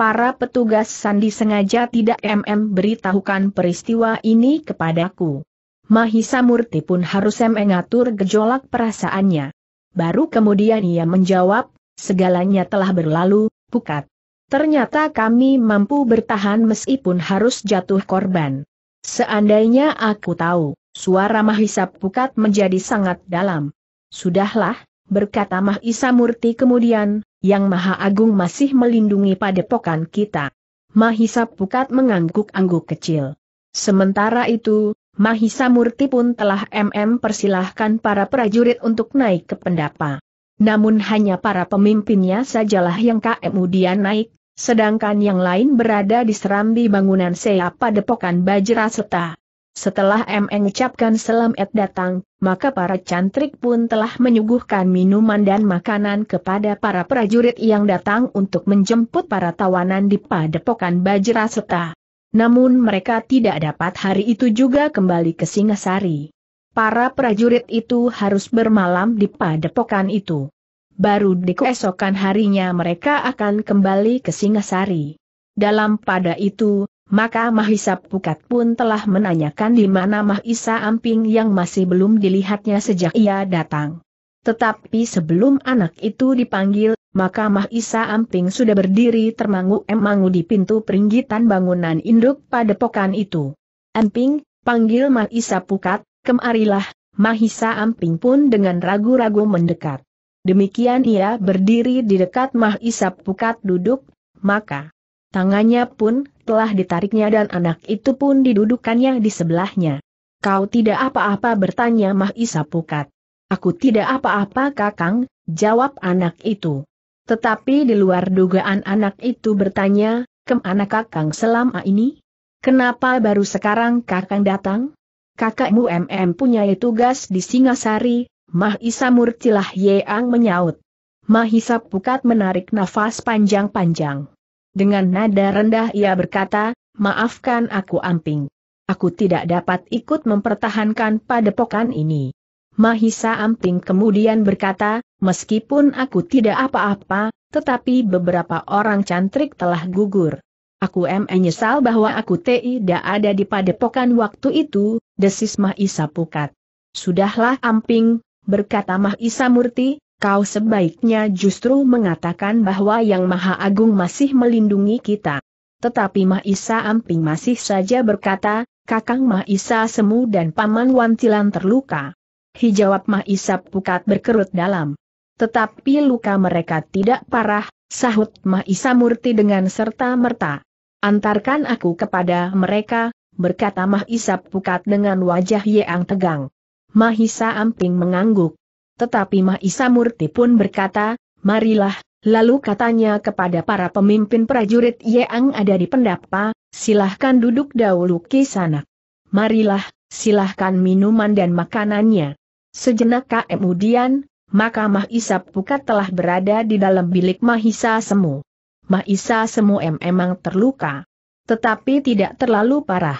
para petugas Sandi sengaja tidak MM beritahukan peristiwa ini kepadaku. Mahisa Murti pun harus mengatur gejolak perasaannya. Baru kemudian ia menjawab, segalanya telah berlalu, pukat. Ternyata kami mampu bertahan meskipun harus jatuh korban. Seandainya aku tahu, suara Mahisa Pukat menjadi sangat dalam. Sudahlah, berkata Mahisa Murti kemudian, yang Maha Agung masih melindungi padepokan kita. Mahisa Pukat mengangguk-angguk kecil. Sementara itu, Mahisa Murti pun telah MM persilahkan para prajurit untuk naik ke pendapa. Namun hanya para pemimpinnya sajalah yang kemudian naik, sedangkan yang lain berada di serambi bangunan Sea Padepokan Bajra Seta. Setelah MM mengucapkan selamat datang, maka para cantrik pun telah menyuguhkan minuman dan makanan kepada para prajurit yang datang untuk menjemput para tawanan di padepokan Bajraseta. Namun mereka tidak dapat hari itu juga kembali ke Singasari. Para prajurit itu harus bermalam di padepokan itu. Baru di keesokan harinya mereka akan kembali ke Singasari. Dalam pada itu, maka Mahisa Pukat pun telah menanyakan di mana Mahisa Amping yang masih belum dilihatnya sejak ia datang. Tetapi sebelum anak itu dipanggil, maka Mahisa Amping sudah berdiri termangu-emangu di pintu peringgitan bangunan induk padepokan itu. Amping, panggil Mahisa Pukat, kemarilah, Mahisa Amping pun dengan ragu-ragu mendekat. Demikian ia berdiri di dekat Mahisa Pukat duduk, maka tangannya pun telah ditariknya dan anak itu pun didudukannya di sebelahnya. Kau tidak apa-apa bertanya Mahisa Pukat. Aku tidak apa-apa kakang, jawab anak itu. Tetapi di luar dugaan anak itu bertanya, kemana kakang selama ini? Kenapa baru sekarang kakang datang? Kakakmu MM punya tugas di Singasari, Mahisa Murtilah Yeang menyaut. Mahisa Pukat menarik nafas panjang-panjang dengan nada rendah ia berkata, maafkan aku amping. Aku tidak dapat ikut mempertahankan padepokan ini. Mahisa Amping kemudian berkata, meskipun aku tidak apa-apa, tetapi beberapa orang cantrik telah gugur. Aku menyesal bahwa aku tidak ada di padepokan waktu itu, desis Mahisa Pukat. Sudahlah Amping, berkata Mahisa Murti, kau sebaiknya justru mengatakan bahwa Yang Maha Agung masih melindungi kita. Tetapi Mahisa Amping masih saja berkata, Kakang Mahisa Semu dan Paman Wantilan terluka. Hijawab Mahisa Pukat berkerut dalam. Tetapi luka mereka tidak parah, sahut Mahisa Murti dengan serta-merta. Antarkan aku kepada mereka, berkata Mahisa Pukat dengan wajah yang tegang. Mahisa Amping mengangguk. Tetapi Mahisa Murti pun berkata, marilah, lalu katanya kepada para pemimpin prajurit yang ada di pendapa, silahkan duduk dahulu sana. Marilah, silahkan minuman dan makanannya. Sejenak kemudian, maka Mahisa Pukat telah berada di dalam bilik Mahisa Semu. Mahisa Semu memang terluka. Tetapi tidak terlalu parah.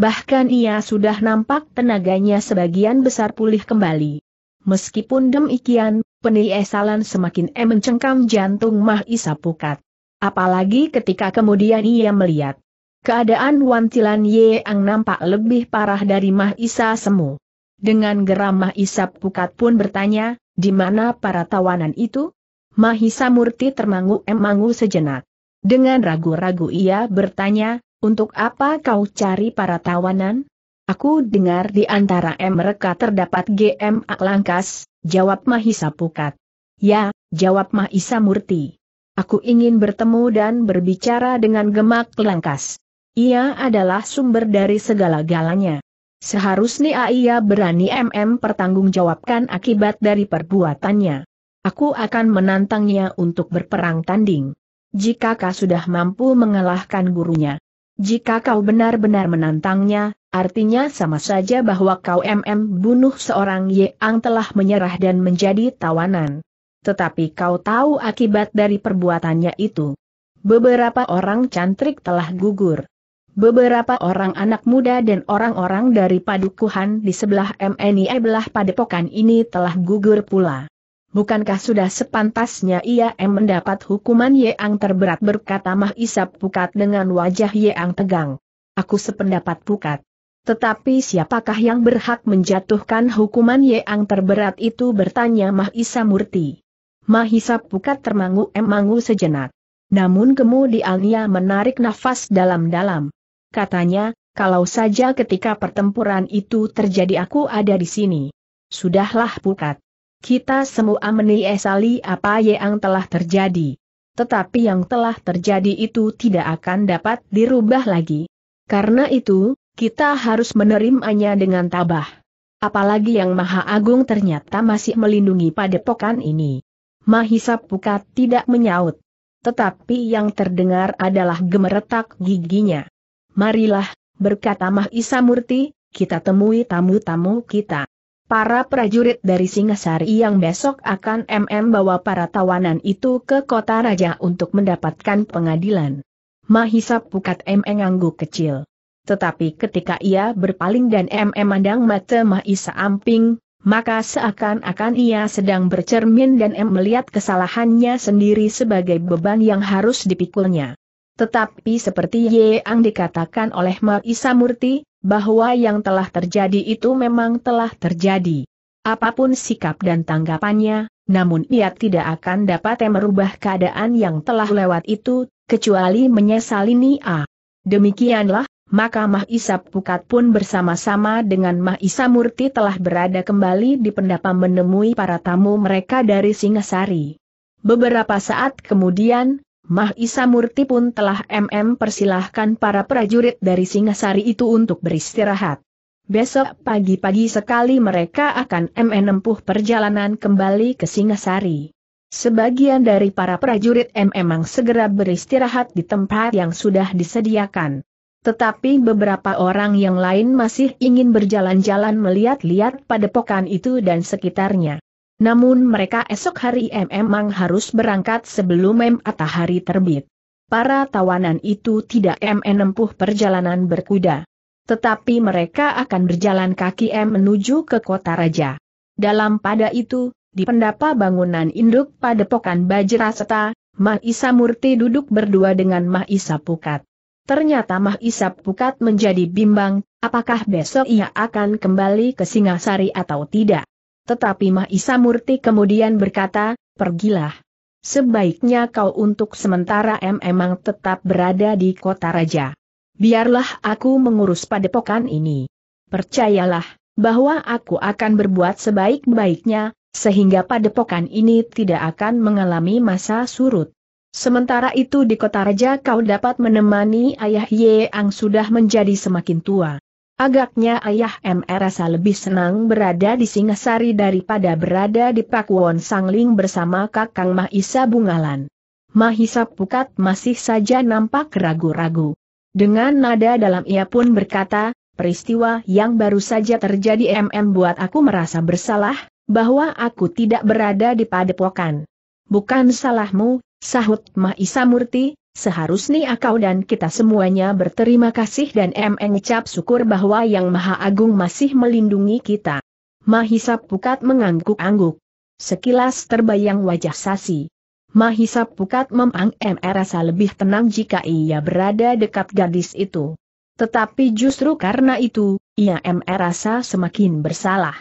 Bahkan ia sudah nampak tenaganya sebagian besar pulih kembali. Meskipun demikian, penyesalan semakin e mencengkam jantung Mah Isa Pukat. Apalagi ketika kemudian ia melihat keadaan Wan Wantilan Yeang nampak lebih parah dari Mah Isa Semu. Dengan geram Mah Isa Pukat pun bertanya, di mana para tawanan itu? Mahisa Murti termangu-emangu sejenak. Dengan ragu-ragu ia bertanya, untuk apa kau cari para tawanan? Aku dengar di antara mereka terdapat GM Aklangkas. jawab Mahisa Pukat. Ya, jawab Mahisa Murti. Aku ingin bertemu dan berbicara dengan Gemak Langkas. Ia adalah sumber dari segala galanya. Seharusnya ia berani MM pertanggungjawabkan akibat dari perbuatannya. Aku akan menantangnya untuk berperang tanding. Jika kau sudah mampu mengalahkan gurunya, jika kau benar-benar menantangnya, artinya sama saja bahwa kau MM bunuh seorang yang telah menyerah dan menjadi tawanan. Tetapi kau tahu akibat dari perbuatannya itu. Beberapa orang cantrik telah gugur. Beberapa orang anak muda dan orang-orang dari padukuhan di sebelah MNI belah padepokan ini telah gugur pula bukankah sudah sepantasnya ia em mendapat hukuman yang terberat berkata Mah Isap Pukat dengan wajah yang tegang. Aku sependapat Pukat. Tetapi siapakah yang berhak menjatuhkan hukuman yang terberat itu bertanya Mah Mahisa Murti. Mah Isap Pukat termangu-emangu sejenak. Namun kemudian ia menarik nafas dalam-dalam. Katanya, kalau saja ketika pertempuran itu terjadi aku ada di sini. Sudahlah Pukat. Kita semua meniesali apa yang telah terjadi. Tetapi yang telah terjadi itu tidak akan dapat dirubah lagi. Karena itu, kita harus menerimanya dengan tabah. Apalagi yang Maha Agung ternyata masih melindungi padepokan ini. Mahisa Pukat tidak menyaut. Tetapi yang terdengar adalah gemeretak giginya. Marilah, berkata Mahisa Murti, kita temui tamu-tamu kita para prajurit dari Singasari yang besok akan MM bawa para tawanan itu ke kota raja untuk mendapatkan pengadilan. Mahisa pukat MM ngangguk kecil. Tetapi ketika ia berpaling dan MM mandang mata Mahisa amping, maka seakan-akan ia sedang bercermin dan M melihat kesalahannya sendiri sebagai beban yang harus dipikulnya. Tetapi seperti yang dikatakan oleh Mahisa Murti, bahwa yang telah terjadi itu memang telah terjadi. Apapun sikap dan tanggapannya, namun ia tidak akan dapat merubah keadaan yang telah lewat itu, kecuali menyesali Nia. Demikianlah, maka Mah Isap Pukat pun bersama-sama dengan Mah Isa Murti telah berada kembali di pendapa menemui para tamu mereka dari Singasari. Beberapa saat kemudian, Mah Isa Murti pun telah MM persilahkan para prajurit dari Singasari itu untuk beristirahat. Besok pagi-pagi sekali mereka akan MM empuh perjalanan kembali ke Singasari. Sebagian dari para prajurit M memang segera beristirahat di tempat yang sudah disediakan. Tetapi beberapa orang yang lain masih ingin berjalan-jalan melihat-lihat pada padepokan itu dan sekitarnya. Namun mereka esok hari memang harus berangkat sebelum matahari terbit. Para tawanan itu tidak menempuh perjalanan berkuda. Tetapi mereka akan berjalan kaki menuju ke kota raja. Dalam pada itu, di pendapa bangunan induk padepokan Bajraseta, Isa Murti duduk berdua dengan Isa Pukat. Ternyata Isa Pukat menjadi bimbang, apakah besok ia akan kembali ke Singasari atau tidak tetapi Mahisa Murti kemudian berkata, pergilah. Sebaiknya kau untuk sementara em emang tetap berada di kota raja. Biarlah aku mengurus padepokan ini. Percayalah, bahwa aku akan berbuat sebaik-baiknya, sehingga padepokan ini tidak akan mengalami masa surut. Sementara itu di kota raja kau dapat menemani ayah Ye yang sudah menjadi semakin tua. Agaknya ayah M Rasa lebih senang berada di Singasari daripada berada di Pakuwon Sangling bersama kakang Mahisa Bungalan. Mahisa Pukat masih saja nampak ragu-ragu. Dengan nada dalam ia pun berkata, peristiwa yang baru saja terjadi MM buat aku merasa bersalah, bahwa aku tidak berada di padepokan. Bukan salahmu, sahut Mahisa Murti, Seharusnya kau dan kita semuanya berterima kasih dan mengucap syukur bahwa Yang Maha Agung masih melindungi kita. Mahisa Pukat mengangguk-angguk. Sekilas terbayang wajah Sasi. Mahisa Pukat memang merasa lebih tenang jika ia berada dekat gadis itu. Tetapi justru karena itu, ia merasa semakin bersalah.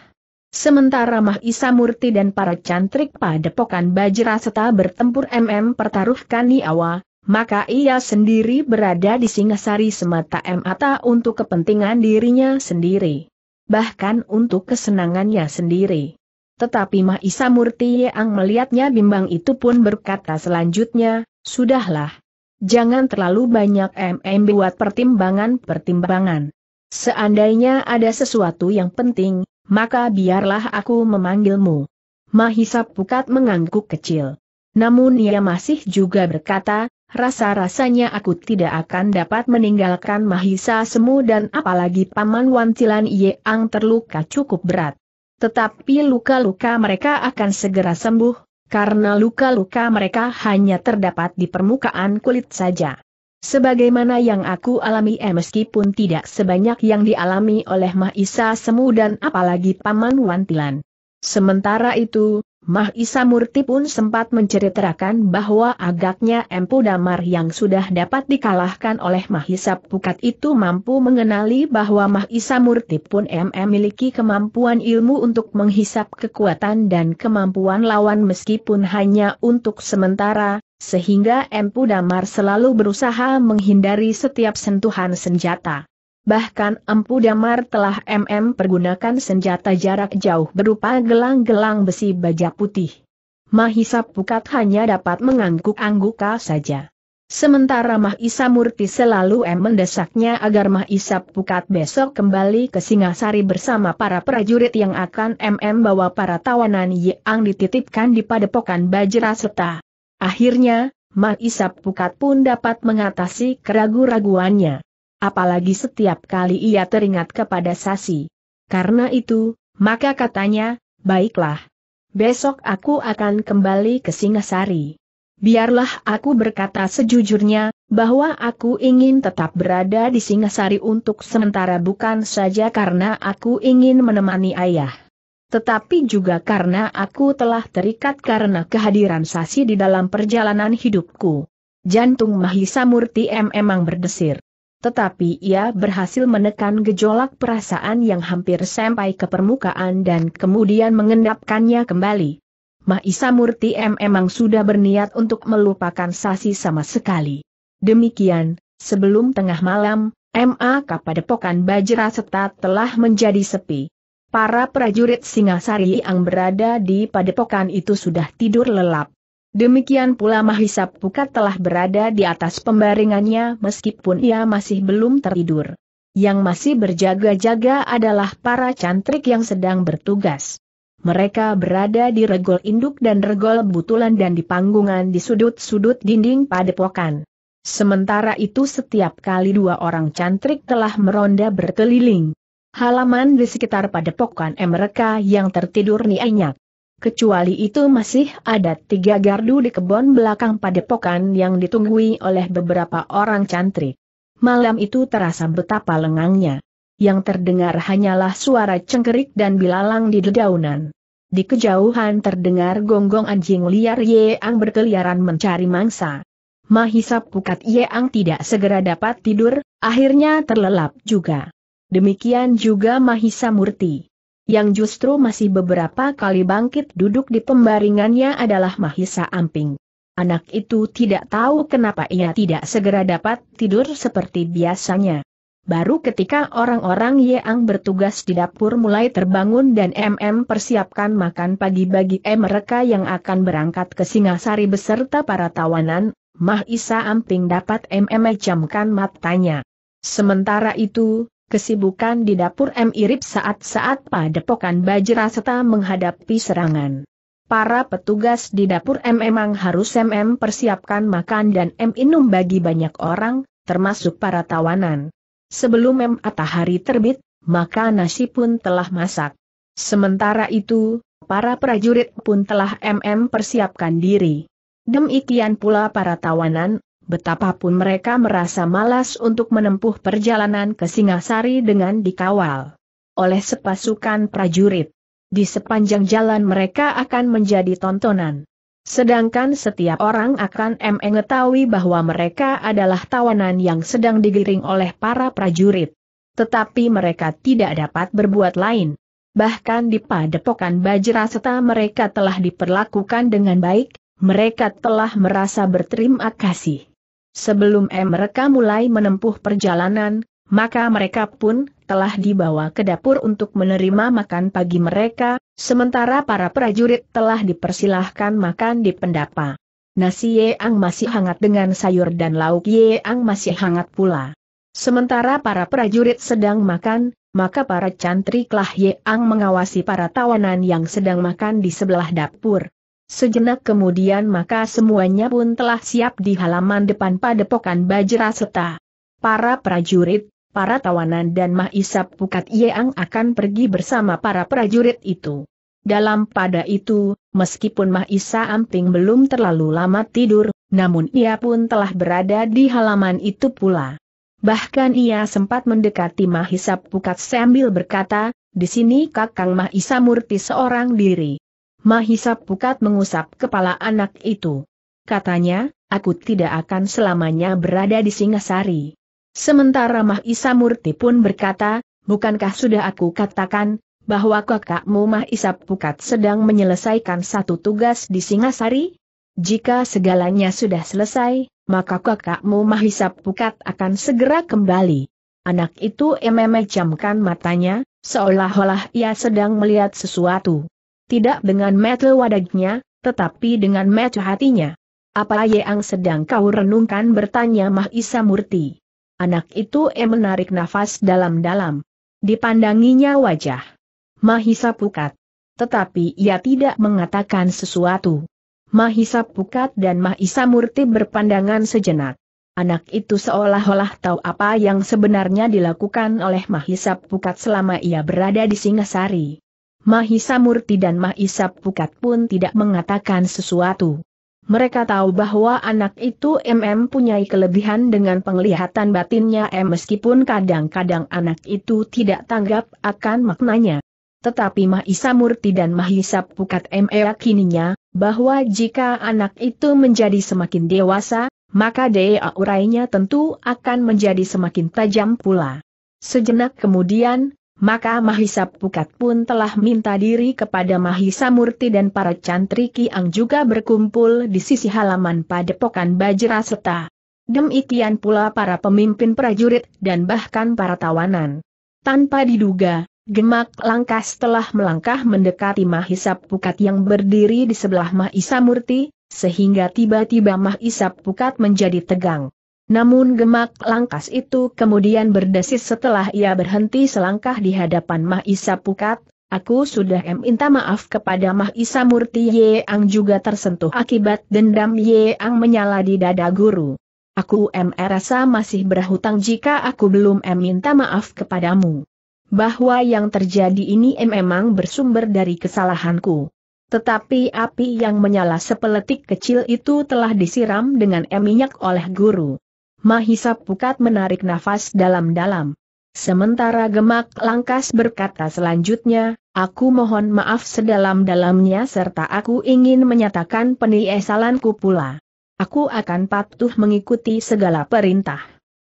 Sementara Mahisa Murti dan para cantrik padepokan Bajra serta bertempur MM pertaruhkan nyawa, maka ia sendiri berada di Singasari semata mata untuk kepentingan dirinya sendiri. Bahkan untuk kesenangannya sendiri. Tetapi Mahisa Murti yang melihatnya bimbang itu pun berkata selanjutnya, Sudahlah. Jangan terlalu banyak MM buat pertimbangan-pertimbangan. Seandainya ada sesuatu yang penting, maka biarlah aku memanggilmu. Mahisa Pukat mengangguk kecil. Namun ia masih juga berkata, Rasa-rasanya aku tidak akan dapat meninggalkan Mahisa Semu dan apalagi Paman Wantilan Yeang terluka cukup berat. Tetapi luka-luka mereka akan segera sembuh, karena luka-luka mereka hanya terdapat di permukaan kulit saja. Sebagaimana yang aku alami eh, meskipun tidak sebanyak yang dialami oleh Mahisa Semu dan apalagi Paman Wantilan. Sementara itu, Mah Isa Murti pun sempat menceritakan bahwa agaknya Empu Damar yang sudah dapat dikalahkan oleh Mahisa Pukat itu mampu mengenali bahwa Mahisa Murti pun memiliki kemampuan ilmu untuk menghisap kekuatan dan kemampuan lawan meskipun hanya untuk sementara, sehingga Empu Damar selalu berusaha menghindari setiap sentuhan senjata bahkan Empu Damar telah MM pergunakan senjata jarak jauh berupa gelang-gelang besi baja putih. Mahisa Pukat hanya dapat mengangguk-angguka saja. Sementara Mahisa Murti selalu M mendesaknya agar Mahisa Pukat besok kembali ke Singasari bersama para prajurit yang akan MM bawa para tawanan yang dititipkan di padepokan Bajra serta. Akhirnya, Mahisa Pukat pun dapat mengatasi keragu raguannya apalagi setiap kali ia teringat kepada Sasi. Karena itu, maka katanya, baiklah. Besok aku akan kembali ke Singasari. Biarlah aku berkata sejujurnya, bahwa aku ingin tetap berada di Singasari untuk sementara bukan saja karena aku ingin menemani ayah. Tetapi juga karena aku telah terikat karena kehadiran Sasi di dalam perjalanan hidupku. Jantung Mahisa Murti M memang berdesir. Tetapi ia berhasil menekan gejolak perasaan yang hampir sampai ke permukaan dan kemudian mengendapkannya kembali. Mahisa Murti M memang sudah berniat untuk melupakan Sasi sama sekali. Demikian, sebelum tengah malam, MAK Pokan Bajra Setat telah menjadi sepi. Para prajurit Singasari yang berada di padepokan itu sudah tidur lelap. Demikian pula Mahisa Pukat telah berada di atas pembaringannya meskipun ia masih belum tertidur. Yang masih berjaga-jaga adalah para cantrik yang sedang bertugas. Mereka berada di regol induk dan regol butulan dan di panggungan di sudut-sudut dinding padepokan. Sementara itu setiap kali dua orang cantrik telah meronda berkeliling. Halaman di sekitar padepokan mereka yang tertidur nianyak. Kecuali itu masih ada tiga gardu di kebun belakang padepokan yang ditunggui oleh beberapa orang cantrik. Malam itu terasa betapa lengangnya. Yang terdengar hanyalah suara cengkerik dan bilalang di dedaunan. Di kejauhan terdengar gonggong anjing liar Yeang berkeliaran mencari mangsa. Mahisa pukat Yeang tidak segera dapat tidur, akhirnya terlelap juga. Demikian juga Mahisa Murti yang justru masih beberapa kali bangkit duduk di pembaringannya adalah Mahisa Amping. Anak itu tidak tahu kenapa ia tidak segera dapat tidur seperti biasanya. Baru ketika orang-orang Yeang bertugas di dapur mulai terbangun dan MM persiapkan makan pagi bagi mereka yang akan berangkat ke Singasari beserta para tawanan, Mahisa Amping dapat MM jamkan matanya. Sementara itu, kesibukan di dapur M. Irip saat-saat padepokan Bajra serta menghadapi serangan. Para petugas di dapur M Emang harus m persiapkan makan dan M Inum bagi banyak orang, termasuk para tawanan. Sebelum M atahari terbit, maka nasi pun telah masak. Sementara itu, para prajurit pun telah m persiapkan diri. Demikian pula para tawanan, betapapun mereka merasa malas untuk menempuh perjalanan ke Singasari dengan dikawal oleh sepasukan prajurit. Di sepanjang jalan mereka akan menjadi tontonan. Sedangkan setiap orang akan mengetahui bahwa mereka adalah tawanan yang sedang digiring oleh para prajurit. Tetapi mereka tidak dapat berbuat lain. Bahkan di padepokan Bajraseta mereka telah diperlakukan dengan baik, mereka telah merasa berterima kasih. Sebelum mereka mulai menempuh perjalanan, maka mereka pun telah dibawa ke dapur untuk menerima makan pagi mereka, sementara para prajurit telah dipersilahkan makan di pendapa. Nasi Yeang masih hangat dengan sayur dan lauk Yeang masih hangat pula. Sementara para prajurit sedang makan, maka para cantri Klah Yeang mengawasi para tawanan yang sedang makan di sebelah dapur. Sejenak kemudian maka semuanya pun telah siap di halaman depan padepokan Bajraseta. Para prajurit, para tawanan dan Mahisap Pukat Yeang akan pergi bersama para prajurit itu. Dalam pada itu, meskipun Mahisa Amping belum terlalu lama tidur, namun ia pun telah berada di halaman itu pula. Bahkan ia sempat mendekati Mahisa Pukat sambil berkata, di sini kakang Mahisa Murti seorang diri. Mahisa Pukat mengusap kepala anak itu. Katanya, aku tidak akan selamanya berada di Singasari. Sementara Mahisa Murti pun berkata, bukankah sudah aku katakan, bahwa kakakmu Mahisa Pukat sedang menyelesaikan satu tugas di Singasari? Jika segalanya sudah selesai, maka kakakmu Mahisa Pukat akan segera kembali. Anak itu memejamkan matanya, seolah-olah ia sedang melihat sesuatu. Tidak dengan mata wadagnya, tetapi dengan mata hatinya. Apa yang sedang kau renungkan bertanya Mahisa Murti. Anak itu eh menarik nafas dalam-dalam. Dipandanginya wajah. Mahisa pukat. Tetapi ia tidak mengatakan sesuatu. Mahisa Pukat dan Mahisa Murti berpandangan sejenak. Anak itu seolah-olah tahu apa yang sebenarnya dilakukan oleh Mahisa Pukat selama ia berada di Singasari. Mahisa Murti dan Mahisa Pukat pun tidak mengatakan sesuatu. Mereka tahu bahwa anak itu MM punya kelebihan dengan penglihatan batinnya M meskipun kadang-kadang anak itu tidak tanggap akan maknanya. Tetapi Mahisa Murti dan Mahisa Pukat M yakininya, bahwa jika anak itu menjadi semakin dewasa, maka daya urainya tentu akan menjadi semakin tajam pula. Sejenak kemudian, maka Mahisa Pukat pun telah minta diri kepada Mahisa Murti dan para cantri Kiang juga berkumpul di sisi halaman padepokan Seta. Demikian pula para pemimpin prajurit dan bahkan para tawanan. Tanpa diduga, Gemak Langkas telah melangkah mendekati Mahisa Pukat yang berdiri di sebelah Mahisa Murti, sehingga tiba-tiba Mahisa Pukat menjadi tegang. Namun gemak langkas itu kemudian berdesis setelah ia berhenti selangkah di hadapan Isa Pukat, aku sudah minta maaf kepada Isa Murti Yeang juga tersentuh akibat dendam Yeang menyala di dada guru. Aku em rasa masih berhutang jika aku belum em minta maaf kepadamu. Bahwa yang terjadi ini em memang bersumber dari kesalahanku. Tetapi api yang menyala sepeletik kecil itu telah disiram dengan em minyak oleh guru. Mahisa Pukat menarik nafas dalam-dalam. Sementara Gemak Langkas berkata selanjutnya, aku mohon maaf sedalam-dalamnya serta aku ingin menyatakan peniesalanku pula. Aku akan patuh mengikuti segala perintah.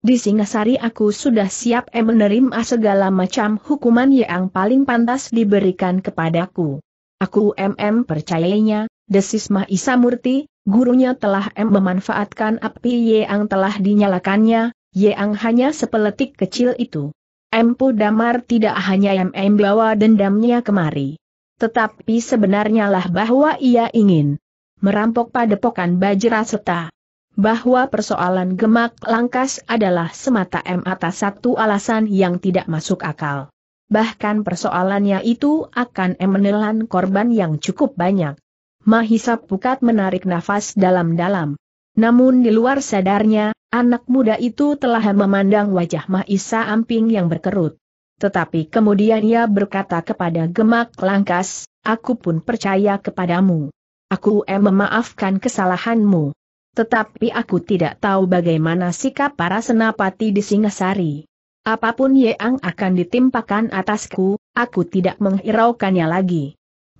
Di Singasari aku sudah siap menerima segala macam hukuman yang paling pantas diberikan kepadaku. Aku mm percayanya, desis Mahisa Murti, gurunya telah M memanfaatkan api yang telah dinyalakannya, yang hanya sepeletik kecil itu. Empu Damar tidak hanya M bawa dendamnya kemari. Tetapi sebenarnya lah bahwa ia ingin merampok padepokan Bajra Seta. Bahwa persoalan gemak langkas adalah semata M atas satu alasan yang tidak masuk akal. Bahkan persoalannya itu akan M menelan korban yang cukup banyak. Mahisa Pukat menarik nafas dalam-dalam. Namun di luar sadarnya, anak muda itu telah memandang wajah Mahisa Amping yang berkerut. Tetapi kemudian ia berkata kepada Gemak Langkas, aku pun percaya kepadamu. Aku em memaafkan kesalahanmu. Tetapi aku tidak tahu bagaimana sikap para senapati di Singasari. Apapun yang akan ditimpakan atasku, aku tidak menghiraukannya lagi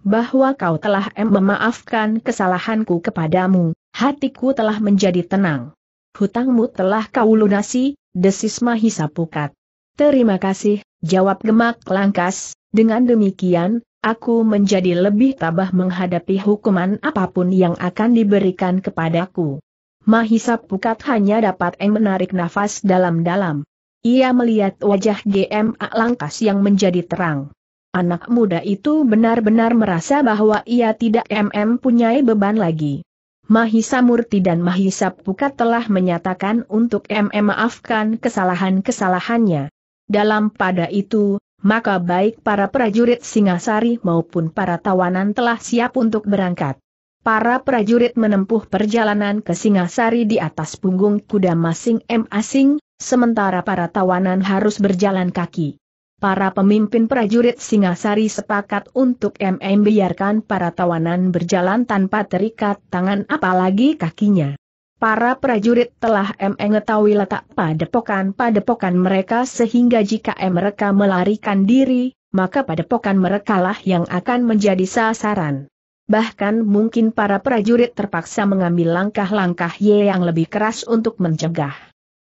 bahwa kau telah memaafkan kesalahanku kepadamu, hatiku telah menjadi tenang. Hutangmu telah kau lunasi, desis Mahisa Pukat. Terima kasih, jawab Gemak Langkas, dengan demikian, aku menjadi lebih tabah menghadapi hukuman apapun yang akan diberikan kepadaku. Mahisa Pukat hanya dapat menarik nafas dalam-dalam. Ia melihat wajah GMA Langkas yang menjadi terang. Anak muda itu benar-benar merasa bahwa ia tidak mm punya beban lagi. Mahisa Murti dan Mahisa Pukat telah menyatakan untuk MM maafkan kesalahan-kesalahannya. Dalam pada itu, maka baik para prajurit Singasari maupun para tawanan telah siap untuk berangkat. Para prajurit menempuh perjalanan ke Singasari di atas punggung kuda masing-masing, sementara para tawanan harus berjalan kaki para pemimpin prajurit Singasari sepakat untuk MM biarkan para tawanan berjalan tanpa terikat tangan apalagi kakinya. Para prajurit telah MM mengetahui letak padepokan-padepokan mereka sehingga jika mereka melarikan diri, maka padepokan mereka lah yang akan menjadi sasaran. Bahkan mungkin para prajurit terpaksa mengambil langkah-langkah Y yang lebih keras untuk mencegah.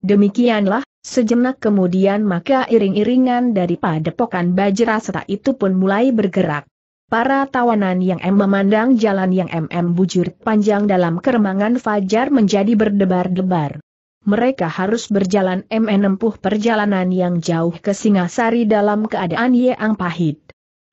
Demikianlah, Sejenak kemudian maka iring-iringan dari padepokan Bajraseta itu pun mulai bergerak. Para tawanan yang M memandang jalan yang MM bujur panjang dalam keremangan fajar menjadi berdebar-debar. Mereka harus berjalan mm menempuh perjalanan yang jauh ke Singasari dalam keadaan yang pahit.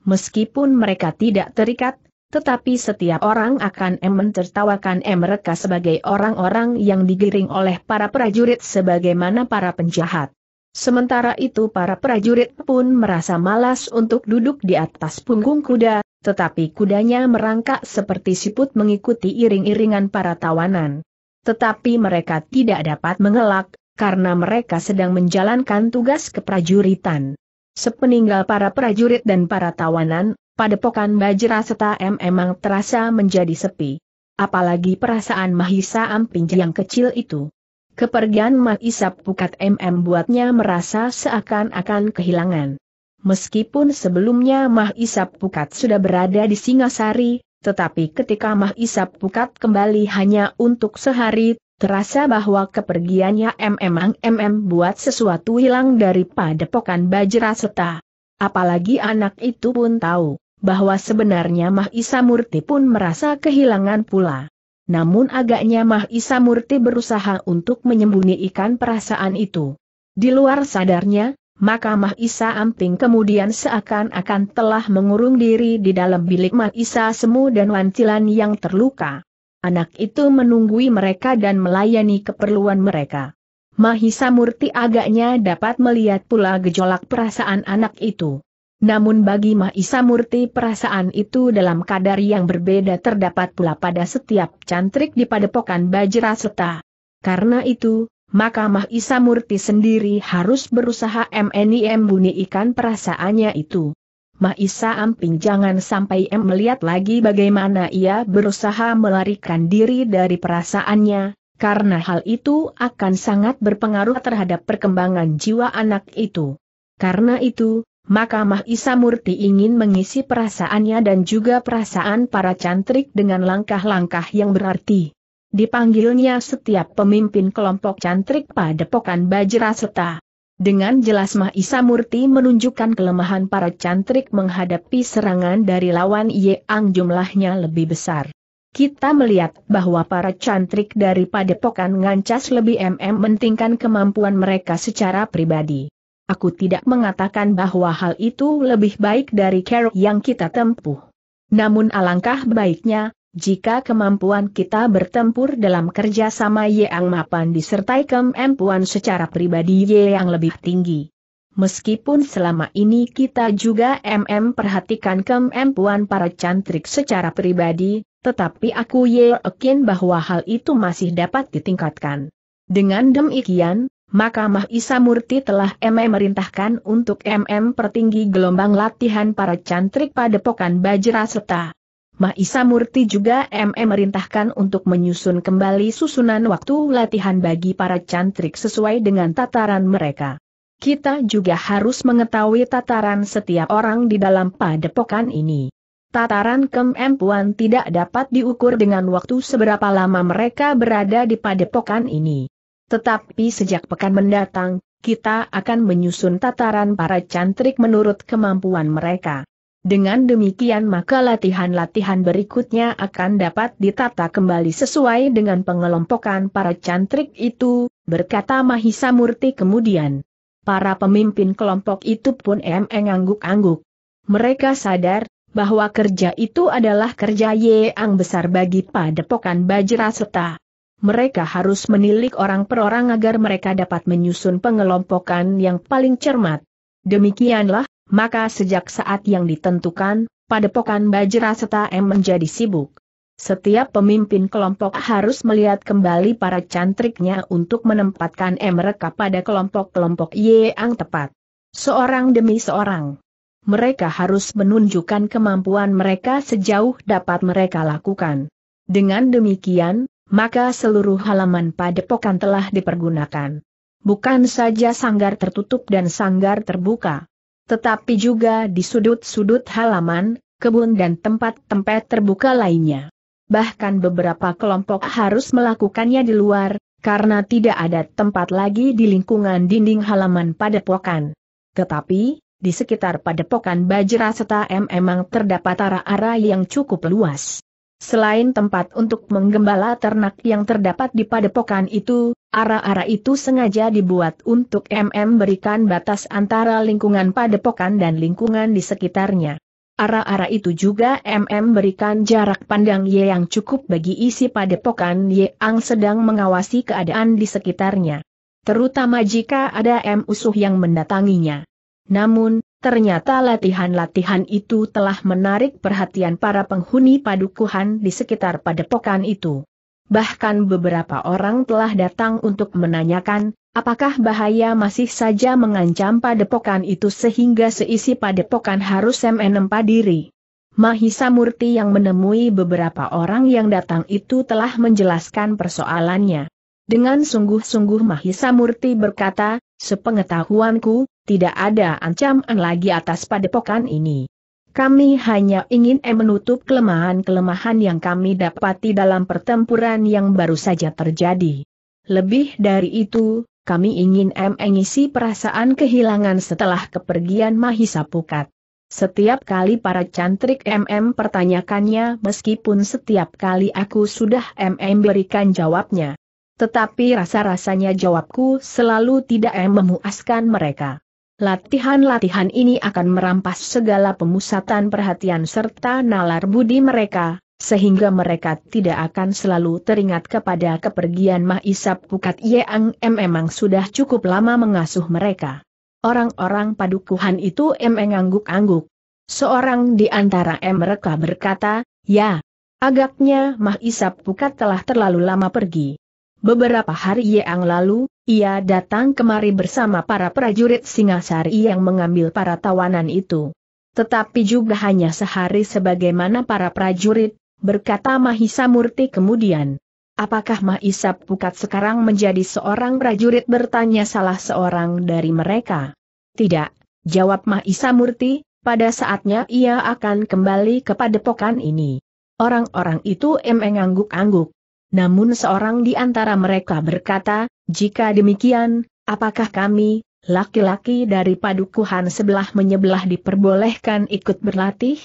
Meskipun mereka tidak terikat tetapi setiap orang akan mentertawakan mereka sebagai orang-orang yang digiring oleh para prajurit sebagaimana para penjahat. Sementara itu para prajurit pun merasa malas untuk duduk di atas punggung kuda, tetapi kudanya merangkak seperti siput mengikuti iring-iringan para tawanan. Tetapi mereka tidak dapat mengelak, karena mereka sedang menjalankan tugas keprajuritan. Sepeninggal para prajurit dan para tawanan, padepokan Bajra M memang terasa menjadi sepi. Apalagi perasaan Mahisa Amping yang kecil itu. Kepergian Mahisa Pukat MM buatnya merasa seakan-akan kehilangan. Meskipun sebelumnya Mahisa Pukat sudah berada di Singasari, tetapi ketika Mahisa Pukat kembali hanya untuk sehari, terasa bahwa kepergiannya MM MM buat sesuatu hilang daripada padepokan Bajra Seta. Apalagi anak itu pun tahu bahwa sebenarnya Mahisa Murti pun merasa kehilangan pula. Namun agaknya Mahisa Murti berusaha untuk menyembunyikan perasaan itu. Di luar sadarnya, maka Mahisa Isa Amping kemudian seakan-akan telah mengurung diri di dalam bilik Mahisa Semu dan Wancilan yang terluka. Anak itu menunggui mereka dan melayani keperluan mereka. Mahisa Murti agaknya dapat melihat pula gejolak perasaan anak itu. Namun bagi Mahisa Murti perasaan itu dalam kadar yang berbeda terdapat pula pada setiap cantrik di padepokan Bajra Seta. Karena itu, maka Mahisa Murti sendiri harus berusaha MNIM ikan perasaannya itu. Mahisa Amping jangan sampai M melihat lagi bagaimana ia berusaha melarikan diri dari perasaannya, karena hal itu akan sangat berpengaruh terhadap perkembangan jiwa anak itu. Karena itu, maka Mahisa Murti ingin mengisi perasaannya dan juga perasaan para cantrik dengan langkah-langkah yang berarti. Dipanggilnya setiap pemimpin kelompok cantrik padepokan Bajra Seta. Dengan jelas Mahisa Murti menunjukkan kelemahan para cantrik menghadapi serangan dari lawan ang jumlahnya lebih besar. Kita melihat bahwa para cantrik dari padepokan ngancas lebih mm mentingkan kemampuan mereka secara pribadi. Aku tidak mengatakan bahwa hal itu lebih baik dari care yang kita tempuh. Namun alangkah baiknya, jika kemampuan kita bertempur dalam kerja kerjasama yang mapan disertai kemampuan secara pribadi yang lebih tinggi. Meskipun selama ini kita juga MM perhatikan kemampuan para cantrik secara pribadi, tetapi aku yakin bahwa hal itu masih dapat ditingkatkan. Dengan demikian, maka Mahisa Murti telah MM merintahkan untuk MM pertinggi gelombang latihan para cantrik pada Bajra Seta. Mahisa Murti juga MM merintahkan untuk menyusun kembali susunan waktu latihan bagi para cantrik sesuai dengan tataran mereka. Kita juga harus mengetahui tataran setiap orang di dalam padepokan ini. Tataran kemampuan tidak dapat diukur dengan waktu seberapa lama mereka berada di padepokan ini. Tetapi sejak pekan mendatang, kita akan menyusun tataran para cantrik menurut kemampuan mereka. Dengan demikian maka latihan-latihan berikutnya akan dapat ditata kembali sesuai dengan pengelompokan para cantrik itu, berkata Mahisa Murti kemudian. Para pemimpin kelompok itu pun emeng angguk-angguk. Mereka sadar, bahwa kerja itu adalah kerja yang besar bagi padepokan Bajra serta mereka harus menilik orang per orang agar mereka dapat menyusun pengelompokan yang paling cermat. Demikianlah, maka sejak saat yang ditentukan, padepokan Bajra Seta M menjadi sibuk. Setiap pemimpin kelompok harus melihat kembali para cantriknya untuk menempatkan M mereka pada kelompok-kelompok Y yang tepat. Seorang demi seorang. Mereka harus menunjukkan kemampuan mereka sejauh dapat mereka lakukan. Dengan demikian, maka seluruh halaman padepokan telah dipergunakan. Bukan saja sanggar tertutup dan sanggar terbuka, tetapi juga di sudut-sudut halaman, kebun dan tempat-tempat terbuka lainnya. Bahkan beberapa kelompok harus melakukannya di luar, karena tidak ada tempat lagi di lingkungan dinding halaman padepokan. Tetapi, di sekitar padepokan Bajra Seta M memang terdapat arah-arah yang cukup luas. Selain tempat untuk menggembala ternak yang terdapat di padepokan itu, arah-arah itu sengaja dibuat untuk MM berikan batas antara lingkungan padepokan dan lingkungan di sekitarnya. Arah-arah itu juga MM berikan jarak pandang Ye yang cukup bagi isi padepokan Ye yang sedang mengawasi keadaan di sekitarnya. Terutama jika ada M usuh yang mendatanginya. Namun, Ternyata latihan-latihan itu telah menarik perhatian para penghuni padukuhan di sekitar padepokan itu. Bahkan beberapa orang telah datang untuk menanyakan, apakah bahaya masih saja mengancam padepokan itu sehingga seisi padepokan harus menempa diri. Mahisa Murti yang menemui beberapa orang yang datang itu telah menjelaskan persoalannya. Dengan sungguh-sungguh Mahisa Murti berkata, sepengetahuanku, tidak ada ancaman lagi atas padepokan ini. Kami hanya ingin menutup kelemahan-kelemahan yang kami dapati dalam pertempuran yang baru saja terjadi. Lebih dari itu, kami ingin mengisi perasaan kehilangan setelah kepergian Mahisa Pukat. Setiap kali para cantrik MM pertanyakannya meskipun setiap kali aku sudah MM berikan jawabnya. Tetapi rasa-rasanya jawabku selalu tidak memuaskan mereka. Latihan-latihan ini akan merampas segala pemusatan perhatian serta nalar budi mereka, sehingga mereka tidak akan selalu teringat kepada kepergian Mahisap Pukat Yeang M memang sudah cukup lama mengasuh mereka. Orang-orang padukuhan itu M ngangguk-angguk. Seorang di antara M mereka berkata, ya, agaknya Mahisap Pukat telah terlalu lama pergi. Beberapa hari yang lalu, ia datang kemari bersama para prajurit Singasari yang mengambil para tawanan itu. Tetapi juga hanya sehari sebagaimana para prajurit, berkata Mahisa Murti kemudian. Apakah Mahisa Pukat sekarang menjadi seorang prajurit bertanya salah seorang dari mereka? Tidak, jawab Mahisa Murti, pada saatnya ia akan kembali kepada pokan ini. Orang-orang itu mengangguk angguk namun seorang di antara mereka berkata, jika demikian, apakah kami, laki-laki dari padukuhan sebelah menyebelah diperbolehkan ikut berlatih?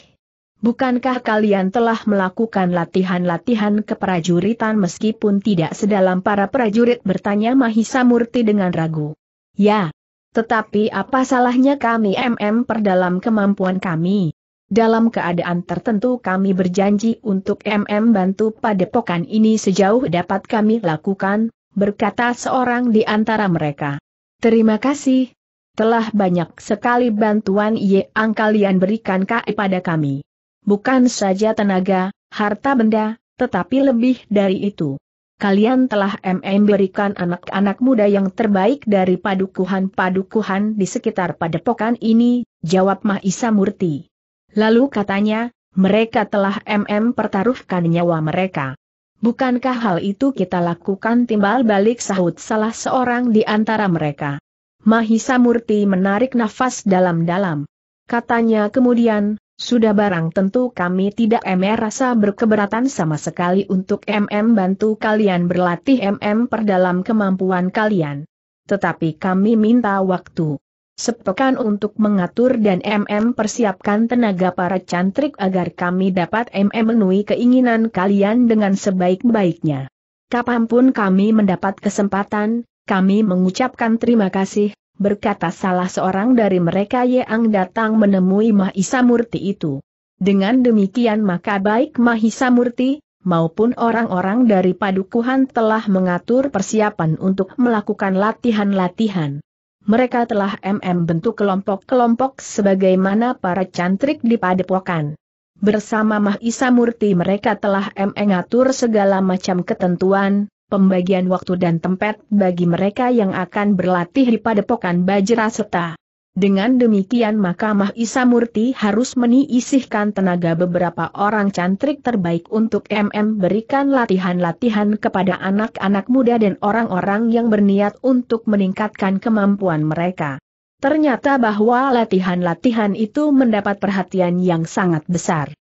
Bukankah kalian telah melakukan latihan-latihan keprajuritan meskipun tidak sedalam para prajurit bertanya Mahisa Murti dengan ragu? Ya. Tetapi apa salahnya kami MM perdalam kemampuan kami? Dalam keadaan tertentu kami berjanji untuk MM bantu padepokan ini sejauh dapat kami lakukan, berkata seorang di antara mereka. Terima kasih. Telah banyak sekali bantuan yang kalian berikan kepada kami. Bukan saja tenaga, harta benda, tetapi lebih dari itu. Kalian telah MM berikan anak-anak muda yang terbaik dari padukuhan-padukuhan di sekitar padepokan ini, jawab Mahisa Murti. Lalu katanya, mereka telah MM pertaruhkan nyawa mereka. Bukankah hal itu kita lakukan timbal balik sahut salah seorang di antara mereka? Mahisa Murti menarik nafas dalam-dalam. Katanya kemudian, sudah barang tentu kami tidak merasa berkeberatan sama sekali untuk MM bantu kalian berlatih MM perdalam kemampuan kalian. Tetapi kami minta waktu sepekan untuk mengatur dan MM persiapkan tenaga para cantrik agar kami dapat MM menuhi keinginan kalian dengan sebaik-baiknya. Kapanpun kami mendapat kesempatan, kami mengucapkan terima kasih, berkata salah seorang dari mereka yang datang menemui Mahisa Murti itu. Dengan demikian maka baik Mahisa Murti, maupun orang-orang dari padukuhan telah mengatur persiapan untuk melakukan latihan-latihan mereka telah MM bentuk kelompok-kelompok sebagaimana para cantrik di padepokan. Bersama Mahisa Murti mereka telah mengatur segala macam ketentuan, pembagian waktu dan tempat bagi mereka yang akan berlatih di padepokan Bajra Seta. Dengan demikian maka Isamurti harus meniisihkan tenaga beberapa orang cantrik terbaik untuk MM berikan latihan-latihan kepada anak-anak muda dan orang-orang yang berniat untuk meningkatkan kemampuan mereka. Ternyata bahwa latihan-latihan itu mendapat perhatian yang sangat besar.